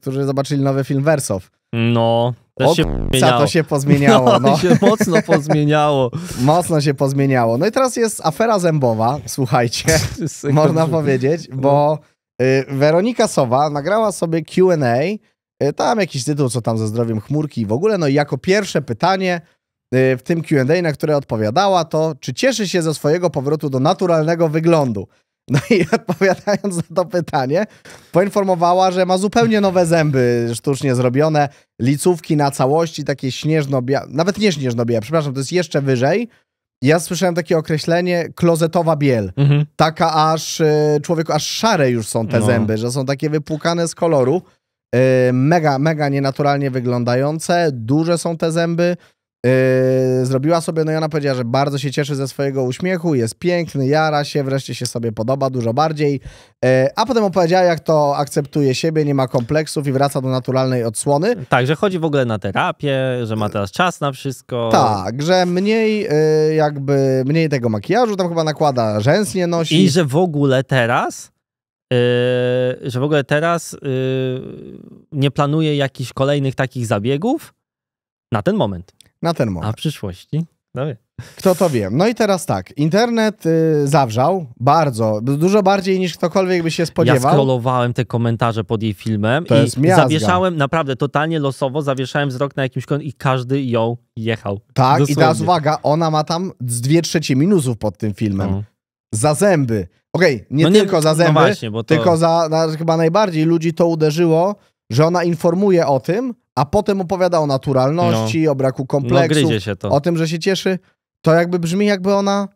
którzy zobaczyli nowy film Wersow. No. Też się to się pozmieniało. No, no. się mocno pozmieniało. mocno się pozmieniało. No i teraz jest afera zębowa, słuchajcie, można powiedzieć, no. bo y, Weronika Sowa nagrała sobie Q&A, y, tam jakiś tytuł, co tam ze zdrowiem chmurki i w ogóle, no i jako pierwsze pytanie y, w tym Q&A, na które odpowiadała, to czy cieszy się ze swojego powrotu do naturalnego wyglądu? No i odpowiadając na to pytanie, poinformowała, że ma zupełnie nowe zęby sztucznie zrobione, licówki na całości, takie śnieżno-białe, nawet nie śnieżno-białe, przepraszam, to jest jeszcze wyżej. Ja słyszałem takie określenie klozetowa biel. Mhm. Taka aż, y, człowieku, aż szare już są te no. zęby, że są takie wypłukane z koloru. Y, mega, mega nienaturalnie wyglądające, duże są te zęby. Yy, zrobiła sobie, no i ona powiedziała, że bardzo się cieszy ze swojego uśmiechu, jest piękny, jara się, wreszcie się sobie podoba dużo bardziej. Yy, a potem opowiedziała, jak to akceptuje siebie, nie ma kompleksów i wraca do naturalnej odsłony. Tak, że chodzi w ogóle na terapię, że ma teraz czas na wszystko. Tak, że mniej yy, jakby, mniej tego makijażu tam chyba nakłada, rzęs nie nosi. I że w ogóle teraz yy, że w ogóle teraz yy, nie planuje jakichś kolejnych takich zabiegów na ten moment. Na ten moment. A w przyszłości? No wie. Kto to wie? No i teraz tak, internet y, zawrzał bardzo, dużo bardziej niż ktokolwiek by się spodziewał. Ja scrollowałem te komentarze pod jej filmem to i zawieszałem, naprawdę totalnie losowo, zawieszałem wzrok na jakimś koniec i każdy ją jechał. Tak, dosłownie. i teraz uwaga, ona ma tam z dwie trzecie minusów pod tym filmem. No. Za zęby. Okej, okay, nie, no nie, tylko za no zęby, no właśnie, to... tylko za na, chyba najbardziej ludzi to uderzyło, że ona informuje o tym, a potem opowiada o naturalności, no. o braku no, kompleksu, no, o tym, że się cieszy, to jakby brzmi, jakby ona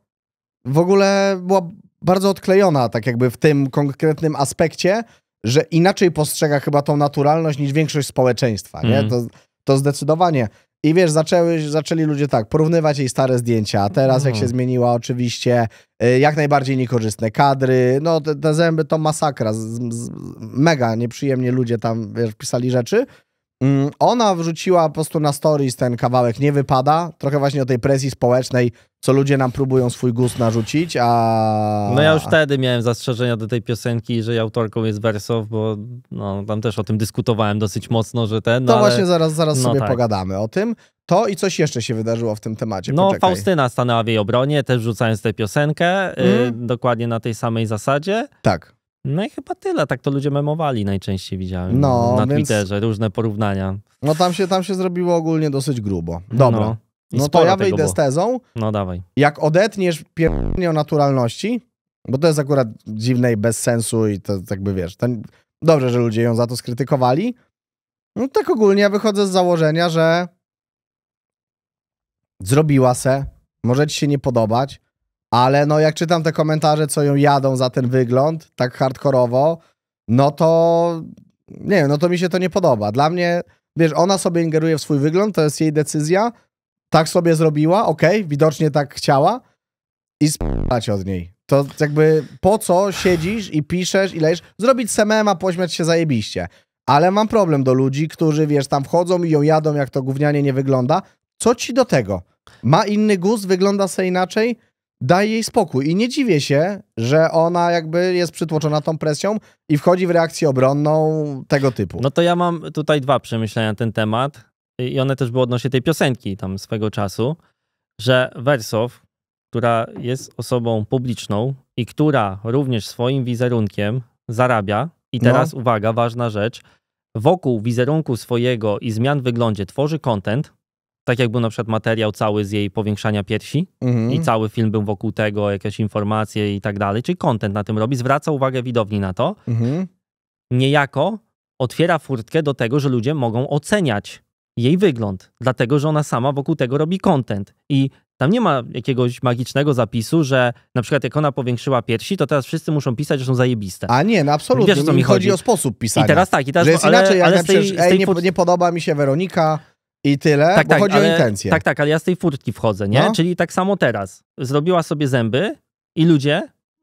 w ogóle była bardzo odklejona, tak jakby w tym konkretnym aspekcie, że inaczej postrzega chyba tą naturalność niż większość społeczeństwa, mm. nie? Mhm. To, to zdecydowanie. I wiesz, zaczęły, zaczęli ludzie tak, porównywać jej stare zdjęcia, a teraz jak no. się zmieniła oczywiście, y, jak najbardziej niekorzystne kadry, no te, te zęby to masakra, z, z, mega nieprzyjemnie ludzie tam wiesz, pisali rzeczy, Mm, ona wrzuciła po prostu na stories ten kawałek, nie wypada. Trochę właśnie o tej presji społecznej, co ludzie nam próbują swój gust narzucić, a... No ja już wtedy miałem zastrzeżenia do tej piosenki, że jej autorką jest Wersow, bo no, tam też o tym dyskutowałem dosyć mocno, że ten... No, to ale... właśnie zaraz, zaraz no, sobie tak. pogadamy o tym. To i coś jeszcze się wydarzyło w tym temacie. No Poczekaj. Faustyna stanęła w jej obronie, też wrzucając tę piosenkę, mm. y, mhm. dokładnie na tej samej zasadzie. Tak. No i chyba tyle, tak to ludzie memowali najczęściej widziałem no, na więc... Twitterze, różne porównania. No tam się, tam się zrobiło ogólnie dosyć grubo. Dobra. No, no to ja wyjdę było. z tezą. No dawaj. Jak odetniesz pierwotnie o naturalności, bo to jest akurat dziwne i bez sensu i to jakby wiesz, dobrze, że ludzie ją za to skrytykowali. No tak ogólnie ja wychodzę z założenia, że zrobiła se, może ci się nie podobać, ale no jak czytam te komentarze, co ją jadą za ten wygląd, tak hardkorowo, no to nie wiem, no to mi się to nie podoba. Dla mnie, wiesz, ona sobie ingeruje w swój wygląd, to jest jej decyzja. Tak sobie zrobiła, okej, okay, widocznie tak chciała i spalać od niej. To jakby po co siedzisz i piszesz i lejesz? Zrobić a pośmiać się zajebiście. Ale mam problem do ludzi, którzy, wiesz, tam wchodzą i ją jadą, jak to gównianie nie wygląda. Co ci do tego? Ma inny gust, wygląda se inaczej? daje jej spokój. I nie dziwię się, że ona jakby jest przytłoczona tą presją i wchodzi w reakcję obronną tego typu. No to ja mam tutaj dwa przemyślenia na ten temat i one też były odnośnie tej piosenki tam swego czasu, że Wersow, która jest osobą publiczną i która również swoim wizerunkiem zarabia i no. teraz no. uwaga, ważna rzecz, wokół wizerunku swojego i zmian w wyglądzie tworzy content, tak jak był na przykład materiał cały z jej powiększania piersi mhm. i cały film był wokół tego, jakieś informacje i tak dalej, czyli content na tym robi, zwraca uwagę widowni na to. Mhm. Niejako otwiera furtkę do tego, że ludzie mogą oceniać jej wygląd, dlatego że ona sama wokół tego robi content. I tam nie ma jakiegoś magicznego zapisu, że na przykład jak ona powiększyła piersi, to teraz wszyscy muszą pisać, że są zajebiste. A nie, no absolutnie. Wiesz, co mi chodzi. chodzi o sposób pisania. I teraz tak, i teraz... Że jest ale, inaczej, ale jak z tej, z tej, ej, nie, nie, podoba mi się Weronika, i tyle, tak, bo tak, chodzi ale, o intencje. Tak, tak, ale ja z tej furtki wchodzę, nie? No. Czyli tak samo teraz. Zrobiła sobie zęby i ludzie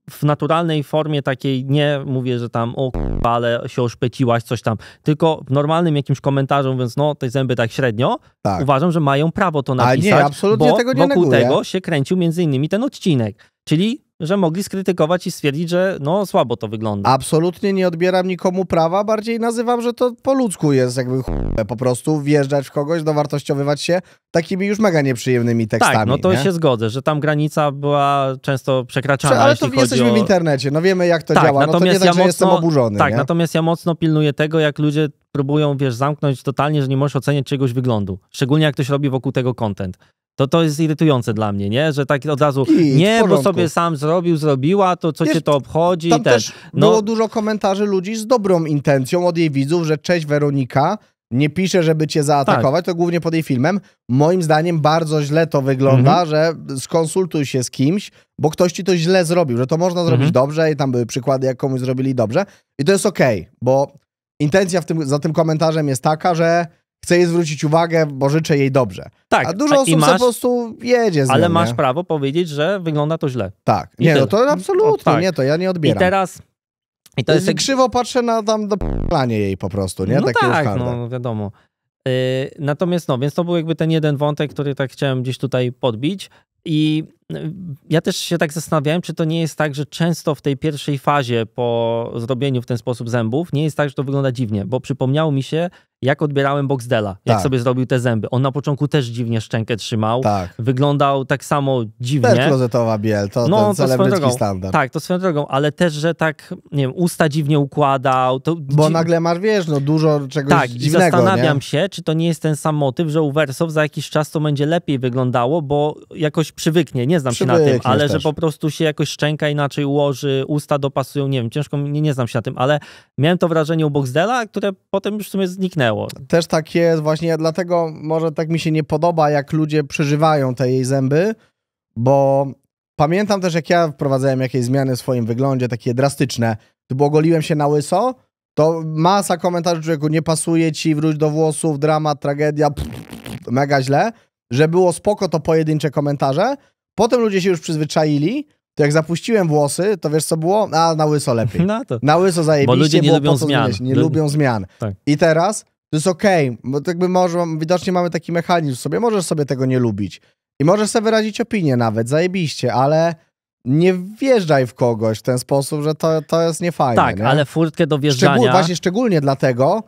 w naturalnej formie takiej, nie mówię, że tam o ale się oszpeciłaś, coś tam, tylko w normalnym jakimś komentarzu mówiąc, no te zęby tak średnio, tak. uważam, że mają prawo to napisać, A nie, absolutnie bo tego nie wokół neguję. tego się kręcił między innymi ten odcinek. Czyli że mogli skrytykować i stwierdzić, że no słabo to wygląda. Absolutnie nie odbieram nikomu prawa, bardziej nazywam, że to po ludzku jest jakby chłopie, po prostu wjeżdżać w kogoś, dowartościowywać się takimi już mega nieprzyjemnymi tak, tekstami. Tak, no to nie? się zgodzę, że tam granica była często przekraczana, Ale to jesteśmy o... w internecie, no wiemy jak to tak, działa, no to nie tak, ja tak, mocno, jestem oburzony. Tak, nie? natomiast ja mocno pilnuję tego, jak ludzie próbują, wiesz, zamknąć totalnie, że nie możesz oceniać czegoś wyglądu. Szczególnie jak ktoś robi wokół tego content. To, to jest irytujące dla mnie, nie? Że tak od razu, I nie, bo sobie sam zrobił, zrobiła, to co Wiesz, cię to obchodzi? Tam też no... było dużo komentarzy ludzi z dobrą intencją od jej widzów, że cześć Weronika, nie pisze, żeby cię zaatakować, tak. to głównie pod jej filmem. Moim zdaniem bardzo źle to wygląda, mhm. że skonsultuj się z kimś, bo ktoś ci to źle zrobił, że to można zrobić mhm. dobrze i tam były przykłady, jak komuś zrobili dobrze. I to jest okej, okay, bo intencja w tym, za tym komentarzem jest taka, że chcę jej zwrócić uwagę, bo życzę jej dobrze. Tak. A dużo osób masz, po prostu jedzie z nią, Ale masz nie? prawo powiedzieć, że wygląda to źle. Tak. I nie, no to no, absolutnie, o, tak. nie, to ja nie odbieram. I teraz... I to jest... I krzywo patrzę na tam do planie jej po prostu, nie? No Takie tak, no wiadomo. Yy, natomiast no, więc to był jakby ten jeden wątek, który tak chciałem gdzieś tutaj podbić. I ja też się tak zastanawiałem, czy to nie jest tak, że często w tej pierwszej fazie po zrobieniu w ten sposób zębów, nie jest tak, że to wygląda dziwnie, bo przypomniało mi się, jak odbierałem Boxdela, jak tak. sobie zrobił te zęby. On na początku też dziwnie szczękę trzymał. Tak. Wyglądał tak samo dziwnie. Też klozetowa biel, to no, ten celebrycki standard. Tak, to swoją drogą, ale też, że tak, nie wiem, usta dziwnie układał. Bo dzi... nagle masz, wiesz, no dużo czegoś tak, dziwnego, i zastanawiam nie? się, czy to nie jest ten sam motyw, że u Wersow za jakiś czas to będzie lepiej wyglądało, bo jakoś przywyknie. Nie nie znam się na tym, ale że po prostu się jakoś szczęka inaczej ułoży, usta dopasują, nie wiem, ciężko, nie, nie znam się na tym, ale miałem to wrażenie u Boxdela, które potem już w sumie zniknęło. Też tak jest, właśnie dlatego może tak mi się nie podoba, jak ludzie przeżywają te jej zęby, bo pamiętam też, jak ja wprowadzałem jakieś zmiany w swoim wyglądzie, takie drastyczne, bo ogoliłem się na łyso, to masa komentarzy, człowieku, nie pasuje ci, wróć do włosów, dramat, tragedia, pff, mega źle, że było spoko to pojedyncze komentarze, Potem ludzie się już przyzwyczaili, to jak zapuściłem włosy, to wiesz co było? A, na łyso lepiej. No to... Na łyso zajebiście, bo ludzie nie lubią zmian. Zmieniać, nie lubią zmian. Tak. I teraz to jest okej, okay, bo jakby może, widocznie mamy taki mechanizm sobie, możesz sobie tego nie lubić. I możesz sobie wyrazić opinię nawet, zajebiście, ale nie wjeżdżaj w kogoś w ten sposób, że to, to jest niefajne. Tak, nie? ale furtkę do wjeżdżania... Szczegól, właśnie szczególnie dlatego,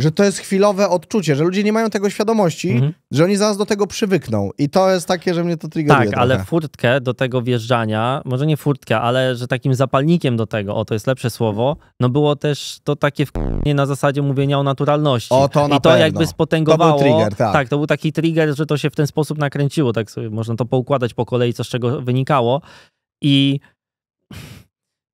że to jest chwilowe odczucie, że ludzie nie mają tego świadomości, mhm. że oni zaraz do tego przywykną. I to jest takie, że mnie to triggeruje. Tak, trochę. ale furtkę do tego wjeżdżania, może nie furtkę, ale że takim zapalnikiem do tego, o to jest lepsze słowo, no było też to takie nie na zasadzie mówienia o naturalności. O, to na I to pewno. jakby spotęgowało. To był trigger, tak. tak, to był taki trigger, że to się w ten sposób nakręciło, tak sobie można to poukładać po kolei, co z czego wynikało. I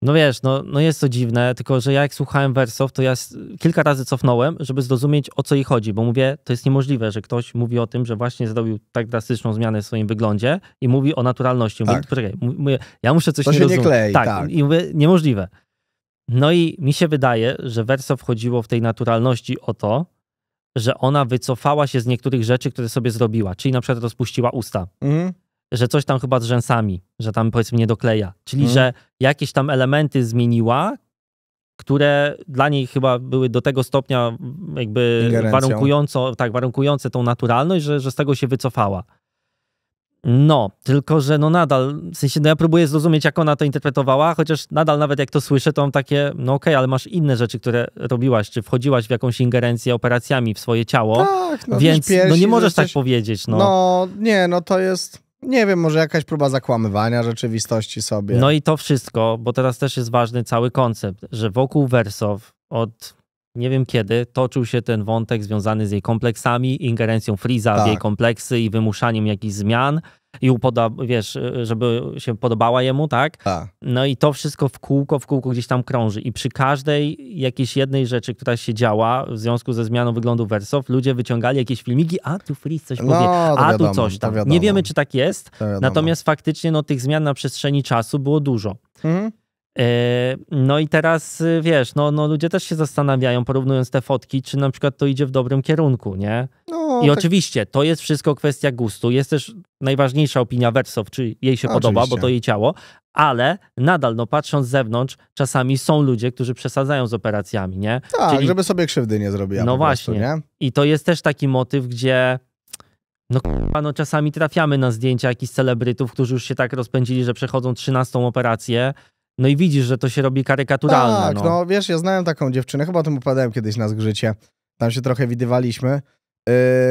no wiesz, no, no jest to dziwne, tylko że ja jak słuchałem wersów, to ja kilka razy cofnąłem, żeby zrozumieć o co jej chodzi, bo mówię, to jest niemożliwe, że ktoś mówi o tym, że właśnie zrobił tak drastyczną zmianę w swoim wyglądzie i mówi o naturalności. Mówię, tak. Poczekaj, mówię, ja muszę coś to nie się rozumieć. nie klei, tak, tak. I mówię, niemożliwe. No i mi się wydaje, że Verso wchodziło w tej naturalności o to, że ona wycofała się z niektórych rzeczy, które sobie zrobiła, czyli na przykład rozpuściła usta. Mhm że coś tam chyba z rzęsami, że tam powiedzmy nie dokleja. Czyli, hmm. że jakieś tam elementy zmieniła, które dla niej chyba były do tego stopnia jakby warunkująco, tak, warunkujące tą naturalność, że, że z tego się wycofała. No, tylko że no nadal, w sensie no ja próbuję zrozumieć, jak ona to interpretowała, chociaż nadal nawet jak to słyszę, to mam takie, no okej, okay, ale masz inne rzeczy, które robiłaś, czy wchodziłaś w jakąś ingerencję operacjami w swoje ciało, tak, no, więc no nie możesz tak powiedzieć, no. No, nie, no to jest nie wiem, może jakaś próba zakłamywania rzeczywistości sobie. No i to wszystko, bo teraz też jest ważny cały koncept, że wokół Wersow od nie wiem kiedy toczył się ten wątek związany z jej kompleksami, ingerencją Friza tak. w jej tak. kompleksy i wymuszaniem jakichś zmian i upoda, wiesz, y, y, żeby się podobała jemu, tak? A. No i to wszystko w kółko, w kółko gdzieś tam krąży. I przy każdej jakiejś jednej rzeczy, która się działa w związku ze zmianą wyglądu wersów, ludzie wyciągali jakieś filmiki, a tu Fritz coś no, powie, a wiadomo, tu coś tam. Nie wiemy, czy tak jest, natomiast faktycznie no, tych zmian na przestrzeni czasu było dużo. Mhm. E, no i teraz y, wiesz, no, no ludzie też się zastanawiają, porównując te fotki, czy na przykład to idzie w dobrym kierunku, nie? No, I tak... oczywiście to jest wszystko kwestia gustu. Jest też najważniejsza opinia Wersow, czy jej się podoba, bo to jej ciało, ale nadal, no patrząc z zewnątrz, czasami są ludzie, którzy przesadzają z operacjami, nie? Tak, Czyli... żeby sobie krzywdy nie zrobiła. No właśnie. Prostu, I to jest też taki motyw, gdzie. No k***a, no czasami trafiamy na zdjęcia jakichś celebrytów, którzy już się tak rozpędzili, że przechodzą 13 operację, no i widzisz, że to się robi karykaturalne. Tak, no. no wiesz, ja znałem taką dziewczynę, chyba o tym opowiadałem kiedyś na zgrzycie. Tam się trochę widywaliśmy.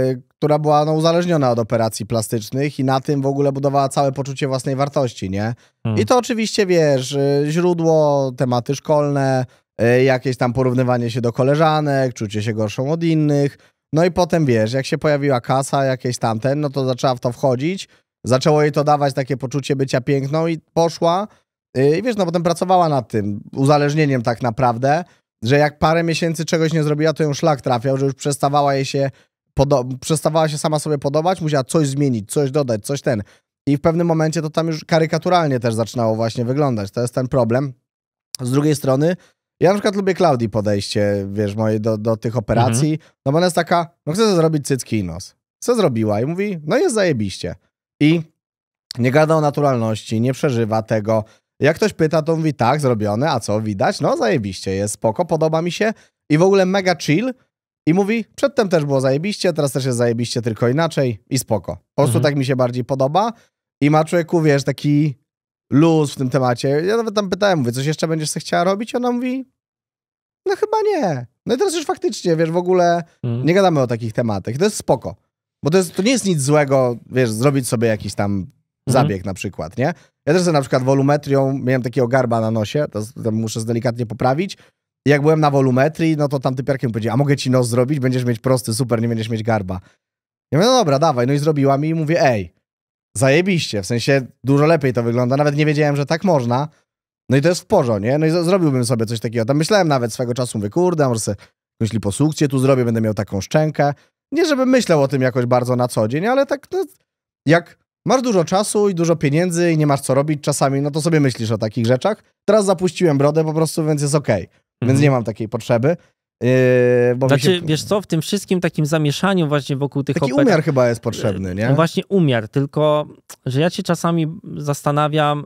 Yy, która była no, uzależniona od operacji plastycznych i na tym w ogóle budowała całe poczucie własnej wartości, nie? Hmm. I to oczywiście, wiesz, yy, źródło, tematy szkolne, yy, jakieś tam porównywanie się do koleżanek, czucie się gorszą od innych. No i potem, wiesz, jak się pojawiła kasa, jakieś tamten, no to zaczęła w to wchodzić, zaczęło jej to dawać takie poczucie bycia piękną i poszła Yy, I wiesz, no potem pracowała nad tym uzależnieniem tak naprawdę, że jak parę miesięcy czegoś nie zrobiła, to ją szlak trafiał, że już przestawała jej się przestawała się sama sobie podobać, musiała coś zmienić, coś dodać, coś ten. I w pewnym momencie to tam już karykaturalnie też zaczynało właśnie wyglądać. To jest ten problem. Z drugiej strony, ja na przykład lubię Klaudii podejście, wiesz, moje do, do tych operacji, mhm. no bo ona jest taka, no chcę zrobić cycki i nos. Co zrobiła? I mówi, no jest zajebiście. I nie gada o naturalności, nie przeżywa tego. Jak ktoś pyta, to mówi tak, zrobione, a co widać? No zajebiście, jest spoko, podoba mi się i w ogóle mega chill. I mówi, przedtem też było zajebiście, teraz też jest zajebiście, tylko inaczej i spoko. Po prostu mhm. tak mi się bardziej podoba i ma człowieku, wiesz, taki luz w tym temacie. Ja nawet tam pytałem, mówię, coś jeszcze będziesz chciała robić? Ona mówi, no chyba nie. No i teraz już faktycznie, wiesz, w ogóle mhm. nie gadamy o takich tematach. To jest spoko. Bo to, jest, to nie jest nic złego, wiesz, zrobić sobie jakiś tam mhm. zabieg mhm. na przykład, nie? Ja też na przykład wolumetrią miałem takiego garba na nosie, to, to muszę delikatnie poprawić. I jak byłem na wolumetrii, no to tam typiarkiem powiedział, a mogę ci nos zrobić, będziesz mieć prosty, super, nie będziesz mieć garba. Ja mówię, no dobra, dawaj. No i zrobiła mi i mówię, ej, zajebiście, w sensie dużo lepiej to wygląda. Nawet nie wiedziałem, że tak można. No i to jest w porządku, nie? No i zrobiłbym sobie coś takiego. Tam myślałem nawet swego czasu, mówię, kurde, może sobie po liposukcję tu zrobię, będę miał taką szczękę. Nie, żebym myślał o tym jakoś bardzo na co dzień, ale tak, no, jak Masz dużo czasu i dużo pieniędzy i nie masz co robić czasami, no to sobie myślisz o takich rzeczach. Teraz zapuściłem brodę po prostu, więc jest okej. Okay. Mhm. Więc nie mam takiej potrzeby. Yy, bo znaczy, się... wiesz co, w tym wszystkim takim zamieszaniu właśnie wokół tych Taki oper... umiar chyba jest potrzebny, nie? No właśnie umiar, tylko że ja się czasami zastanawiam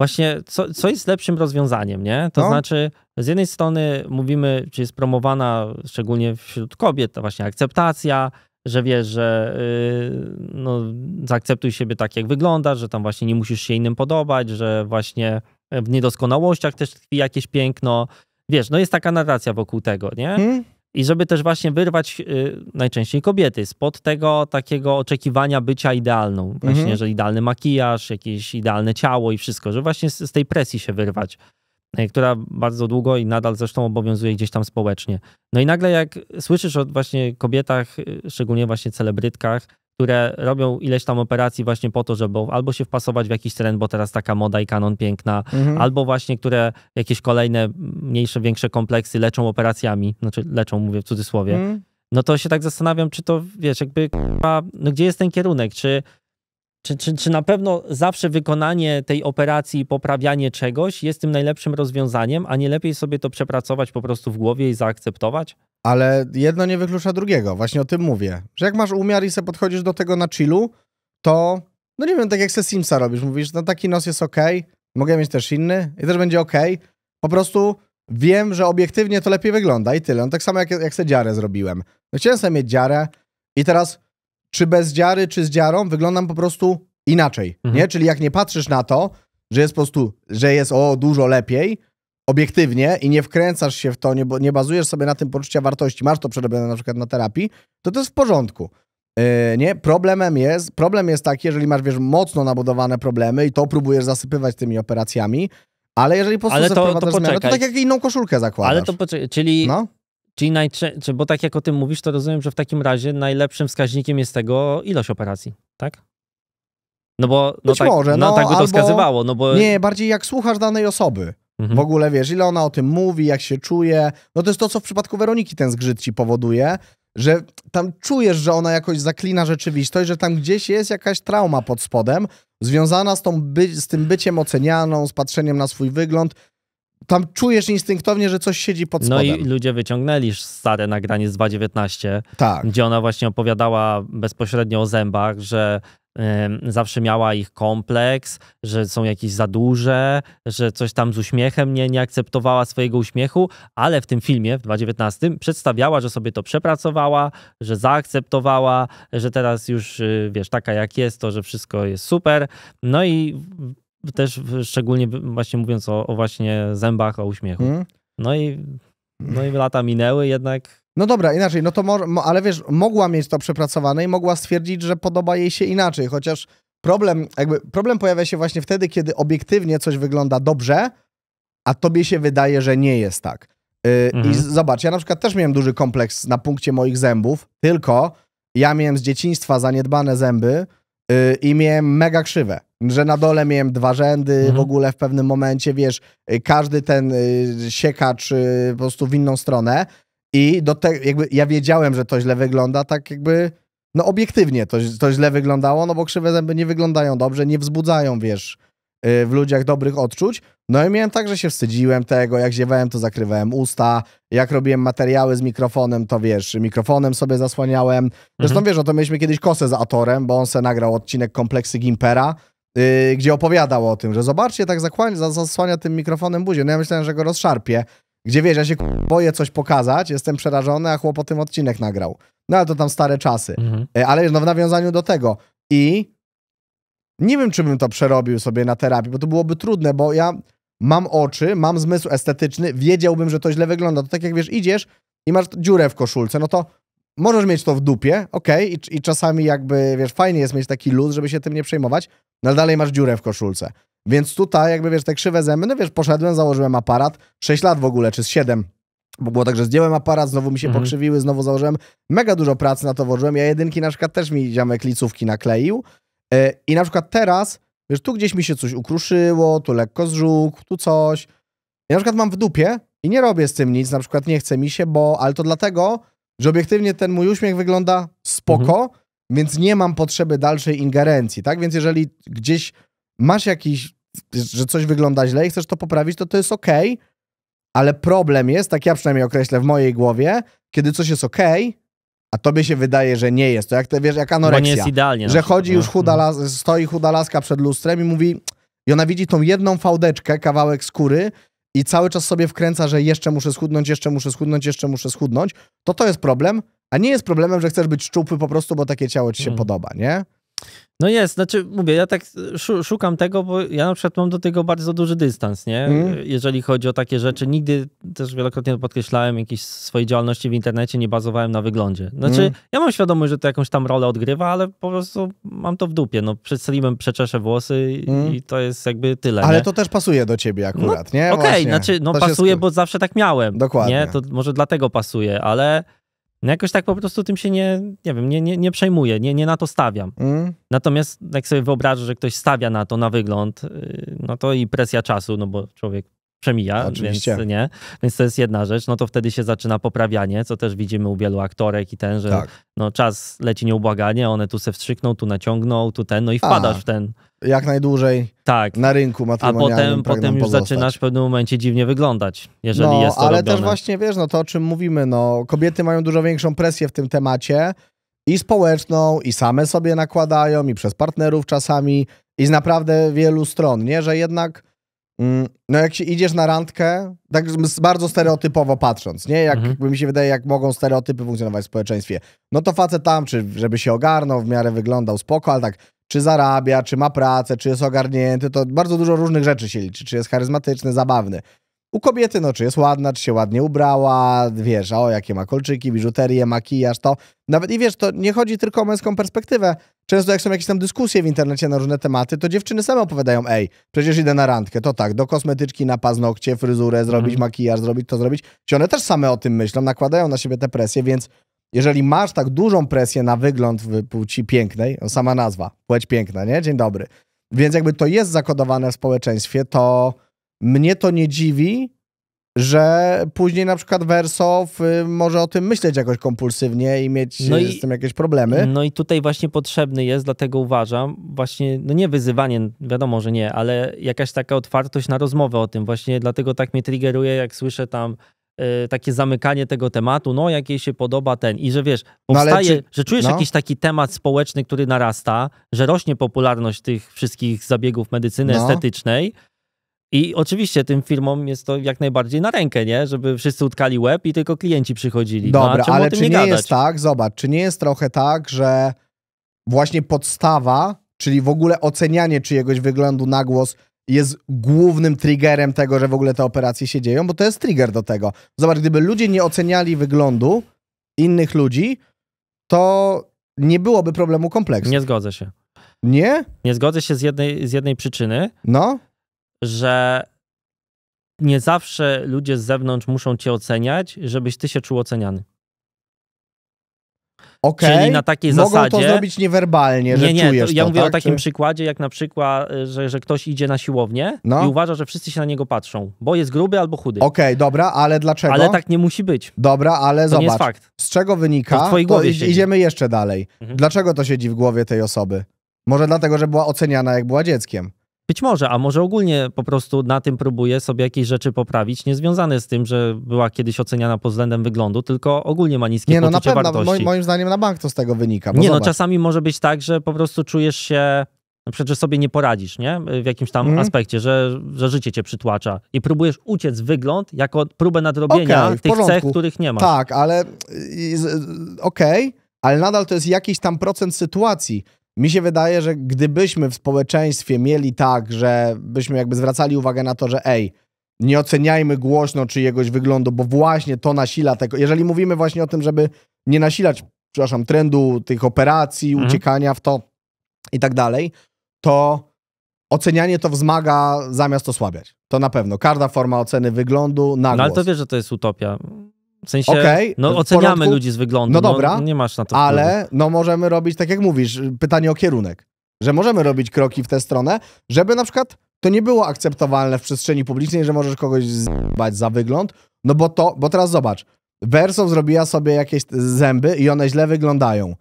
właśnie, co, co jest lepszym rozwiązaniem, nie? To no. znaczy, z jednej strony mówimy, czy jest promowana, szczególnie wśród kobiet, to właśnie akceptacja, że wiesz, że y, no, zaakceptuj siebie tak, jak wyglądasz, że tam właśnie nie musisz się innym podobać, że właśnie e, w niedoskonałościach też tkwi jakieś piękno. Wiesz, no jest taka narracja wokół tego, nie? Hmm? I żeby też właśnie wyrwać y, najczęściej kobiety spod tego takiego oczekiwania bycia idealną. Właśnie, mm -hmm. że idealny makijaż, jakieś idealne ciało i wszystko, że właśnie z, z tej presji się wyrwać. E, która bardzo długo i nadal zresztą obowiązuje gdzieś tam społecznie. No i nagle jak słyszysz od właśnie kobietach, e, szczególnie właśnie celebrytkach, które robią ileś tam operacji właśnie po to, żeby albo się wpasować w jakiś trend, bo teraz taka moda i kanon piękna, mhm. albo właśnie, które jakieś kolejne mniejsze, większe kompleksy leczą operacjami, znaczy leczą, mówię w cudzysłowie, mhm. no to się tak zastanawiam, czy to, wiesz, jakby, no gdzie jest ten kierunek, czy czy, czy, czy na pewno zawsze wykonanie tej operacji i poprawianie czegoś jest tym najlepszym rozwiązaniem, a nie lepiej sobie to przepracować po prostu w głowie i zaakceptować? Ale jedno nie wyklucza drugiego, właśnie o tym mówię. Że jak masz umiar i sobie podchodzisz do tego na chillu, to, no nie wiem, tak jak se Simsa robisz, mówisz, no taki nos jest ok, mogę mieć też inny i też będzie ok. Po prostu wiem, że obiektywnie to lepiej wygląda i tyle. No tak samo jak, jak se dziarę zrobiłem. No chciałem sobie mieć dziarę i teraz czy bez dziary, czy z dziarą, wyglądam po prostu inaczej, mhm. nie? Czyli jak nie patrzysz na to, że jest po prostu, że jest o dużo lepiej, obiektywnie i nie wkręcasz się w to, nie, nie bazujesz sobie na tym poczucia wartości, masz to przerobione na przykład na terapii, to to jest w porządku. Yy, nie, problemem jest, problem jest taki, jeżeli masz, wiesz, mocno nabudowane problemy i to próbujesz zasypywać tymi operacjami, ale jeżeli po prostu ale to, to, zmianę, to tak jak inną koszulkę zakładasz. Ale to poczekaj, czyli no? Czyli najczęściej, bo tak jak o tym mówisz, to rozumiem, że w takim razie najlepszym wskaźnikiem jest tego ilość operacji, tak? No bo no Być tak, może, no, no tak by to wskazywało, no bo... Nie, bardziej jak słuchasz danej osoby. Mhm. W ogóle wiesz, ile ona o tym mówi, jak się czuje. No to jest to, co w przypadku Weroniki ten zgrzyt ci powoduje, że tam czujesz, że ona jakoś zaklina rzeczywistość, że tam gdzieś jest jakaś trauma pod spodem, związana z, tą by z tym byciem ocenianą, z patrzeniem na swój wygląd, tam czujesz instynktownie, że coś siedzi pod spodem. No i ludzie wyciągnęli stare nagranie z 2019, tak. gdzie ona właśnie opowiadała bezpośrednio o zębach, że zawsze miała ich kompleks, że są jakieś za duże, że coś tam z uśmiechem nie, nie akceptowała swojego uśmiechu, ale w tym filmie, w 2019 przedstawiała, że sobie to przepracowała, że zaakceptowała, że teraz już, y, wiesz, taka jak jest, to że wszystko jest super. No i też szczególnie właśnie mówiąc o, o właśnie zębach, o uśmiechu. Hmm? No i no i lata minęły jednak. No dobra, inaczej, no to może, ale wiesz, mogła mieć to przepracowane i mogła stwierdzić, że podoba jej się inaczej, chociaż problem, jakby problem pojawia się właśnie wtedy, kiedy obiektywnie coś wygląda dobrze, a tobie się wydaje, że nie jest tak. Y, mhm. I zobacz, ja na przykład też miałem duży kompleks na punkcie moich zębów, tylko ja miałem z dzieciństwa zaniedbane zęby, Y, I miałem mega krzywe, że na dole miałem dwa rzędy, mhm. w ogóle w pewnym momencie, wiesz, y, każdy ten y, siekacz po prostu w inną stronę i do te, jakby ja wiedziałem, że to źle wygląda, tak jakby, no obiektywnie to, to źle wyglądało, no bo krzywe zęby nie wyglądają dobrze, nie wzbudzają, wiesz, Y, w ludziach dobrych odczuć. No i miałem tak, że się wstydziłem tego, jak ziewałem, to zakrywałem usta, jak robiłem materiały z mikrofonem, to wiesz, mikrofonem sobie zasłaniałem. Zresztą mhm. wiesz, o no to mieliśmy kiedyś kosę z Atorem, bo on se nagrał odcinek Kompleksy Gimpera, yy, gdzie opowiadał o tym, że zobaczcie, tak zakłania, zasłania tym mikrofonem buzię. No ja myślałem, że go rozszarpie, gdzie wiesz, ja się boję coś pokazać, jestem przerażony, a chłop o tym odcinek nagrał. No ale to tam stare czasy. Mhm. Y, ale no, w nawiązaniu do tego i nie wiem, czy bym to przerobił sobie na terapii, bo to byłoby trudne, bo ja mam oczy, mam zmysł estetyczny, wiedziałbym, że to źle wygląda. To tak jak wiesz, idziesz i masz dziurę w koszulce, no to możesz mieć to w dupie, okej, okay, i, i, czasami jakby, wiesz, fajnie jest mieć taki luz, żeby się tym nie przejmować, no ale dalej masz dziurę w koszulce. Więc tutaj jakby, wiesz, te krzywe zęby, no wiesz, poszedłem, założyłem aparat, 6 lat w ogóle, czy z 7, bo było tak, że zdjąłem aparat, znowu mi się mhm. pokrzywiły, znowu założyłem, mega dużo pracy na to włożyłem, ja jedynki na przykład też mi ziomek licówki nakleił, E, I na przykład teraz, wiesz, tu gdzieś mi się coś ukruszyło, tu lekko zżółkł, tu coś. Ja na przykład mam w dupie i nie robię z tym nic, na przykład nie chce mi się, bo, ale to dlatego, że obiektywnie ten mój uśmiech wygląda spoko, mhm. więc nie mam potrzeby dalszej ingerencji, tak? Więc jeżeli gdzieś masz jakiś, że coś wygląda źle i chcesz to poprawić, to to jest ok, ale problem jest, tak ja przynajmniej określę w mojej głowie, kiedy coś jest ok, a tobie się wydaje, że nie jest. To jak te, wiesz, jak anoreksja. Bo nie jest idealnie. Że no. chodzi już no, chuda no. las, stoi chuda laska przed lustrem i mówi, i ona widzi tą jedną fałdeczkę, kawałek skóry i cały czas sobie wkręca, że jeszcze muszę schudnąć, jeszcze muszę schudnąć, jeszcze muszę schudnąć, to to jest problem, a nie jest problemem, że chcesz być szczupły po prostu, bo takie ciało ci się hmm. podoba, nie? No jest, znaczy mówię, ja tak szukam tego, bo ja na przykład mam do tego bardzo duży dystans, nie? Mm. Jeżeli chodzi o takie rzeczy, nigdy też wielokrotnie podkreślałem jakiejś swojej działalności w internecie, nie bazowałem na wyglądzie. Znaczy, mm. ja mam świadomość, że to jakąś tam rolę odgrywa, ale po prostu mam to w dupie. No, przed przeczeszę włosy mm. i to jest jakby tyle. Ale nie? to też pasuje do ciebie no, akurat, no, nie? Okej, okay, znaczy, no pasuje, bo zawsze tak miałem. Dokładnie. Nie? To może dlatego pasuje, ale no jakoś tak po prostu tym się nie, nie wiem, nie, nie, nie przejmuję, nie, nie na to stawiam. Mm. Natomiast jak sobie wyobrażę, że ktoś stawia na to, na wygląd, y, no to i presja czasu, no bo człowiek przemija, Oczywiście. więc nie. Więc to jest jedna rzecz, no to wtedy się zaczyna poprawianie, co też widzimy u wielu aktorek i ten, że tak. no, czas leci nieubłaganie, one tu se wstrzykną, tu naciągną, tu ten, no i wpadasz A, w ten... Jak najdłużej tak. na rynku matrymonialnym. A potem, potem już pozostać. zaczynasz w pewnym momencie dziwnie wyglądać, jeżeli no, jest to ale robione. też właśnie, wiesz, no to o czym mówimy, no kobiety mają dużo większą presję w tym temacie i społeczną, i same sobie nakładają, i przez partnerów czasami, i z naprawdę wielu stron, nie? Że jednak Mm, no jak się idziesz na randkę, tak bardzo stereotypowo patrząc, nie? Jak mhm. mi się wydaje, jak mogą stereotypy funkcjonować w społeczeństwie. No to facet tam, czy żeby się ogarnął, w miarę wyglądał spoko, ale tak, czy zarabia, czy ma pracę, czy jest ogarnięty, to bardzo dużo różnych rzeczy się liczy, czy jest charyzmatyczny, zabawny. U kobiety, no czy jest ładna, czy się ładnie ubrała, wiesz, o jakie ma kolczyki, biżuterię, makijaż, to. Nawet i wiesz, to nie chodzi tylko o męską perspektywę. Często jak są jakieś tam dyskusje w internecie na różne tematy, to dziewczyny same opowiadają, ej, przecież idę na randkę, to tak, do kosmetyczki, na paznokcie, fryzurę, zrobić mhm. makijaż, zrobić to, zrobić. Czy one też same o tym myślą, nakładają na siebie te presje, więc jeżeli masz tak dużą presję na wygląd w płci pięknej, no, sama nazwa, płeć piękna, nie? Dzień dobry. Więc jakby to jest zakodowane w społeczeństwie, to mnie to nie dziwi, że później na przykład Wersow y, może o tym myśleć jakoś kompulsywnie i mieć no y, i, z tym jakieś problemy. No i tutaj właśnie potrzebny jest, dlatego uważam, właśnie, no nie wyzywanie, wiadomo, że nie, ale jakaś taka otwartość na rozmowę o tym. Właśnie dlatego tak mnie triggeruje, jak słyszę tam y, takie zamykanie tego tematu, no jej się podoba ten i że wiesz, no powstaje, no czy, że czujesz no. jakiś taki temat społeczny, który narasta, że rośnie popularność tych wszystkich zabiegów medycyny no. estetycznej, i oczywiście tym firmom jest to jak najbardziej na rękę, nie? Żeby wszyscy utkali łeb i tylko klienci przychodzili. No, Dobra, no, ale czy nie, nie jest tak, zobacz, czy nie jest trochę tak, że właśnie podstawa, czyli w ogóle ocenianie czyjegoś wyglądu na głos jest głównym triggerem tego, że w ogóle te operacje się dzieją, bo to jest trigger do tego. Zobacz, gdyby ludzie nie oceniali wyglądu innych ludzi, to nie byłoby problemu kompleksu. Nie zgodzę się. Nie? Nie zgodzę się z jednej, z jednej przyczyny. No? że nie zawsze ludzie z zewnątrz muszą cię oceniać, żebyś ty się czuł oceniany. Okay. Czyli na takiej Mogą zasadzie. Mogą to zrobić niewerbalnie, że nie, nie, czujesz to, Ja mówię tak? o takim Czy... przykładzie, jak na przykład, e, że, że ktoś idzie na siłownię no. i uważa, że wszyscy się na niego patrzą, bo jest gruby albo chudy. Okej, okay, dobra, ale dlaczego? Ale tak nie musi być. Dobra, ale to zobacz. Nie jest fakt. Z czego wynika? To w twojej głowie to idziemy jeszcze dalej. Mhm. Dlaczego to siedzi w głowie tej osoby? Może dlatego, że była oceniana, jak była dzieckiem. Być może, a może ogólnie po prostu na tym próbuję sobie jakieś rzeczy poprawić, niezwiązane z tym, że była kiedyś oceniana pod względem wyglądu, tylko ogólnie ma niskie nie, no, na pewno, Moim, zdaniem na bank to z tego wynika. Nie, no, zobacz. no czasami może być tak, że po prostu czujesz się przecież sobie nie poradzisz, nie? W jakimś tam mm. aspekcie, że, że życie cię przytłacza i próbujesz uciec wygląd jako próbę nadrobienia okay, tych porządku. cech, których nie ma. Tak, ale y, y, okej, okay, ale nadal to jest jakiś tam procent sytuacji. Mi się wydaje, że gdybyśmy w społeczeństwie mieli tak, że byśmy jakby zwracali uwagę na to, że ej, nie oceniajmy głośno czyjegoś wyglądu, bo właśnie to nasila tego. Jeżeli mówimy właśnie o tym, żeby nie nasilać, przepraszam, trendu tych operacji, mhm. uciekania w to i tak dalej, to ocenianie to wzmaga zamiast osłabiać. To na pewno. Każda forma oceny wyglądu na no, ale to wiesz, że to jest utopia. W sensie, okay, no oceniamy ludzi z wyglądu. No, no dobra, no, nie masz na to Ale wpływu. no możemy robić, tak jak mówisz, pytanie o kierunek. Że możemy robić kroki w tę stronę, żeby na przykład to nie było akceptowalne w przestrzeni publicznej, że możesz kogoś zbać za wygląd, no bo to, bo teraz zobacz, Verso zrobiła sobie jakieś zęby i one źle wyglądają.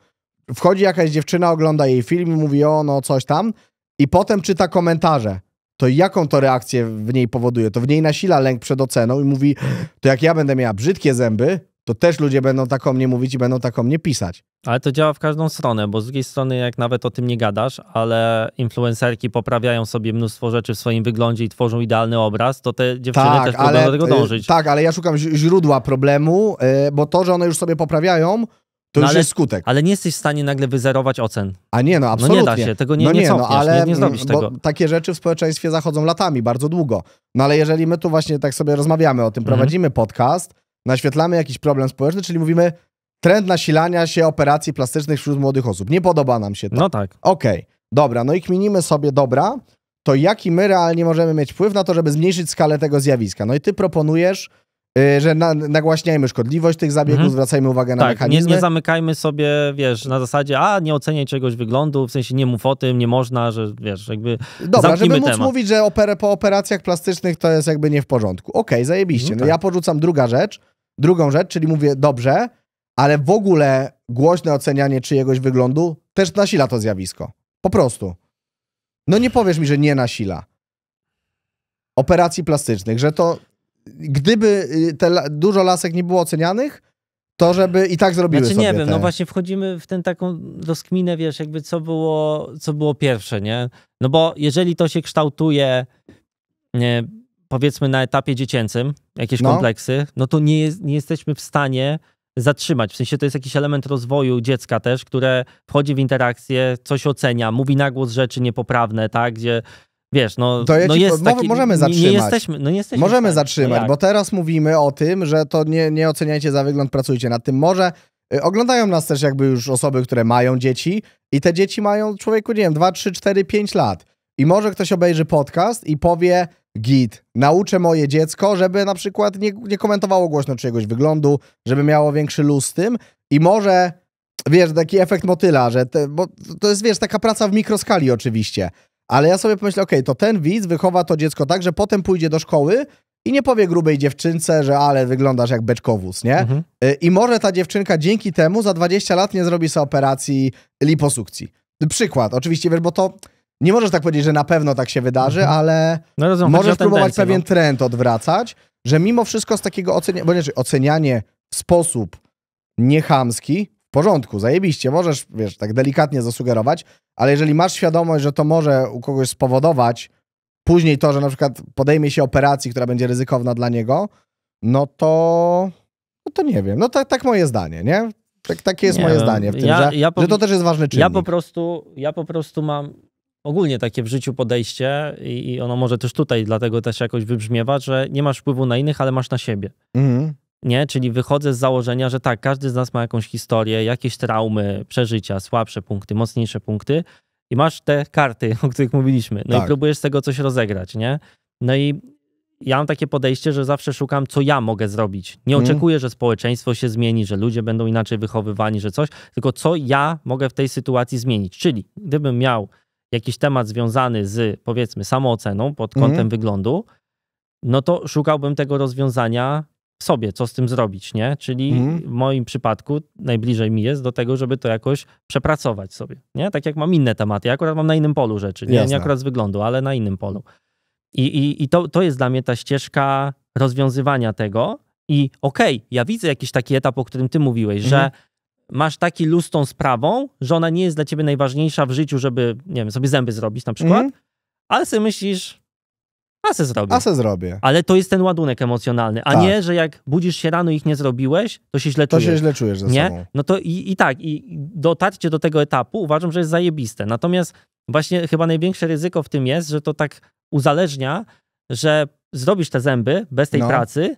Wchodzi jakaś dziewczyna, ogląda jej film i mówi o no coś tam i potem czyta komentarze to jaką to reakcję w niej powoduje? To w niej nasila lęk przed oceną i mówi, to jak ja będę miała brzydkie zęby, to też ludzie będą tak o mnie mówić i będą tak o mnie pisać. Ale to działa w każdą stronę, bo z drugiej strony, jak nawet o tym nie gadasz, ale influencerki poprawiają sobie mnóstwo rzeczy w swoim wyglądzie i tworzą idealny obraz, to te dziewczyny tak, też ale, do tego y, dążyć. Tak, ale ja szukam źródła problemu, y, bo to, że one już sobie poprawiają, to no już ale, jest skutek. Ale nie jesteś w stanie nagle wyzerować ocen. A nie, no absolutnie. No nie da się, tego nie, no nie, nie cofniesz, no, ale, nie, nie zrobisz tego. takie rzeczy w społeczeństwie zachodzą latami, bardzo długo. No ale jeżeli my tu właśnie tak sobie rozmawiamy o tym, mhm. prowadzimy podcast, naświetlamy jakiś problem społeczny, czyli mówimy trend nasilania się operacji plastycznych wśród młodych osób. Nie podoba nam się to. No tak. Okej, okay. dobra, no i kminimy sobie, dobra, to jaki my realnie możemy mieć wpływ na to, żeby zmniejszyć skalę tego zjawiska? No i ty proponujesz Y, że na, nagłaśniajmy szkodliwość tych zabiegów, mhm. zwracajmy uwagę na tak, mechanizmy. Nie, nie zamykajmy sobie, wiesz, na zasadzie, a nie oceniaj czegoś wyglądu, w sensie nie mów o tym, nie można, że wiesz, jakby Dobra, żeby móc temat. mówić, że oper po operacjach plastycznych to jest jakby nie w porządku. Okej, okay, zajebiście. No mhm, no ja tak. porzucam druga rzecz, drugą rzecz, czyli mówię, dobrze, ale w ogóle głośne ocenianie czyjegoś wyglądu też nasila to zjawisko. Po prostu. No nie powiesz mi, że nie nasila operacji plastycznych, że to gdyby y, te, dużo lasek nie było ocenianych, to żeby i tak zrobiły znaczy, nie wiem, no te... no właśnie wchodzimy w ten taką rozkminę, wiesz, jakby co było, co było pierwsze, nie? No bo jeżeli to się kształtuje nie, powiedzmy na etapie dziecięcym, jakieś no. kompleksy, no to nie, jest, nie jesteśmy w stanie zatrzymać. W sensie to jest jakiś element rozwoju dziecka też, które wchodzi w interakcję, coś ocenia, mówi na głos rzeczy niepoprawne, tak? Gdzie Wiesz, no, to ja no jest po, taki, możemy zatrzymać. Nie jesteśmy, no nie jesteśmy możemy tak, zatrzymać, no bo teraz mówimy o tym, że to nie, nie oceniajcie za wygląd, pracujcie nad tym. Może y, Oglądają nas też jakby już osoby, które mają dzieci i te dzieci mają człowieku, nie wiem, 2, 3, 4, 5 lat. I może ktoś obejrzy podcast i powie, git, nauczę moje dziecko, żeby na przykład nie, nie komentowało głośno czyjegoś wyglądu, żeby miało większy luz z tym i może, wiesz, taki efekt motyla, że te, bo to jest, wiesz, taka praca w mikroskali oczywiście, ale ja sobie pomyślę, okej, okay, to ten widz wychowa to dziecko tak, że potem pójdzie do szkoły i nie powie grubej dziewczynce, że ale wyglądasz jak beczkowóz, nie? Mhm. Y, I może ta dziewczynka dzięki temu za 20 lat nie zrobi sobie operacji liposukcji. Przykład, oczywiście, wiesz, bo to nie możesz tak powiedzieć, że na pewno tak się wydarzy, mhm. ale no rozumiem, możesz próbować pewien no. trend odwracać, że mimo wszystko z takiego oceniania, bo nie, ocenianie w sposób niechamski, porządku, zajebiście, możesz, wiesz, tak delikatnie zasugerować, ale jeżeli masz świadomość, że to może u kogoś spowodować później to, że na przykład podejmie się operacji, która będzie ryzykowna dla niego, no to, no to nie wiem. No tak, tak moje zdanie, nie? Tak, takie jest nie moje no, zdanie w tym, ja, że, ja po, że to też jest ważny czynnik. Ja po prostu, ja po prostu mam ogólnie takie w życiu podejście i, i ono może też tutaj dlatego też jakoś wybrzmiewa, że nie masz wpływu na innych, ale masz na siebie. Mhm. Nie? Czyli wychodzę z założenia, że tak, każdy z nas ma jakąś historię, jakieś traumy, przeżycia, słabsze punkty, mocniejsze punkty i masz te karty, o których mówiliśmy. No tak. i próbujesz z tego coś rozegrać, nie? No i ja mam takie podejście, że zawsze szukam, co ja mogę zrobić. Nie hmm. oczekuję, że społeczeństwo się zmieni, że ludzie będą inaczej wychowywani, że coś, tylko co ja mogę w tej sytuacji zmienić. Czyli gdybym miał jakiś temat związany z, powiedzmy, samooceną pod kątem hmm. wyglądu, no to szukałbym tego rozwiązania sobie, co z tym zrobić, nie? Czyli mhm. w moim przypadku najbliżej mi jest do tego, żeby to jakoś przepracować sobie, nie? Tak jak mam inne tematy. Ja akurat mam na innym polu rzeczy, nie, nie akurat z wyglądu, ale na innym polu. I, i, i to, to jest dla mnie ta ścieżka rozwiązywania tego i okej, okay, ja widzę jakiś taki etap, o którym ty mówiłeś, że mhm. masz taki luz tą sprawą, że ona nie jest dla ciebie najważniejsza w życiu, żeby, nie wiem, sobie zęby zrobić na przykład, mhm. ale sobie myślisz, a se zrobię. A se zrobię. Ale to jest ten ładunek emocjonalny, a tak. nie, że jak budzisz się rano i ich nie zrobiłeś, to się źle czujesz. To się źle czujesz ze nie? Sobą. No to i, i tak, i dotarcie do tego etapu uważam, że jest zajebiste. Natomiast właśnie chyba największe ryzyko w tym jest, że to tak uzależnia, że zrobisz te zęby bez tej no. pracy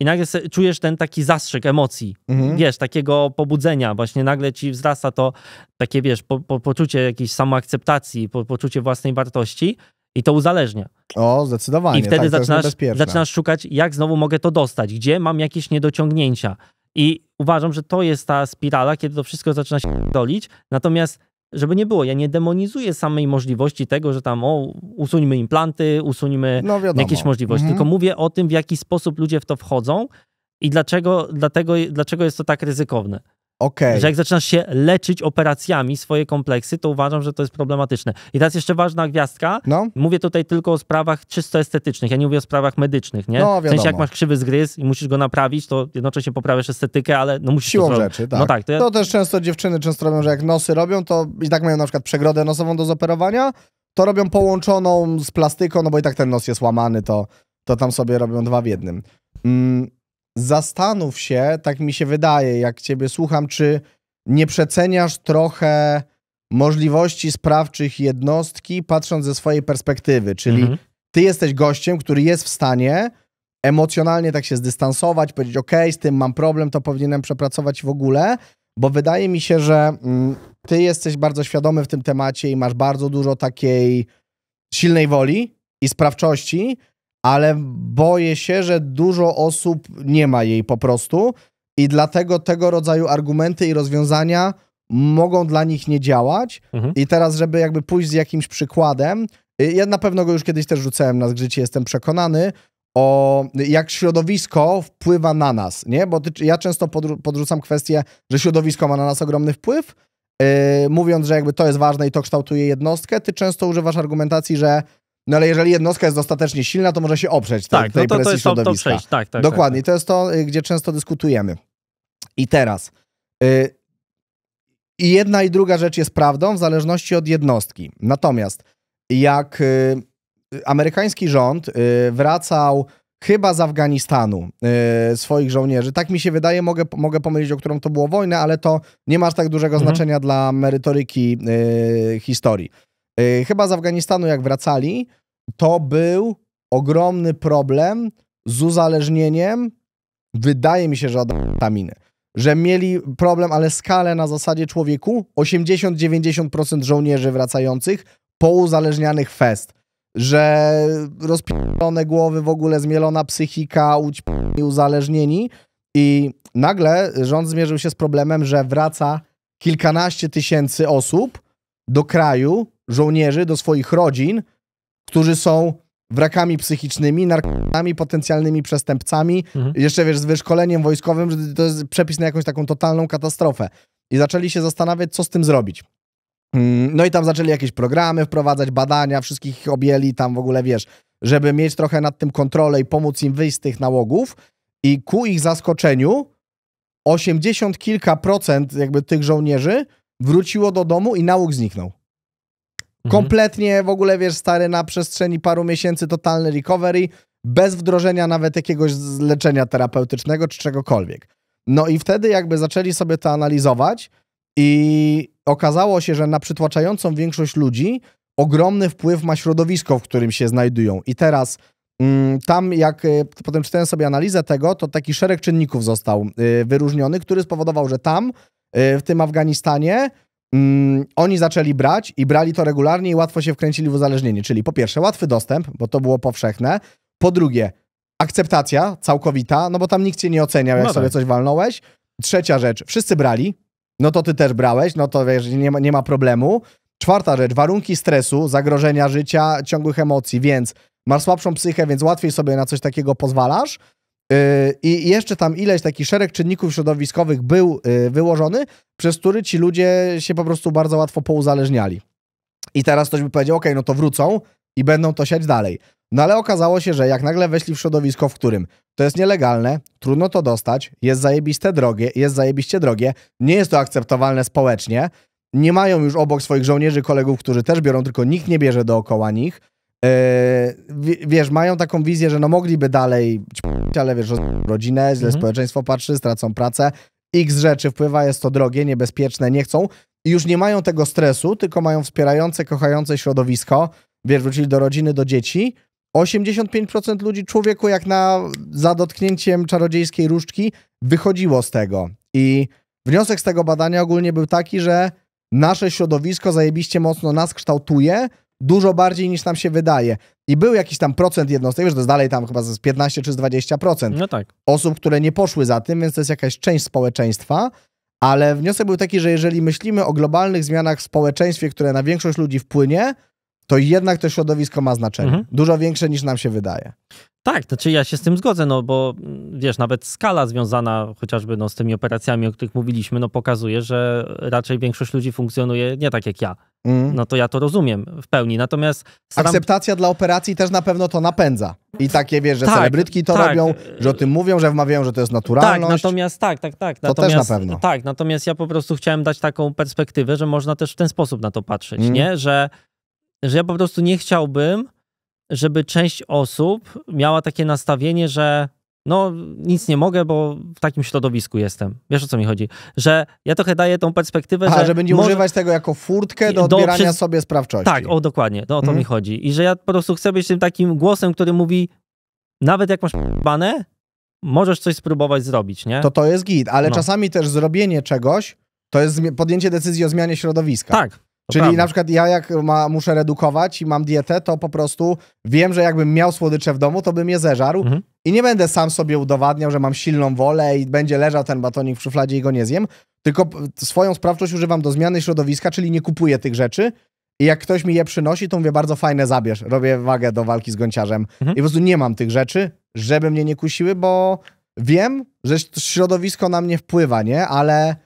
i nagle czujesz ten taki zastrzyk emocji, mhm. wiesz, takiego pobudzenia, właśnie nagle ci wzrasta to takie, wiesz, po, po, poczucie jakiejś samoakceptacji, po, poczucie własnej wartości i to uzależnia. O, zdecydowanie. I wtedy tak, zaczynasz, zaczynasz szukać, jak znowu mogę to dostać, gdzie mam jakieś niedociągnięcia. I uważam, że to jest ta spirala, kiedy to wszystko zaczyna się dolić. Natomiast, żeby nie było, ja nie demonizuję samej możliwości tego, że tam o, usuńmy implanty, usuńmy no jakieś możliwości, mhm. tylko mówię o tym, w jaki sposób ludzie w to wchodzą i dlaczego, dlatego, dlaczego jest to tak ryzykowne. Okay. Że jak zaczynasz się leczyć operacjami swoje kompleksy, to uważam, że to jest problematyczne. I teraz jeszcze ważna gwiazdka. No. Mówię tutaj tylko o sprawach czysto estetycznych, ja nie mówię o sprawach medycznych, nie? No, wiadomo. W sensie jak masz krzywy zgryz i musisz go naprawić, to jednocześnie poprawiasz estetykę, ale no musisz Siłą to rzeczy, tak. No tak. To, ja... to też często dziewczyny często robią, że jak nosy robią, to i tak mają na przykład przegrodę nosową do zoperowania, to robią połączoną z plastyką, no bo i tak ten nos jest łamany, to, to tam sobie robią dwa w jednym. Mm, zastanów się, tak mi się wydaje, jak ciebie słucham, czy nie przeceniasz trochę możliwości sprawczych jednostki, patrząc ze swojej perspektywy, czyli mhm. ty jesteś gościem, który jest w stanie emocjonalnie tak się zdystansować, powiedzieć, ok, z tym mam problem, to powinienem przepracować w ogóle, bo wydaje mi się, że mm, ty jesteś bardzo świadomy w tym temacie i masz bardzo dużo takiej silnej woli i sprawczości, ale boję się, że dużo osób nie ma jej po prostu i dlatego tego rodzaju argumenty i rozwiązania mogą dla nich nie działać. Mhm. I teraz, żeby jakby pójść z jakimś przykładem, y, ja na pewno go już kiedyś też rzucałem na zgrzycie, jestem przekonany, o jak środowisko wpływa na nas, nie? Bo ty, ja często podru, podrzucam kwestię, że środowisko ma na nas ogromny wpływ, yy, mówiąc, że jakby to jest ważne i to kształtuje jednostkę. Ty często używasz argumentacji, że no ale jeżeli jednostka jest dostatecznie silna, to może się oprzeć tak, no tej no to, to jest środowiska. To, przejść. Tak, tak, Dokładnie, tak, tak. to jest to, y, gdzie często dyskutujemy. I teraz. Y, i jedna i druga rzecz jest prawdą w zależności od jednostki. Natomiast jak y, amerykański rząd wracał chyba z Afganistanu swoich żołnierzy. Tak mi się wydaje, mogę, mogę pomylić, o którą to było wojnę, ale to nie ma aż tak dużego mhm. znaczenia dla merytoryki historii. Y, chyba z Afganistanu, jak wracali, to był ogromny problem z uzależnieniem, wydaje mi się, że od amfetaminy. Że mieli problem, ale skalę na zasadzie człowieku 80-90% żołnierzy wracających pouzależnianych fest. Że rozpierdolone głowy, w ogóle zmielona psychika, ućpieni, uzależnieni. I nagle rząd zmierzył się z problemem, że wraca kilkanaście tysięcy osób do kraju, żołnierzy do swoich rodzin, którzy są wrakami psychicznymi, narkotykami, potencjalnymi przestępcami, mhm. jeszcze wiesz, z wyszkoleniem wojskowym, że to jest przepis na jakąś taką totalną katastrofę. I zaczęli się zastanawiać, co z tym zrobić. Mm, no i tam zaczęli jakieś programy wprowadzać, badania, wszystkich objęli tam w ogóle, wiesz, żeby mieć trochę nad tym kontrolę i pomóc im wyjść z tych nałogów. I ku ich zaskoczeniu 80 kilka procent jakby tych żołnierzy wróciło do domu i nałóg zniknął. Mhm. Kompletnie w ogóle, wiesz, stary, na przestrzeni paru miesięcy totalny recovery, bez wdrożenia nawet jakiegoś leczenia terapeutycznego czy czegokolwiek. No i wtedy jakby zaczęli sobie to analizować i okazało się, że na przytłaczającą większość ludzi ogromny wpływ ma środowisko, w którym się znajdują. I teraz mm, tam, jak e, potem czytałem sobie analizę tego, to taki szereg czynników został e, wyróżniony, który spowodował, że tam, e, w tym Afganistanie, Mm, oni zaczęli brać i brali to regularnie i łatwo się wkręcili w uzależnienie. Czyli po pierwsze, łatwy dostęp, bo to było powszechne. Po drugie, akceptacja całkowita, no bo tam nikt cię nie oceniał, jak no sobie tak. coś walnąłeś. Trzecia rzecz, wszyscy brali, no to ty też brałeś, no to wiesz, nie ma, nie ma problemu. Czwarta rzecz, warunki stresu, zagrożenia życia, ciągłych emocji, więc masz słabszą psychę, więc łatwiej sobie na coś takiego pozwalasz. Yy, I jeszcze tam ileś taki szereg czynników środowiskowych był yy, wyłożony, przez który ci ludzie się po prostu bardzo łatwo pouzależniali. I teraz ktoś by powiedział, ok, no to wrócą i będą to siać dalej. No ale okazało się, że jak nagle weszli w środowisko, w którym to jest nielegalne, trudno to dostać, jest zajebiste drogie, jest zajebiście drogie, nie jest to akceptowalne społecznie, nie mają już obok swoich żołnierzy kolegów, którzy też biorą, tylko nikt nie bierze dookoła nich, E, wiesz, mają taką wizję, że no mogliby dalej, ale wiesz, rodzinę, źle mhm. społeczeństwo patrzy, stracą pracę, x rzeczy wpływa, jest to drogie, niebezpieczne, nie chcą. I już nie mają tego stresu, tylko mają wspierające, kochające środowisko, wiesz, wrócili do rodziny, do dzieci. 85% ludzi, człowieku, jak na, za dotknięciem czarodziejskiej różdżki, wychodziło z tego. I wniosek z tego badania ogólnie był taki, że nasze środowisko zajebiście mocno nas kształtuje, dużo bardziej niż nam się wydaje. I był jakiś tam procent jednostek, wiesz, to jest dalej tam chyba z 15 czy z 20% no tak. osób, które nie poszły za tym, więc to jest jakaś część społeczeństwa, ale wniosek był taki, że jeżeli myślimy o globalnych zmianach w społeczeństwie, które na większość ludzi wpłynie, to jednak to środowisko ma znaczenie. Mhm. Dużo większe niż nam się wydaje. Tak, to znaczy ja się z tym zgodzę, no bo wiesz, nawet skala związana chociażby no, z tymi operacjami, o których mówiliśmy, no pokazuje, że raczej większość ludzi funkcjonuje nie tak jak ja mm. no to ja to rozumiem w pełni. Natomiast. Akceptacja dla operacji też na pewno to napędza. I takie wiesz, że tak, celebrytki to tak. robią, że o tym mówią, że wmawiają, że to jest naturalność. Tak, natomiast tak, tak, tak. To też na pewno. Tak, natomiast ja po prostu chciałem dać taką perspektywę, że można też w ten sposób na to patrzeć, mm. nie? Że, że ja po prostu nie chciałbym, żeby część osób miała takie nastawienie, że no nic nie mogę, bo w takim środowisku jestem. Wiesz o co mi chodzi? Że ja trochę daję tą perspektywę, A, że... że będzie może... używać tego jako furtkę do, do odbierania przy... sobie sprawczości. Tak, o dokładnie, to no, o to mi mhm. chodzi. I że ja po prostu chcę być tym takim głosem, który mówi, nawet jak masz banę, możesz coś spróbować zrobić, nie? To to jest git, ale no. czasami też zrobienie czegoś, to jest podjęcie decyzji o zmianie środowiska. Tak, Czyli prawda. na przykład ja jak ma, muszę redukować i mam dietę, to po prostu wiem, że jakbym miał słodycze w domu, to bym je zeżarł mhm. i nie będę sam sobie udowadniał, że mam silną wolę i będzie leżał ten batonik w szufladzie i go nie zjem, tylko swoją sprawczość używam do zmiany środowiska, czyli nie kupuję tych rzeczy, i jak ktoś mi je przynosi, to mówię bardzo fajne zabierz. Robię wagę do walki z gąciarzem. Mhm. I po prostu nie mam tych rzeczy, żeby mnie nie kusiły, bo wiem, że środowisko na mnie wpływa, nie? Ale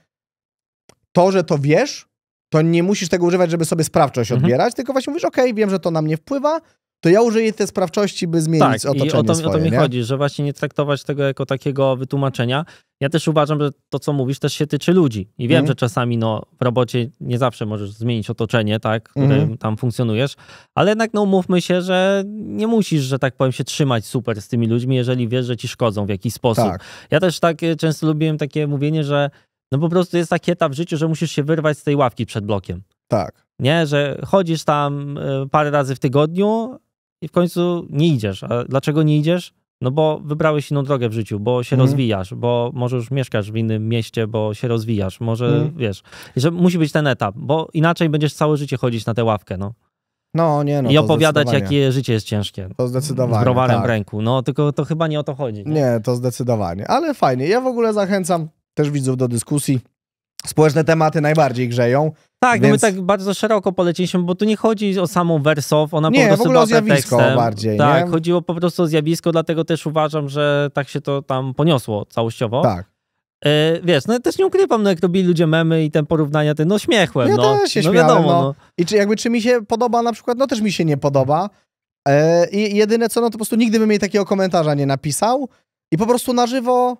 to, że to wiesz, to nie musisz tego używać, żeby sobie sprawczość mhm. odbierać, tylko właśnie mówisz, ok, wiem, że to na mnie wpływa, to ja użyję tej sprawczości, by zmienić tak, otoczenie i o to, swoje, o to mi nie? chodzi, że właśnie nie traktować tego jako takiego wytłumaczenia. Ja też uważam, że to, co mówisz, też się tyczy ludzi. I wiem, mhm. że czasami no, w robocie nie zawsze możesz zmienić otoczenie, tak, w którym mhm. tam funkcjonujesz, ale jednak no, mówmy się, że nie musisz, że tak powiem, się trzymać super z tymi ludźmi, jeżeli wiesz, że ci szkodzą w jakiś sposób. Tak. Ja też tak e, często lubiłem takie mówienie, że no po prostu jest taki etap w życiu, że musisz się wyrwać z tej ławki przed blokiem. Tak. Nie, że chodzisz tam e, parę razy w tygodniu i w końcu nie idziesz. A dlaczego nie idziesz? No bo wybrałeś inną drogę w życiu, bo się mm. rozwijasz, bo może już mieszkasz w innym mieście, bo się rozwijasz, może mm. wiesz, że musi być ten etap, bo inaczej będziesz całe życie chodzić na tę ławkę, no. No, nie, no. I opowiadać, jakie życie jest ciężkie. To zdecydowanie. Z browarem tak. w ręku. No, tylko to chyba nie o to chodzi. Nie, nie to zdecydowanie. Ale fajnie. Ja w ogóle zachęcam też widzów do dyskusji. Społeczne tematy najbardziej grzeją. Tak, no więc... my tak bardzo szeroko poleciliśmy, bo tu nie chodzi o samą wersow, ona nie, po prostu była ogóle zjawisko tekstem. bardziej. Tak, nie? chodziło po prostu o zjawisko, dlatego też uważam, że tak się to tam poniosło całościowo. Tak. Yy, wiesz, no ja też nie ukrywam, no jak robili ludzie memy i ten porównania, ten no śmiechłem. Ja no, też się no, śmiałem, wiadomo, no. no. I czy jakby, czy mi się podoba na przykład, no też mi się nie podoba. Yy, I jedyne co, no to po prostu nigdy bym jej takiego komentarza nie napisał i po prostu na żywo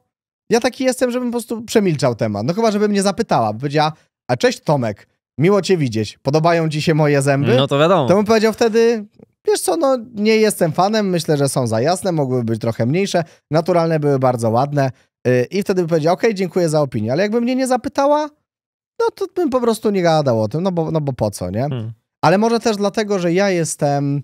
ja taki jestem, żebym po prostu przemilczał temat. No chyba, żeby mnie zapytała, by powiedziała, a cześć Tomek, miło cię widzieć, podobają ci się moje zęby? No to wiadomo. To bym powiedział wtedy, wiesz co, no nie jestem fanem, myślę, że są za jasne, mogłyby być trochę mniejsze, naturalne były bardzo ładne yy, i wtedy bym powiedział, okej, okay, dziękuję za opinię, ale jakby mnie nie zapytała, no to bym po prostu nie gadał o tym, no bo, no bo po co, nie? Hmm. Ale może też dlatego, że ja jestem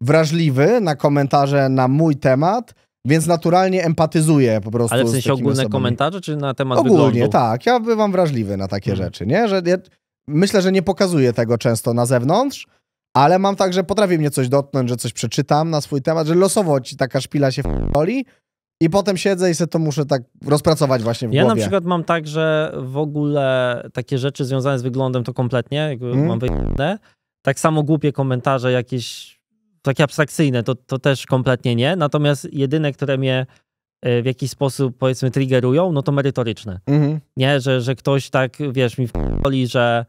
wrażliwy na komentarze na mój temat, więc naturalnie empatyzuję po prostu. Ale w sensie ogólne osobami. komentarze, czy na temat Ogólnie, wyglądu? tak. Ja bywam wrażliwy na takie mhm. rzeczy, nie? Że ja, myślę, że nie pokazuję tego często na zewnątrz, ale mam tak, że potrafi mnie coś dotknąć, że coś przeczytam na swój temat, że losowo ci taka szpila się woli i potem siedzę i sobie to muszę tak rozpracować właśnie w ja głowie. Ja na przykład mam tak, że w ogóle takie rzeczy związane z wyglądem to kompletnie, jakby mhm. mam wyjebane. Tak samo głupie komentarze jakieś takie abstrakcyjne, to, to też kompletnie nie. Natomiast jedyne, które mnie e, w jakiś sposób, powiedzmy, triggerują, no to merytoryczne. Mhm. Nie, że, że ktoś tak, wiesz, mi wpoli, że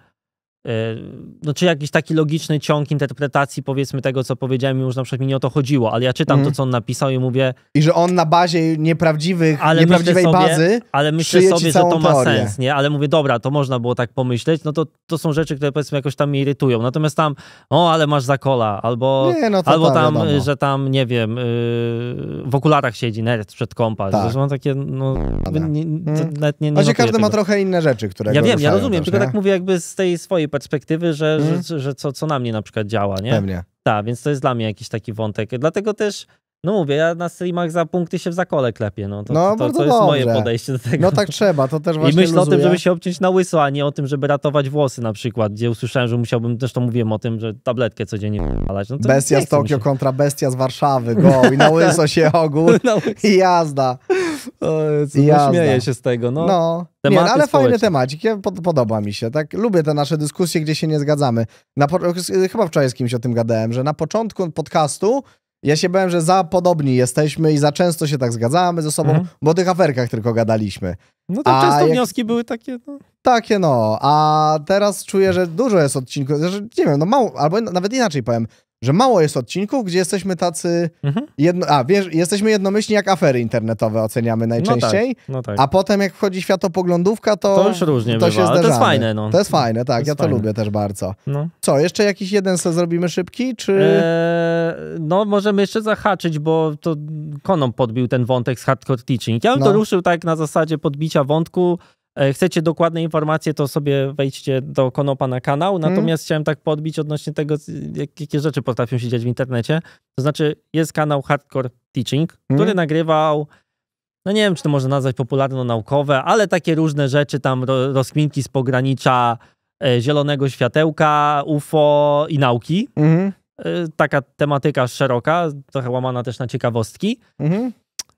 E, no, czy jakiś taki logiczny ciąg interpretacji powiedzmy tego, co powiedziałem, już na przykład mi nie o to chodziło, ale ja czytam mm. to, mhm. co on napisał i mówię... I że on na bazie nieprawdziwych, ale nieprawdziwej sobie, bazy Ale myślę sobie, że to ma teorię. sens, nie? Ale mówię, dobra, to można było tak pomyśleć, no to, to są rzeczy, które powiedzmy jakoś tam mnie irytują. Natomiast no tam, o, ale masz zakola, albo, nie, no albo tak, tam, wiadomo. że tam, nie wiem, yy, w okularach siedzi nerd przed kompa. Tak. Że mam takie, no... Nie, nie, mm. nie, nie znaczy, każdy tego. ma trochę inne rzeczy, które Ja wiem, ja rozumiem, też, tylko tak mówię jakby z tej swojej perspektywy, że, mm. że, że, co, co na mnie na przykład działa, nie? Pewnie. Tak, więc to jest dla mnie jakiś taki wątek. Dlatego też no mówię, ja na streamach za punkty się w zakole klepię. No, to, no, to, to, to jest moje podejście do tego. No tak trzeba, to też właśnie I myślę o tym, żeby się obciąć na łyso, a nie o tym, żeby ratować włosy na przykład, gdzie usłyszałem, że musiałbym, też, to mówiłem o tym, że tabletkę codziennie wypalać. No bestia z Tokio kontra bestia z Warszawy, go i na łyso się ogół i jazda. No ja śmieję się z tego. No, no. nie, no, ale społeczne. fajny temacik. Ja, pod, podoba mi się. Tak? Lubię te nasze dyskusje, gdzie się nie zgadzamy. Na, y, chyba wczoraj z kimś o tym gadałem, że na początku podcastu ja się bałem, że za podobni jesteśmy i za często się tak zgadzamy ze sobą, mhm. bo o tych aferkach tylko gadaliśmy. No to A często jak... wnioski były takie. No. Takie no. A teraz czuję, że dużo jest odcinków. Że, nie wiem, no mało, albo nawet inaczej powiem że mało jest odcinków, gdzie jesteśmy tacy. Mhm. Jedno, a wiesz, jesteśmy jednomyślni, jak afery internetowe oceniamy no najczęściej. No tak, no tak. A potem, jak wchodzi światopoglądówka, to. To już różnie to bywa, to jest fajne. No. To jest fajne, tak. To jest ja fajne. to lubię też bardzo. No. Co, jeszcze jakiś jeden se zrobimy szybki? czy... Eee, no, możemy jeszcze zahaczyć, bo to Konom podbił ten wątek z hardcore teaching. Ja bym no. to ruszył tak na zasadzie podbicia wątku. E, chcecie dokładne informacje, to sobie wejdźcie do Konopa na kanał. Mhm. Natomiast hmm. chciałem tak podbić odnośnie tego, jakie rzeczy potrafią się dziać w internecie. To znaczy, jest kanał Hardcore Teaching, hmm. który mhm. nagrywał, no nie wiem, czy to można nazwać popularno-naukowe, ale takie różne rzeczy, tam ro, rozkminki z pogranicza e, zielonego światełka, UFO i nauki. Hmm. E, taka tematyka szeroka, trochę łamana też na ciekawostki. Mhm.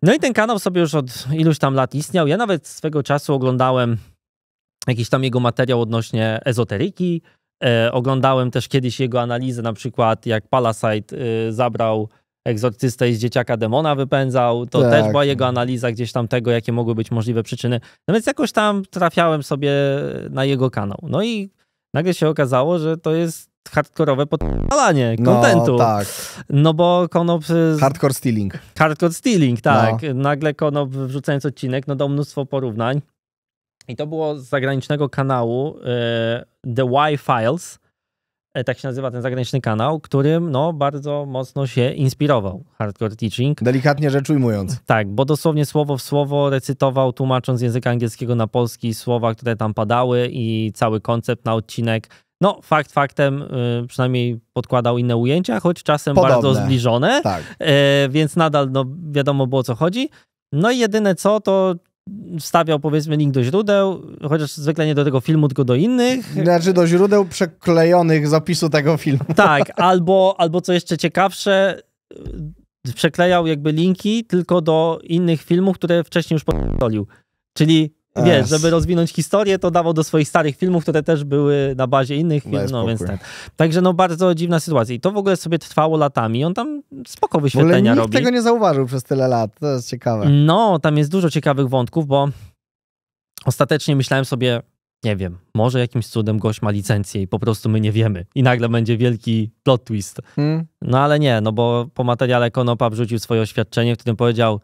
No i ten kanał sobie już od iluś tam lat istniał. Ja nawet swego czasu oglądałem jakiś tam jego materiał odnośnie ezoteryki. E, oglądałem też kiedyś jego analizę, na przykład jak Palasite y, zabrał egzorcystę i z dzieciaka demona wypędzał. To tak. też była jego analiza gdzieś tam tego, jakie mogły być możliwe przyczyny. No więc jakoś tam trafiałem sobie na jego kanał. No i nagle się okazało, że to jest hardkorowe podpalanie no, kontentu. No, tak. no bo Konop... Y, hardcore stealing. Hardcore stealing, tak. No. Nagle Konop wrzucając odcinek, no do mnóstwo porównań. I to było z zagranicznego kanału y, The Y Files, e, tak się nazywa ten zagraniczny kanał, którym no, bardzo mocno się inspirował Hardcore Teaching. Delikatnie rzecz ujmując. Tak, bo dosłownie słowo w słowo recytował, tłumacząc z języka angielskiego na polski słowa, które tam padały i cały koncept na odcinek. No, fakt faktem, y, przynajmniej podkładał inne ujęcia, choć czasem Podobne. bardzo zbliżone, tak. E, więc nadal no, wiadomo było co chodzi. No i jedyne co, to wstawiał powiedzmy link do źródeł, chociaż zwykle nie do tego filmu, tylko do innych. Znaczy do źródeł przeklejonych z opisu tego filmu. Tak, albo, albo co jeszcze ciekawsze, y, przeklejał jakby linki tylko do innych filmów, które wcześniej już podolił. Czyli wiesz, żeby rozwinąć historię, to dawał do swoich starych filmów, które też były na bazie innych filmów, no, więc ten. Tak. Także no bardzo dziwna sytuacja i to w ogóle sobie trwało latami, on tam spoko wyświetlenia w ogóle nikt tego nie zauważył przez tyle lat, to jest ciekawe. No, tam jest dużo ciekawych wątków, bo ostatecznie myślałem sobie, nie wiem, może jakimś cudem gość ma licencję i po prostu my nie wiemy. I nagle będzie wielki plot twist. Hmm. No ale nie, no bo po materiale Konopa wrzucił swoje oświadczenie, w którym powiedział,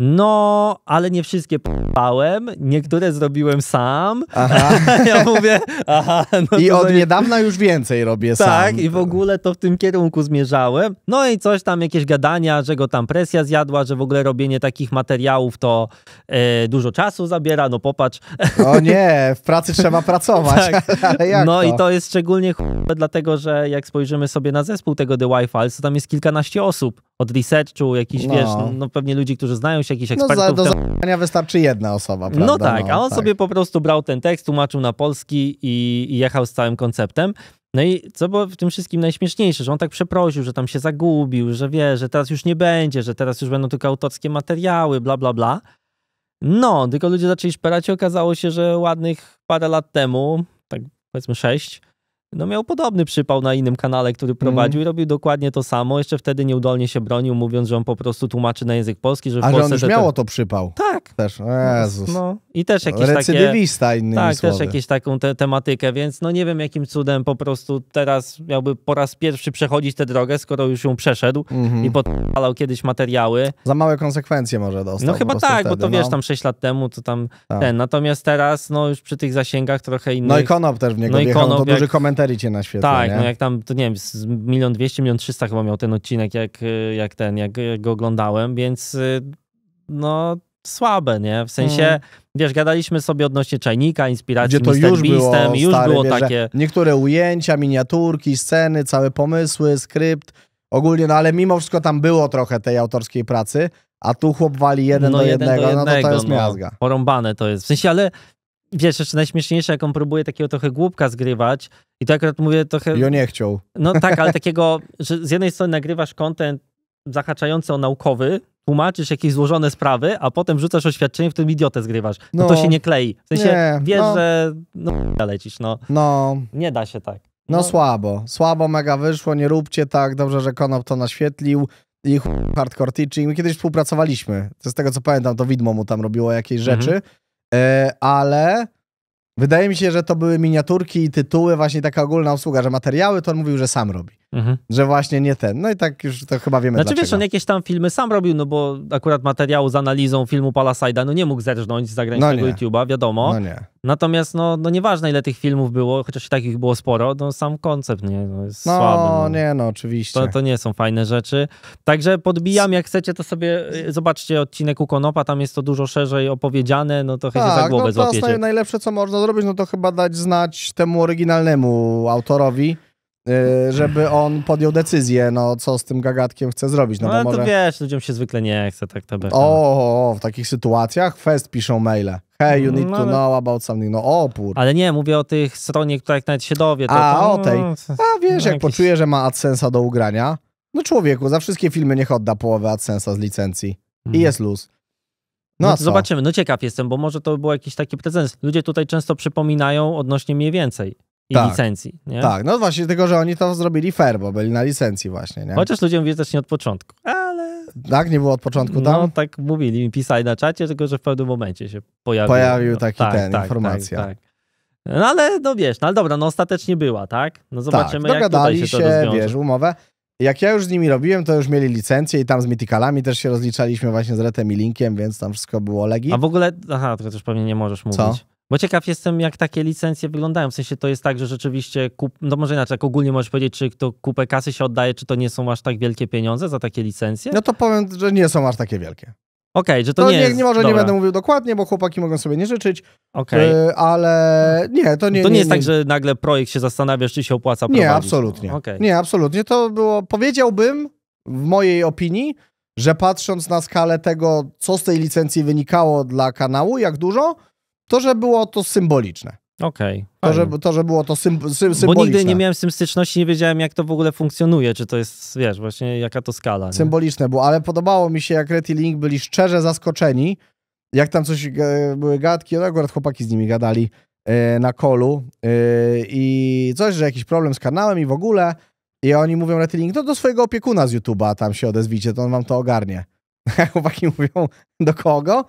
no, ale nie wszystkie p***ałem, niektóre zrobiłem sam. Aha. ja mówię, aha. No I od niedawna już więcej robię tak, sam. Tak, i w ogóle to w tym kierunku zmierzałem. No i coś tam, jakieś gadania, że go tam presja zjadła, że w ogóle robienie takich materiałów to e, dużo czasu zabiera, no popatrz. o nie, w pracy trzeba pracować. tak. no to? i to jest szczególnie ch***e, dlatego że jak spojrzymy sobie na zespół tego The Wi-Fi, to tam jest kilkanaście osób od researchu, jakiś, no. wiesz, no pewnie ludzi, którzy znają się, jakichś ekspertów. No za, do zadania wystarczy jedna osoba, no prawda? No tak, no, a on tak. sobie po prostu brał ten tekst, tłumaczył na polski i, i jechał z całym konceptem. No i co było w tym wszystkim najśmieszniejsze, że on tak przeprosił, że tam się zagubił, że wie, że teraz już nie będzie, że teraz już będą tylko autorskie materiały, bla, bla, bla. No, tylko ludzie zaczęli szperać i okazało się, że ładnych parę lat temu, tak powiedzmy sześć, no miał podobny przypał na innym kanale, który mhm. prowadził mm. i robił dokładnie to samo. Jeszcze wtedy nieudolnie się bronił, mówiąc, że on po prostu tłumaczy na język polski. Że w A Polsce że on już te... miało to przypał. Tak. Też, no, Jezus. No, I też jakieś Recydywista, takie... innymi Tak, słowy. też jakieś taką te tematykę, więc no nie wiem jakim cudem po prostu teraz miałby po raz pierwszy przechodzić tę drogę, skoro już ją przeszedł mm -hmm. i podpalał kiedyś materiały. Za małe konsekwencje może dostał. No chyba tak, wtedy, bo to no. wiesz, tam 6 lat temu to tam tak. ten. Natomiast teraz, no już przy tych zasięgach trochę inny. No i Konop też w niego no i Konop, to duży komentarz Pantery cię naświetla, Tak, nie? no jak tam, to nie wiem, z milion dwieście, milion trzysta chyba miał ten odcinek, jak, y, jak ten, y, jak go oglądałem, więc y, no słabe, nie? W sensie, mhm. wiesz, gadaliśmy sobie odnośnie czajnika, inspiracji Gdzie to Mister już Beastem, było, już stary, było wiesz, takie... Niektóre ujęcia, miniaturki, sceny, całe pomysły, skrypt, ogólnie, no ale mimo wszystko tam było trochę tej autorskiej pracy, a tu chłop wali jeden, no, do, jeden jednego, do jednego, no to, to jest no, miazga. Porąbane to jest. W sensie, ale wiesz, jeszcze najśmieszniejsze, jak on próbuje takiego trochę głupka zgrywać i to akurat mówię trochę... Ja nie chciał. No tak, ale takiego, że z jednej strony nagrywasz kontent zahaczający o naukowy, tłumaczysz jakieś złożone sprawy, a potem rzucasz oświadczenie, w którym idiotę zgrywasz. No, no to się nie klei. W sensie nie, wiesz, no. że no, lecisz, no. No. Nie da się tak. No. no, słabo. Słabo mega wyszło, nie róbcie tak. Dobrze, że Konop to naświetlił. I hardcore teaching. My kiedyś współpracowaliśmy. To z tego co pamiętam, to widmo mu tam robiło jakieś mhm. rzeczy. E, ale wydaje mi się, że to były miniaturki i tytuły, właśnie taka ogólna obsługa, że materiały to on mówił, że sam robi. Mhm. Że właśnie nie ten. No i tak już to chyba wiemy Znaczy dlaczego. wiesz, on jakieś tam filmy sam robił, no bo akurat materiału z analizą filmu Palasajda, no nie mógł zerżnąć z zagranicznego no YouTube'a, wiadomo. No nie. Natomiast no, no nieważne ile tych filmów było, chociaż takich było sporo, no sam koncept nie, no, jest no, słaby. No nie, no oczywiście. To, to nie są fajne rzeczy. Także podbijam, jak chcecie to sobie, y, zobaczcie odcinek u Konopa, tam jest to dużo szerzej opowiedziane, no to chyba tak, za głowę no, to złapiecie. najlepsze co można zrobić, no to chyba dać znać temu oryginalnemu autorowi, Y, żeby on podjął decyzję, no co z tym gagatkiem chce zrobić. No, no bo może... to wiesz, ludziom się zwykle nie chce, tak to będzie. No. O, o, w takich sytuacjach fest piszą maile. Hey, you no, need no, to ale... know about something. No opór. Ale nie, mówię o tych stronie, która jak nawet się dowie. To, A, to, o tej. No, a wiesz, no, jak jakiś... poczuje, że ma AdSense'a do ugrania, no człowieku, za wszystkie filmy niech odda połowę AdSense'a z licencji. I mhm. jest luz. No, no zobaczymy. No ciekaw jestem, bo może to by był jakiś taki prezent. Ludzie tutaj często przypominają odnośnie mniej więcej i tak, licencji. Nie? Tak, no właśnie, tylko że oni to zrobili fair, bo byli na licencji właśnie. Nie? Chociaż ludzie mówili też nie od początku, ale... Tak, nie było od początku tam? No tak mówili, mi pisali na czacie, tylko że w pewnym momencie się pojawił. Pojawił no, taki tak, ten, tak, informacja. Tak, tak. No ale no wiesz, no ale dobra, no ostatecznie była, tak? No tak, zobaczymy, tak, jak tutaj się, się to wiesz, umowę. Jak ja już z nimi robiłem, to już mieli licencję i tam z Mythicalami też się rozliczaliśmy właśnie z Retem i Linkiem, więc tam wszystko było legi. A w ogóle, aha, tylko też pewnie nie możesz mówić. Co? Bo ciekaw jestem, jak takie licencje wyglądają. W sensie to jest tak, że rzeczywiście, kup... no może inaczej, jak ogólnie możesz powiedzieć, czy to kupę kasy się oddaje, czy to nie są aż tak wielkie pieniądze za takie licencje? No to powiem, że nie są aż takie wielkie. Okej, okay, że to, to nie, nie jest... Nie, może Dobra. nie będę mówił dokładnie, bo chłopaki mogą sobie nie życzyć, okay. ale nie, to nie... To nie, nie jest tak, nie, tak, że nagle projekt się zastanawiasz, czy się opłaca prowadzić. Nie, absolutnie. Okay. Nie, absolutnie. To było... Powiedziałbym, w mojej opinii, że patrząc na skalę tego, co z tej licencji wynikało dla kanału, jak dużo, to, że było to symboliczne. Okej. Okay, to, że, to, że było to sy symboliczne. Bo nigdy nie miałem z tym styczności, nie wiedziałem, jak to w ogóle funkcjonuje, czy to jest, wiesz, właśnie jaka to skala. Nie? Symboliczne, bo ale podobało mi się, jak Reti Link byli szczerze zaskoczeni, jak tam coś, e, były gadki, no akurat chłopaki z nimi gadali e, na kolu e, i coś, że jakiś problem z kanałem i w ogóle i oni mówią Reti Link, no do swojego opiekuna z YouTube'a tam się odezwijcie, to on wam to ogarnie. Chłopaki mówią, do kogo?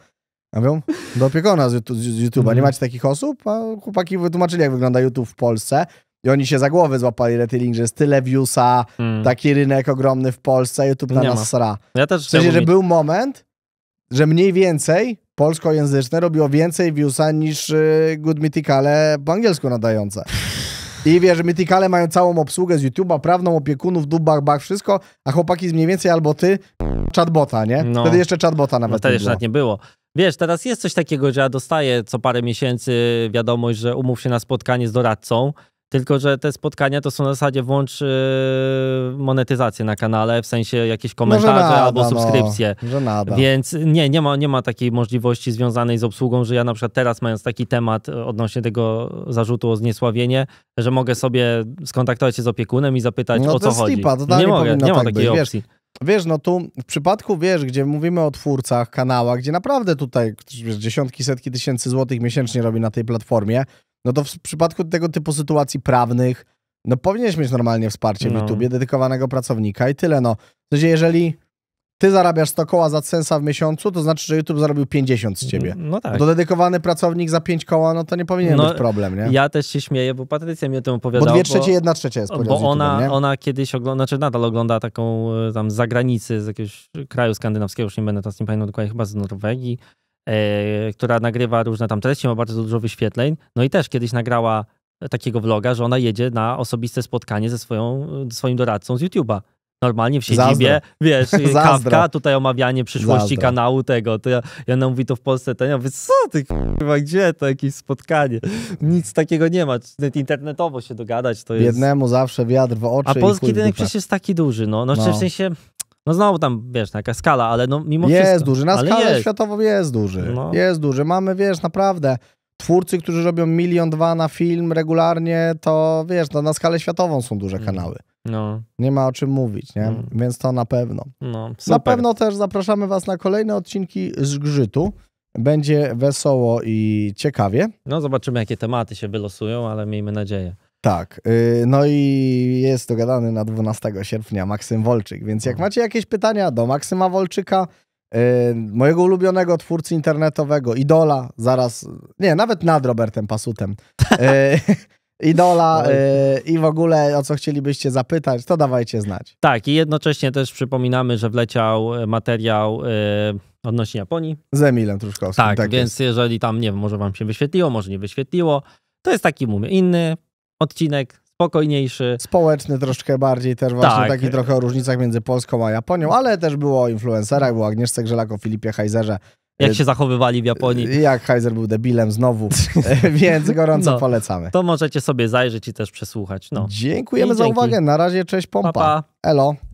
mówią, do opiekona z, YouTube'a. Nie mhm. macie takich osób? A chłopaki wytłumaczyli, jak wygląda YouTube w Polsce. I oni się za głowę złapali retailing, że jest tyle viewsa, hmm. taki rynek ogromny w Polsce, YouTube na nie nas ma. sra. Ja też w sensie, że był moment, że mniej więcej polskojęzyczne robiło więcej viewsa niż y, Good Mythicale po angielsku nadające. I wiesz, Mythicale mają całą obsługę z YouTube'a, prawną, opiekunów, dubach, bach, wszystko, a chłopaki z mniej więcej albo ty, chatbota, nie? No. Wtedy jeszcze chatbota nawet no, wtedy jeszcze nie było. Wiesz, teraz jest coś takiego, że ja dostaję co parę miesięcy wiadomość, że umów się na spotkanie z doradcą, tylko że te spotkania to są na zasadzie włącz y, monetyzację na kanale, w sensie jakieś no, komentarze no, nada, albo no, subskrypcje. No, Więc nie, nie ma, nie ma takiej możliwości związanej z obsługą, że ja na przykład teraz mając taki temat y, odnośnie tego zarzutu o zniesławienie, że mogę sobie skontaktować się z opiekunem i zapytać no, o co chodzi. Lipa, nie mogę, nie ma tak takiej być, opcji. Wiesz, Wiesz, no tu w przypadku, wiesz, gdzie mówimy o twórcach kanałach, gdzie naprawdę tutaj wiesz, dziesiątki, setki tysięcy złotych miesięcznie robi na tej platformie, no to w przypadku tego typu sytuacji prawnych, no powinieneś mieć normalnie wsparcie no. w YouTubie, dedykowanego pracownika i tyle, no. W sensie, jeżeli ty zarabiasz 100 koła za sensa w miesiącu, to znaczy, że YouTube zarobił 50 z ciebie. No tak. No to dedykowany pracownik za 5 koła, no to nie powinien no, być problem, nie? Ja też się śmieję, bo Patrycja mi o tym opowiadała. Bo dwie trzecie, bo, jedna trzecia jest Bo ona, ona kiedyś ogląda, znaczy nadal ogląda taką e, tam z zagranicy, z jakiegoś kraju skandynawskiego, już nie będę teraz nie pamiętam dokładnie, chyba z Norwegii, e, która nagrywa różne tam treści, ma bardzo dużo wyświetleń. No i też kiedyś nagrała takiego vloga, że ona jedzie na osobiste spotkanie ze swoją, e, swoim doradcą z YouTube'a normalnie w siedzibie, Zazdro. wiesz, Zazdro. kawka, tutaj omawianie przyszłości Zazdro. kanału tego, to ja, ja no, mówi to w Polsce, to ja mówię, co ty, chyba gdzie to jakieś spotkanie, nic takiego nie ma, internetowo się dogadać, to jest... Jednemu zawsze wiatr w oczy A polski rynek przecież jest taki duży, no, no, no. w sensie... No znowu tam, wiesz, taka skala, ale no mimo jest wszystko. Duży. Na skalę jest. światową jest duży. No. Jest duży. Mamy, wiesz, naprawdę twórcy, którzy robią milion, dwa na film regularnie, to wiesz, no, na skalę światową są duże mm. kanały. No. Nie ma o czym mówić, nie? Mm. Więc to na pewno. No, na pewno też zapraszamy Was na kolejne odcinki z Grzytu. Będzie wesoło i ciekawie. No, zobaczymy, jakie tematy się wylosują, ale miejmy nadzieję. Tak. Y, no i jest dogadany na 12 sierpnia Maksym Wolczyk, więc jak mhm. macie jakieś pytania do Maksyma Wolczyka, y, mojego ulubionego twórcy internetowego, idola, zaraz, nie, nawet nad Robertem Pasutem. Y, idola y, i w ogóle o co chcielibyście zapytać, to dawajcie znać. Tak, i jednocześnie też przypominamy, że wleciał e, materiał e, odnośnie Japonii. Z Emilem Truszkowskim. Tak, tak więc jest. jeżeli tam, nie wiem, może wam się wyświetliło, może nie wyświetliło, to jest taki, mówię, inny odcinek, spokojniejszy. Społeczny troszkę bardziej też właśnie tak. taki trochę o różnicach między Polską a Japonią, ale też było o influencerach, było o Agnieszce Grzelaku, Filipie Hajzerze, jak się zachowywali w Japonii. E, jak Heiser był debilem znowu, e, więc gorąco no, polecamy. To możecie sobie zajrzeć i też przesłuchać. No. Dziękujemy I za dzięki. uwagę. Na razie, cześć pompa. Pa, pa. Elo.